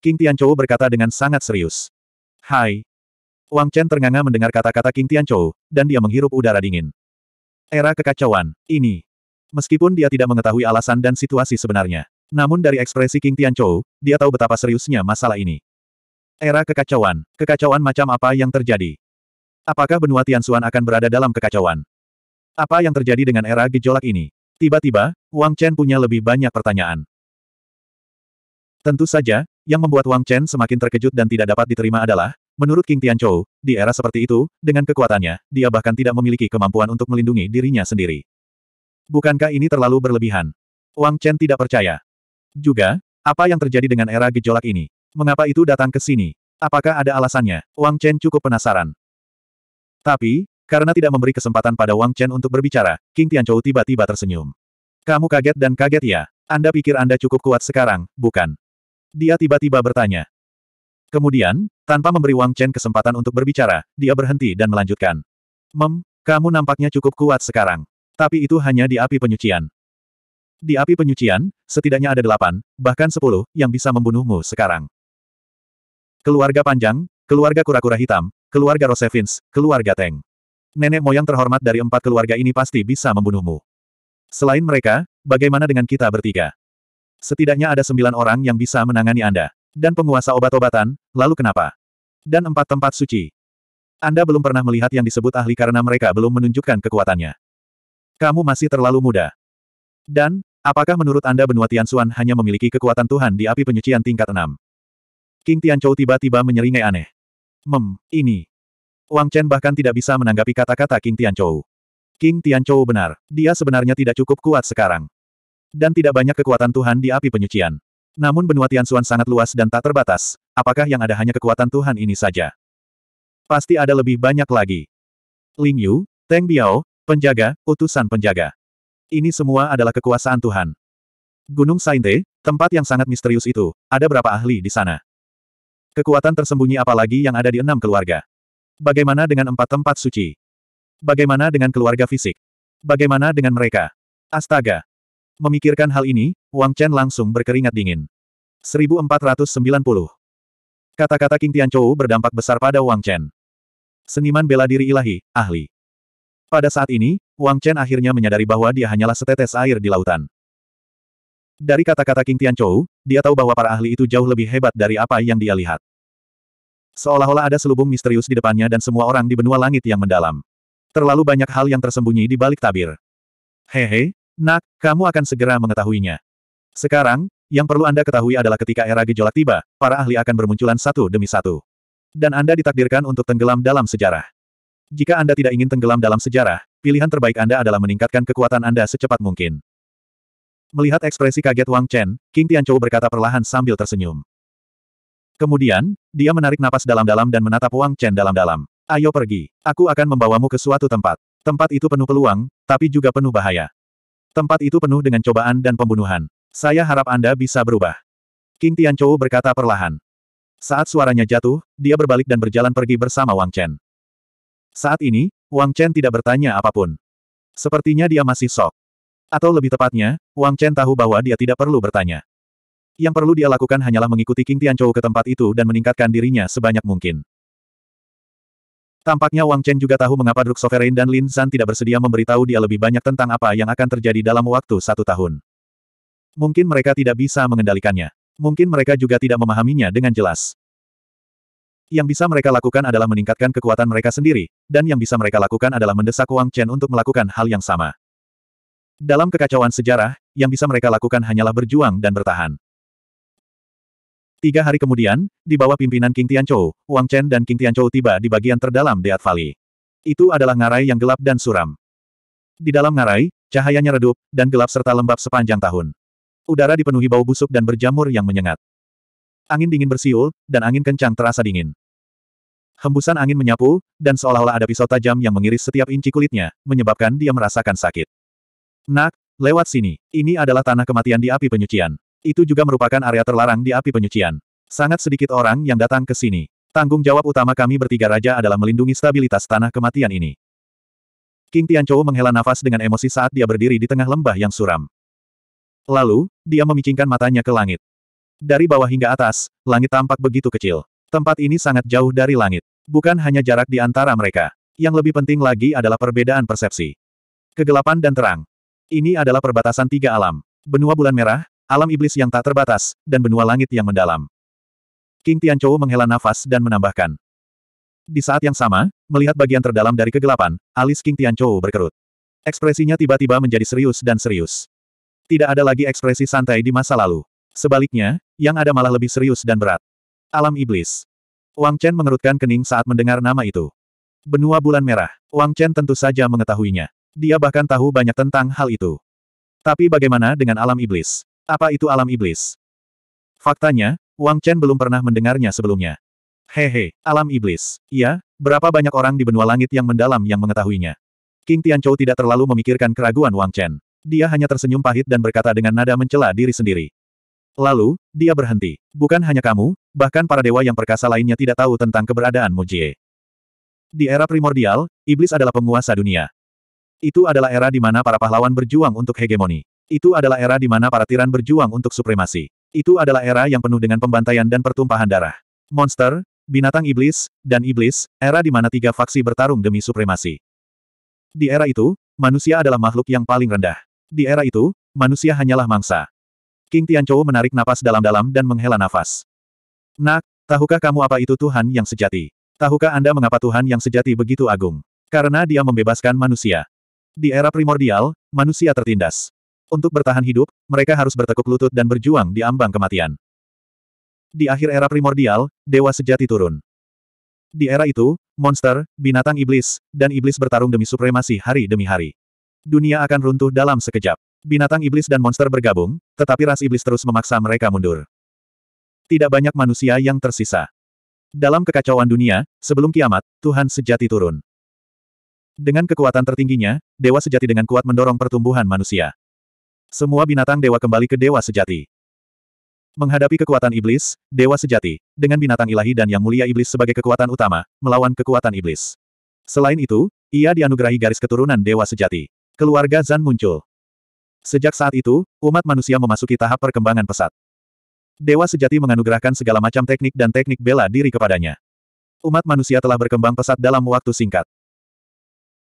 King Tianchou berkata dengan sangat serius. Hai. Wang Chen ternganga mendengar kata-kata King Tianchou, dan dia menghirup udara dingin. Era kekacauan, ini. Meskipun dia tidak mengetahui alasan dan situasi sebenarnya. Namun dari ekspresi King Tianchou, dia tahu betapa seriusnya masalah ini. Era kekacauan. Kekacauan macam apa yang terjadi? Apakah benua Tianxuan akan berada dalam kekacauan? Apa yang terjadi dengan era gejolak ini? Tiba-tiba, Wang Chen punya lebih banyak pertanyaan. Tentu saja, yang membuat Wang Chen semakin terkejut dan tidak dapat diterima adalah, menurut King Tianchou, di era seperti itu, dengan kekuatannya, dia bahkan tidak memiliki kemampuan untuk melindungi dirinya sendiri. Bukankah ini terlalu berlebihan? Wang Chen tidak percaya. Juga, apa yang terjadi dengan era gejolak ini? Mengapa itu datang ke sini? Apakah ada alasannya? Wang Chen cukup penasaran. Tapi, karena tidak memberi kesempatan pada Wang Chen untuk berbicara, King Tianchou tiba-tiba tersenyum. Kamu kaget dan kaget ya? Anda pikir Anda cukup kuat sekarang, bukan? Dia tiba-tiba bertanya. Kemudian, tanpa memberi Wang Chen kesempatan untuk berbicara, dia berhenti dan melanjutkan. Mem, kamu nampaknya cukup kuat sekarang. Tapi itu hanya di api penyucian. Di api penyucian, setidaknya ada delapan, bahkan sepuluh, yang bisa membunuhmu sekarang. Keluarga panjang, keluarga kura-kura hitam, keluarga Rosevins, keluarga Teng. Nenek moyang terhormat dari empat keluarga ini pasti bisa membunuhmu. Selain mereka, bagaimana dengan kita bertiga? Setidaknya ada sembilan orang yang bisa menangani Anda. Dan penguasa obat-obatan, lalu kenapa? Dan empat tempat suci. Anda belum pernah melihat yang disebut ahli karena mereka belum menunjukkan kekuatannya. Kamu masih terlalu muda. Dan, apakah menurut Anda benua Tianxuan hanya memiliki kekuatan Tuhan di api penyucian tingkat 6? King Tianchou tiba-tiba menyeringai aneh. Mem, ini. Wang Chen bahkan tidak bisa menanggapi kata-kata King Tianchou. King Tianchou benar, dia sebenarnya tidak cukup kuat sekarang. Dan tidak banyak kekuatan Tuhan di api penyucian. Namun benua Tianxuan sangat luas dan tak terbatas, apakah yang ada hanya kekuatan Tuhan ini saja? Pasti ada lebih banyak lagi. Ling Yu, Teng Biao, Penjaga, utusan penjaga. Ini semua adalah kekuasaan Tuhan. Gunung Sainte, tempat yang sangat misterius itu, ada berapa ahli di sana. Kekuatan tersembunyi apalagi yang ada di enam keluarga. Bagaimana dengan empat tempat suci? Bagaimana dengan keluarga fisik? Bagaimana dengan mereka? Astaga! Memikirkan hal ini, Wang Chen langsung berkeringat dingin. 1490 Kata-kata King Tianchou berdampak besar pada Wang Chen. Seniman bela diri ilahi, ahli. Pada saat ini, Wang Chen akhirnya menyadari bahwa dia hanyalah setetes air di lautan. Dari kata-kata King Chou, dia tahu bahwa para ahli itu jauh lebih hebat dari apa yang dia lihat. Seolah-olah ada selubung misterius di depannya dan semua orang di benua langit yang mendalam. Terlalu banyak hal yang tersembunyi di balik tabir. Hehe, nak, kamu akan segera mengetahuinya. Sekarang, yang perlu Anda ketahui adalah ketika era gejolak tiba, para ahli akan bermunculan satu demi satu. Dan Anda ditakdirkan untuk tenggelam dalam sejarah. Jika Anda tidak ingin tenggelam dalam sejarah, pilihan terbaik Anda adalah meningkatkan kekuatan Anda secepat mungkin. Melihat ekspresi kaget Wang Chen, King Tianchou berkata perlahan sambil tersenyum. Kemudian, dia menarik napas dalam-dalam dan menatap Wang Chen dalam-dalam. Ayo pergi, aku akan membawamu ke suatu tempat. Tempat itu penuh peluang, tapi juga penuh bahaya. Tempat itu penuh dengan cobaan dan pembunuhan. Saya harap Anda bisa berubah. King Tianchou berkata perlahan. Saat suaranya jatuh, dia berbalik dan berjalan pergi bersama Wang Chen. Saat ini, Wang Chen tidak bertanya apapun. Sepertinya dia masih sok. Atau lebih tepatnya, Wang Chen tahu bahwa dia tidak perlu bertanya. Yang perlu dia lakukan hanyalah mengikuti King Tianchou ke tempat itu dan meningkatkan dirinya sebanyak mungkin. Tampaknya Wang Chen juga tahu mengapa Druk Sovereign dan Lin San tidak bersedia memberitahu dia lebih banyak tentang apa yang akan terjadi dalam waktu satu tahun. Mungkin mereka tidak bisa mengendalikannya. Mungkin mereka juga tidak memahaminya dengan jelas. Yang bisa mereka lakukan adalah meningkatkan kekuatan mereka sendiri, dan yang bisa mereka lakukan adalah mendesak Wang Chen untuk melakukan hal yang sama. Dalam kekacauan sejarah, yang bisa mereka lakukan hanyalah berjuang dan bertahan. Tiga hari kemudian, di bawah pimpinan King Tianchou, Wang Chen dan King Tianchou tiba di bagian terdalam Deat Valley. Itu adalah ngarai yang gelap dan suram. Di dalam ngarai, cahayanya redup, dan gelap serta lembab sepanjang tahun. Udara dipenuhi bau busuk dan berjamur yang menyengat. Angin dingin bersiul, dan angin kencang terasa dingin. Hembusan angin menyapu, dan seolah-olah ada pisau tajam yang mengiris setiap inci kulitnya, menyebabkan dia merasakan sakit. Nak, lewat sini. Ini adalah tanah kematian di api penyucian. Itu juga merupakan area terlarang di api penyucian. Sangat sedikit orang yang datang ke sini. Tanggung jawab utama kami bertiga raja adalah melindungi stabilitas tanah kematian ini. King Tianchou menghela nafas dengan emosi saat dia berdiri di tengah lembah yang suram. Lalu, dia memicingkan matanya ke langit. Dari bawah hingga atas, langit tampak begitu kecil. Tempat ini sangat jauh dari langit. Bukan hanya jarak di antara mereka. Yang lebih penting lagi adalah perbedaan persepsi. Kegelapan dan terang. Ini adalah perbatasan tiga alam. Benua bulan merah, alam iblis yang tak terbatas, dan benua langit yang mendalam. King Tianchou menghela nafas dan menambahkan. Di saat yang sama, melihat bagian terdalam dari kegelapan, alis King Tianchou berkerut. Ekspresinya tiba-tiba menjadi serius dan serius. Tidak ada lagi ekspresi santai di masa lalu. Sebaliknya, yang ada malah lebih serius dan berat. Alam Iblis. Wang Chen mengerutkan kening saat mendengar nama itu. Benua Bulan Merah. Wang Chen tentu saja mengetahuinya. Dia bahkan tahu banyak tentang hal itu. Tapi bagaimana dengan alam iblis? Apa itu alam iblis? Faktanya, Wang Chen belum pernah mendengarnya sebelumnya. Hehe, alam iblis. Iya, berapa banyak orang di benua langit yang mendalam yang mengetahuinya? King Tianchou tidak terlalu memikirkan keraguan Wang Chen. Dia hanya tersenyum pahit dan berkata dengan nada mencela diri sendiri. Lalu, dia berhenti. Bukan hanya kamu, bahkan para dewa yang perkasa lainnya tidak tahu tentang keberadaan Mojie. Di era primordial, iblis adalah penguasa dunia. Itu adalah era di mana para pahlawan berjuang untuk hegemoni. Itu adalah era di mana para tiran berjuang untuk supremasi. Itu adalah era yang penuh dengan pembantaian dan pertumpahan darah. Monster, binatang iblis, dan iblis, era di mana tiga faksi bertarung demi supremasi. Di era itu, manusia adalah makhluk yang paling rendah. Di era itu, manusia hanyalah mangsa. King Tianchou menarik napas dalam-dalam dan menghela nafas. Nak, tahukah kamu apa itu Tuhan yang sejati? Tahukah Anda mengapa Tuhan yang sejati begitu agung? Karena dia membebaskan manusia. Di era primordial, manusia tertindas. Untuk bertahan hidup, mereka harus bertekuk lutut dan berjuang di ambang kematian. Di akhir era primordial, dewa sejati turun. Di era itu, monster, binatang iblis, dan iblis bertarung demi supremasi hari demi hari. Dunia akan runtuh dalam sekejap binatang iblis dan monster bergabung, tetapi ras iblis terus memaksa mereka mundur. Tidak banyak manusia yang tersisa. Dalam kekacauan dunia, sebelum kiamat, Tuhan sejati turun. Dengan kekuatan tertingginya, dewa sejati dengan kuat mendorong pertumbuhan manusia. Semua binatang dewa kembali ke dewa sejati. Menghadapi kekuatan iblis, dewa sejati, dengan binatang ilahi dan yang mulia iblis sebagai kekuatan utama, melawan kekuatan iblis. Selain itu, ia dianugerahi garis keturunan dewa sejati. Keluarga Zan muncul. Sejak saat itu, umat manusia memasuki tahap perkembangan pesat. Dewa sejati menganugerahkan segala macam teknik dan teknik bela diri kepadanya. Umat manusia telah berkembang pesat dalam waktu singkat.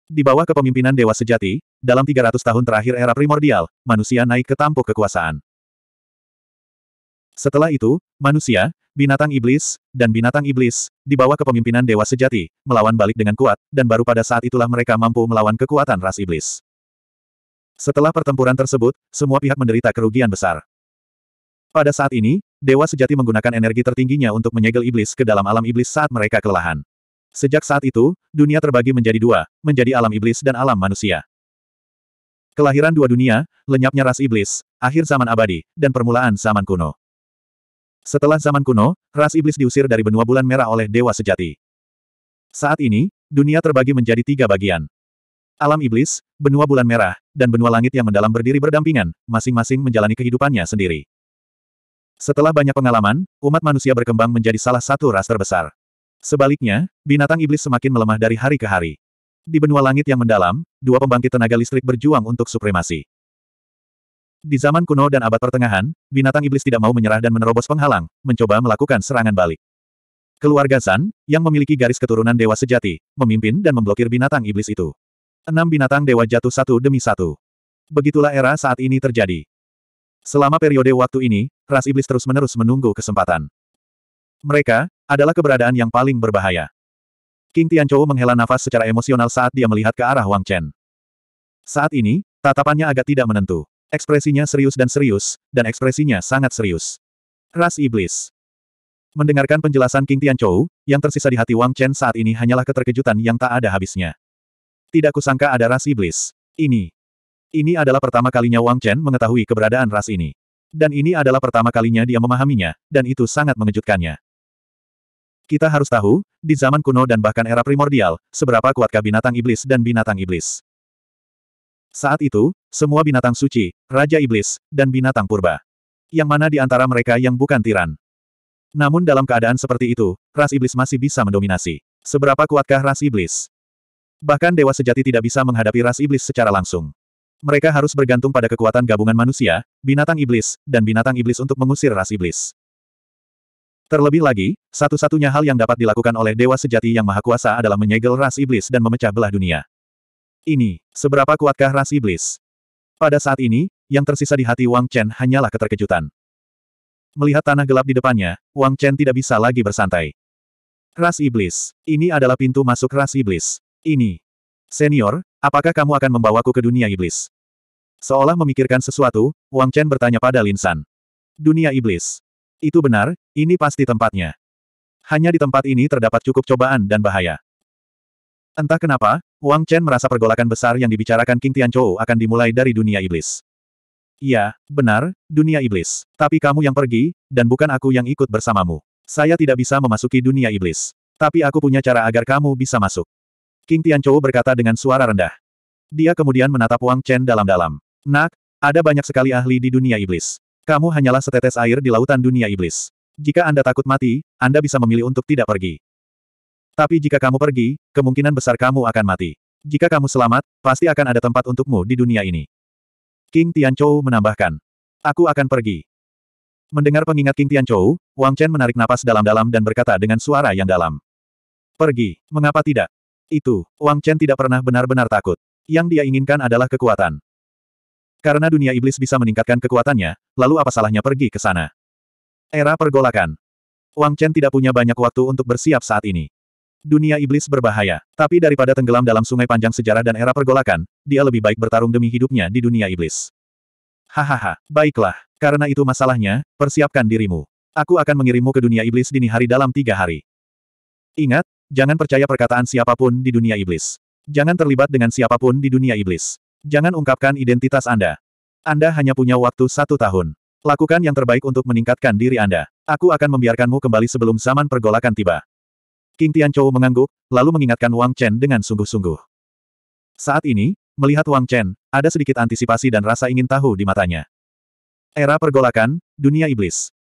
Di bawah kepemimpinan Dewa Sejati, dalam 300 tahun terakhir era primordial, manusia naik ke tampuk kekuasaan. Setelah itu, manusia, binatang iblis, dan binatang iblis, di bawah kepemimpinan Dewa Sejati, melawan balik dengan kuat, dan baru pada saat itulah mereka mampu melawan kekuatan ras iblis. Setelah pertempuran tersebut, semua pihak menderita kerugian besar. Pada saat ini, Dewa Sejati menggunakan energi tertingginya untuk menyegel iblis ke dalam alam iblis saat mereka kelelahan. Sejak saat itu, dunia terbagi menjadi dua, menjadi alam iblis dan alam manusia. Kelahiran dua dunia, lenyapnya ras iblis, akhir zaman abadi, dan permulaan zaman kuno. Setelah zaman kuno, ras iblis diusir dari benua bulan merah oleh Dewa Sejati. Saat ini, dunia terbagi menjadi tiga bagian. Alam iblis, benua bulan merah, dan benua langit yang mendalam berdiri berdampingan, masing-masing menjalani kehidupannya sendiri. Setelah banyak pengalaman, umat manusia berkembang menjadi salah satu ras terbesar. Sebaliknya, binatang iblis semakin melemah dari hari ke hari. Di benua langit yang mendalam, dua pembangkit tenaga listrik berjuang untuk supremasi. Di zaman kuno dan abad pertengahan, binatang iblis tidak mau menyerah dan menerobos penghalang, mencoba melakukan serangan balik. Keluarga Zan, yang memiliki garis keturunan dewa sejati, memimpin dan memblokir binatang iblis itu. Enam binatang dewa jatuh satu demi satu. Begitulah era saat ini terjadi. Selama periode waktu ini, ras iblis terus-menerus menunggu kesempatan. Mereka, adalah keberadaan yang paling berbahaya. King Tianchou menghela nafas secara emosional saat dia melihat ke arah Wang Chen. Saat ini, tatapannya agak tidak menentu. Ekspresinya serius dan serius, dan ekspresinya sangat serius. Ras Iblis. Mendengarkan penjelasan King Tianchou, yang tersisa di hati Wang Chen saat ini hanyalah keterkejutan yang tak ada habisnya. Tidak kusangka ada ras iblis. Ini. Ini adalah pertama kalinya Wang Chen mengetahui keberadaan ras ini. Dan ini adalah pertama kalinya dia memahaminya, dan itu sangat mengejutkannya. Kita harus tahu, di zaman kuno dan bahkan era primordial, seberapa kuatkah binatang iblis dan binatang iblis. Saat itu, semua binatang suci, Raja Iblis, dan binatang purba. Yang mana di antara mereka yang bukan tiran. Namun dalam keadaan seperti itu, ras iblis masih bisa mendominasi. Seberapa kuatkah ras iblis? Bahkan dewa sejati tidak bisa menghadapi ras iblis secara langsung. Mereka harus bergantung pada kekuatan gabungan manusia, binatang iblis, dan binatang iblis untuk mengusir ras iblis. Terlebih lagi, satu-satunya hal yang dapat dilakukan oleh dewa sejati yang maha kuasa adalah menyegel ras iblis dan memecah belah dunia. Ini, seberapa kuatkah ras iblis? Pada saat ini, yang tersisa di hati Wang Chen hanyalah keterkejutan. Melihat tanah gelap di depannya, Wang Chen tidak bisa lagi bersantai. Ras iblis, ini adalah pintu masuk ras iblis ini. Senior, apakah kamu akan membawaku ke dunia iblis? Seolah memikirkan sesuatu, Wang Chen bertanya pada Lin San. Dunia iblis. Itu benar, ini pasti tempatnya. Hanya di tempat ini terdapat cukup cobaan dan bahaya. Entah kenapa, Wang Chen merasa pergolakan besar yang dibicarakan King Chou akan dimulai dari dunia iblis. Ya, benar, dunia iblis. Tapi kamu yang pergi, dan bukan aku yang ikut bersamamu. Saya tidak bisa memasuki dunia iblis. Tapi aku punya cara agar kamu bisa masuk. King Tianchou berkata dengan suara rendah. Dia kemudian menatap Wang Chen dalam-dalam. Nak, ada banyak sekali ahli di dunia iblis. Kamu hanyalah setetes air di lautan dunia iblis. Jika Anda takut mati, Anda bisa memilih untuk tidak pergi. Tapi jika kamu pergi, kemungkinan besar kamu akan mati. Jika kamu selamat, pasti akan ada tempat untukmu di dunia ini. King Tianchou menambahkan. Aku akan pergi. Mendengar pengingat King Tianchou, Wang Chen menarik napas dalam-dalam dan berkata dengan suara yang dalam. Pergi, mengapa tidak? itu, Wang Chen tidak pernah benar-benar takut. Yang dia inginkan adalah kekuatan. Karena dunia iblis bisa meningkatkan kekuatannya, lalu apa salahnya pergi ke sana? Era pergolakan. Wang Chen tidak punya banyak waktu untuk bersiap saat ini. Dunia iblis berbahaya, tapi daripada tenggelam dalam sungai panjang sejarah dan era pergolakan, dia lebih baik bertarung demi hidupnya di dunia iblis. Hahaha, baiklah, karena itu masalahnya, persiapkan dirimu. Aku akan mengirimmu ke dunia iblis dini hari dalam tiga hari. Ingat, Jangan percaya perkataan siapapun di dunia iblis. Jangan terlibat dengan siapapun di dunia iblis. Jangan ungkapkan identitas Anda. Anda hanya punya waktu satu tahun. Lakukan yang terbaik untuk meningkatkan diri Anda. Aku akan membiarkanmu kembali sebelum zaman pergolakan tiba. King Tianchou mengangguk, lalu mengingatkan Wang Chen dengan sungguh-sungguh. Saat ini, melihat Wang Chen, ada sedikit antisipasi dan rasa ingin tahu di matanya. Era pergolakan, dunia iblis.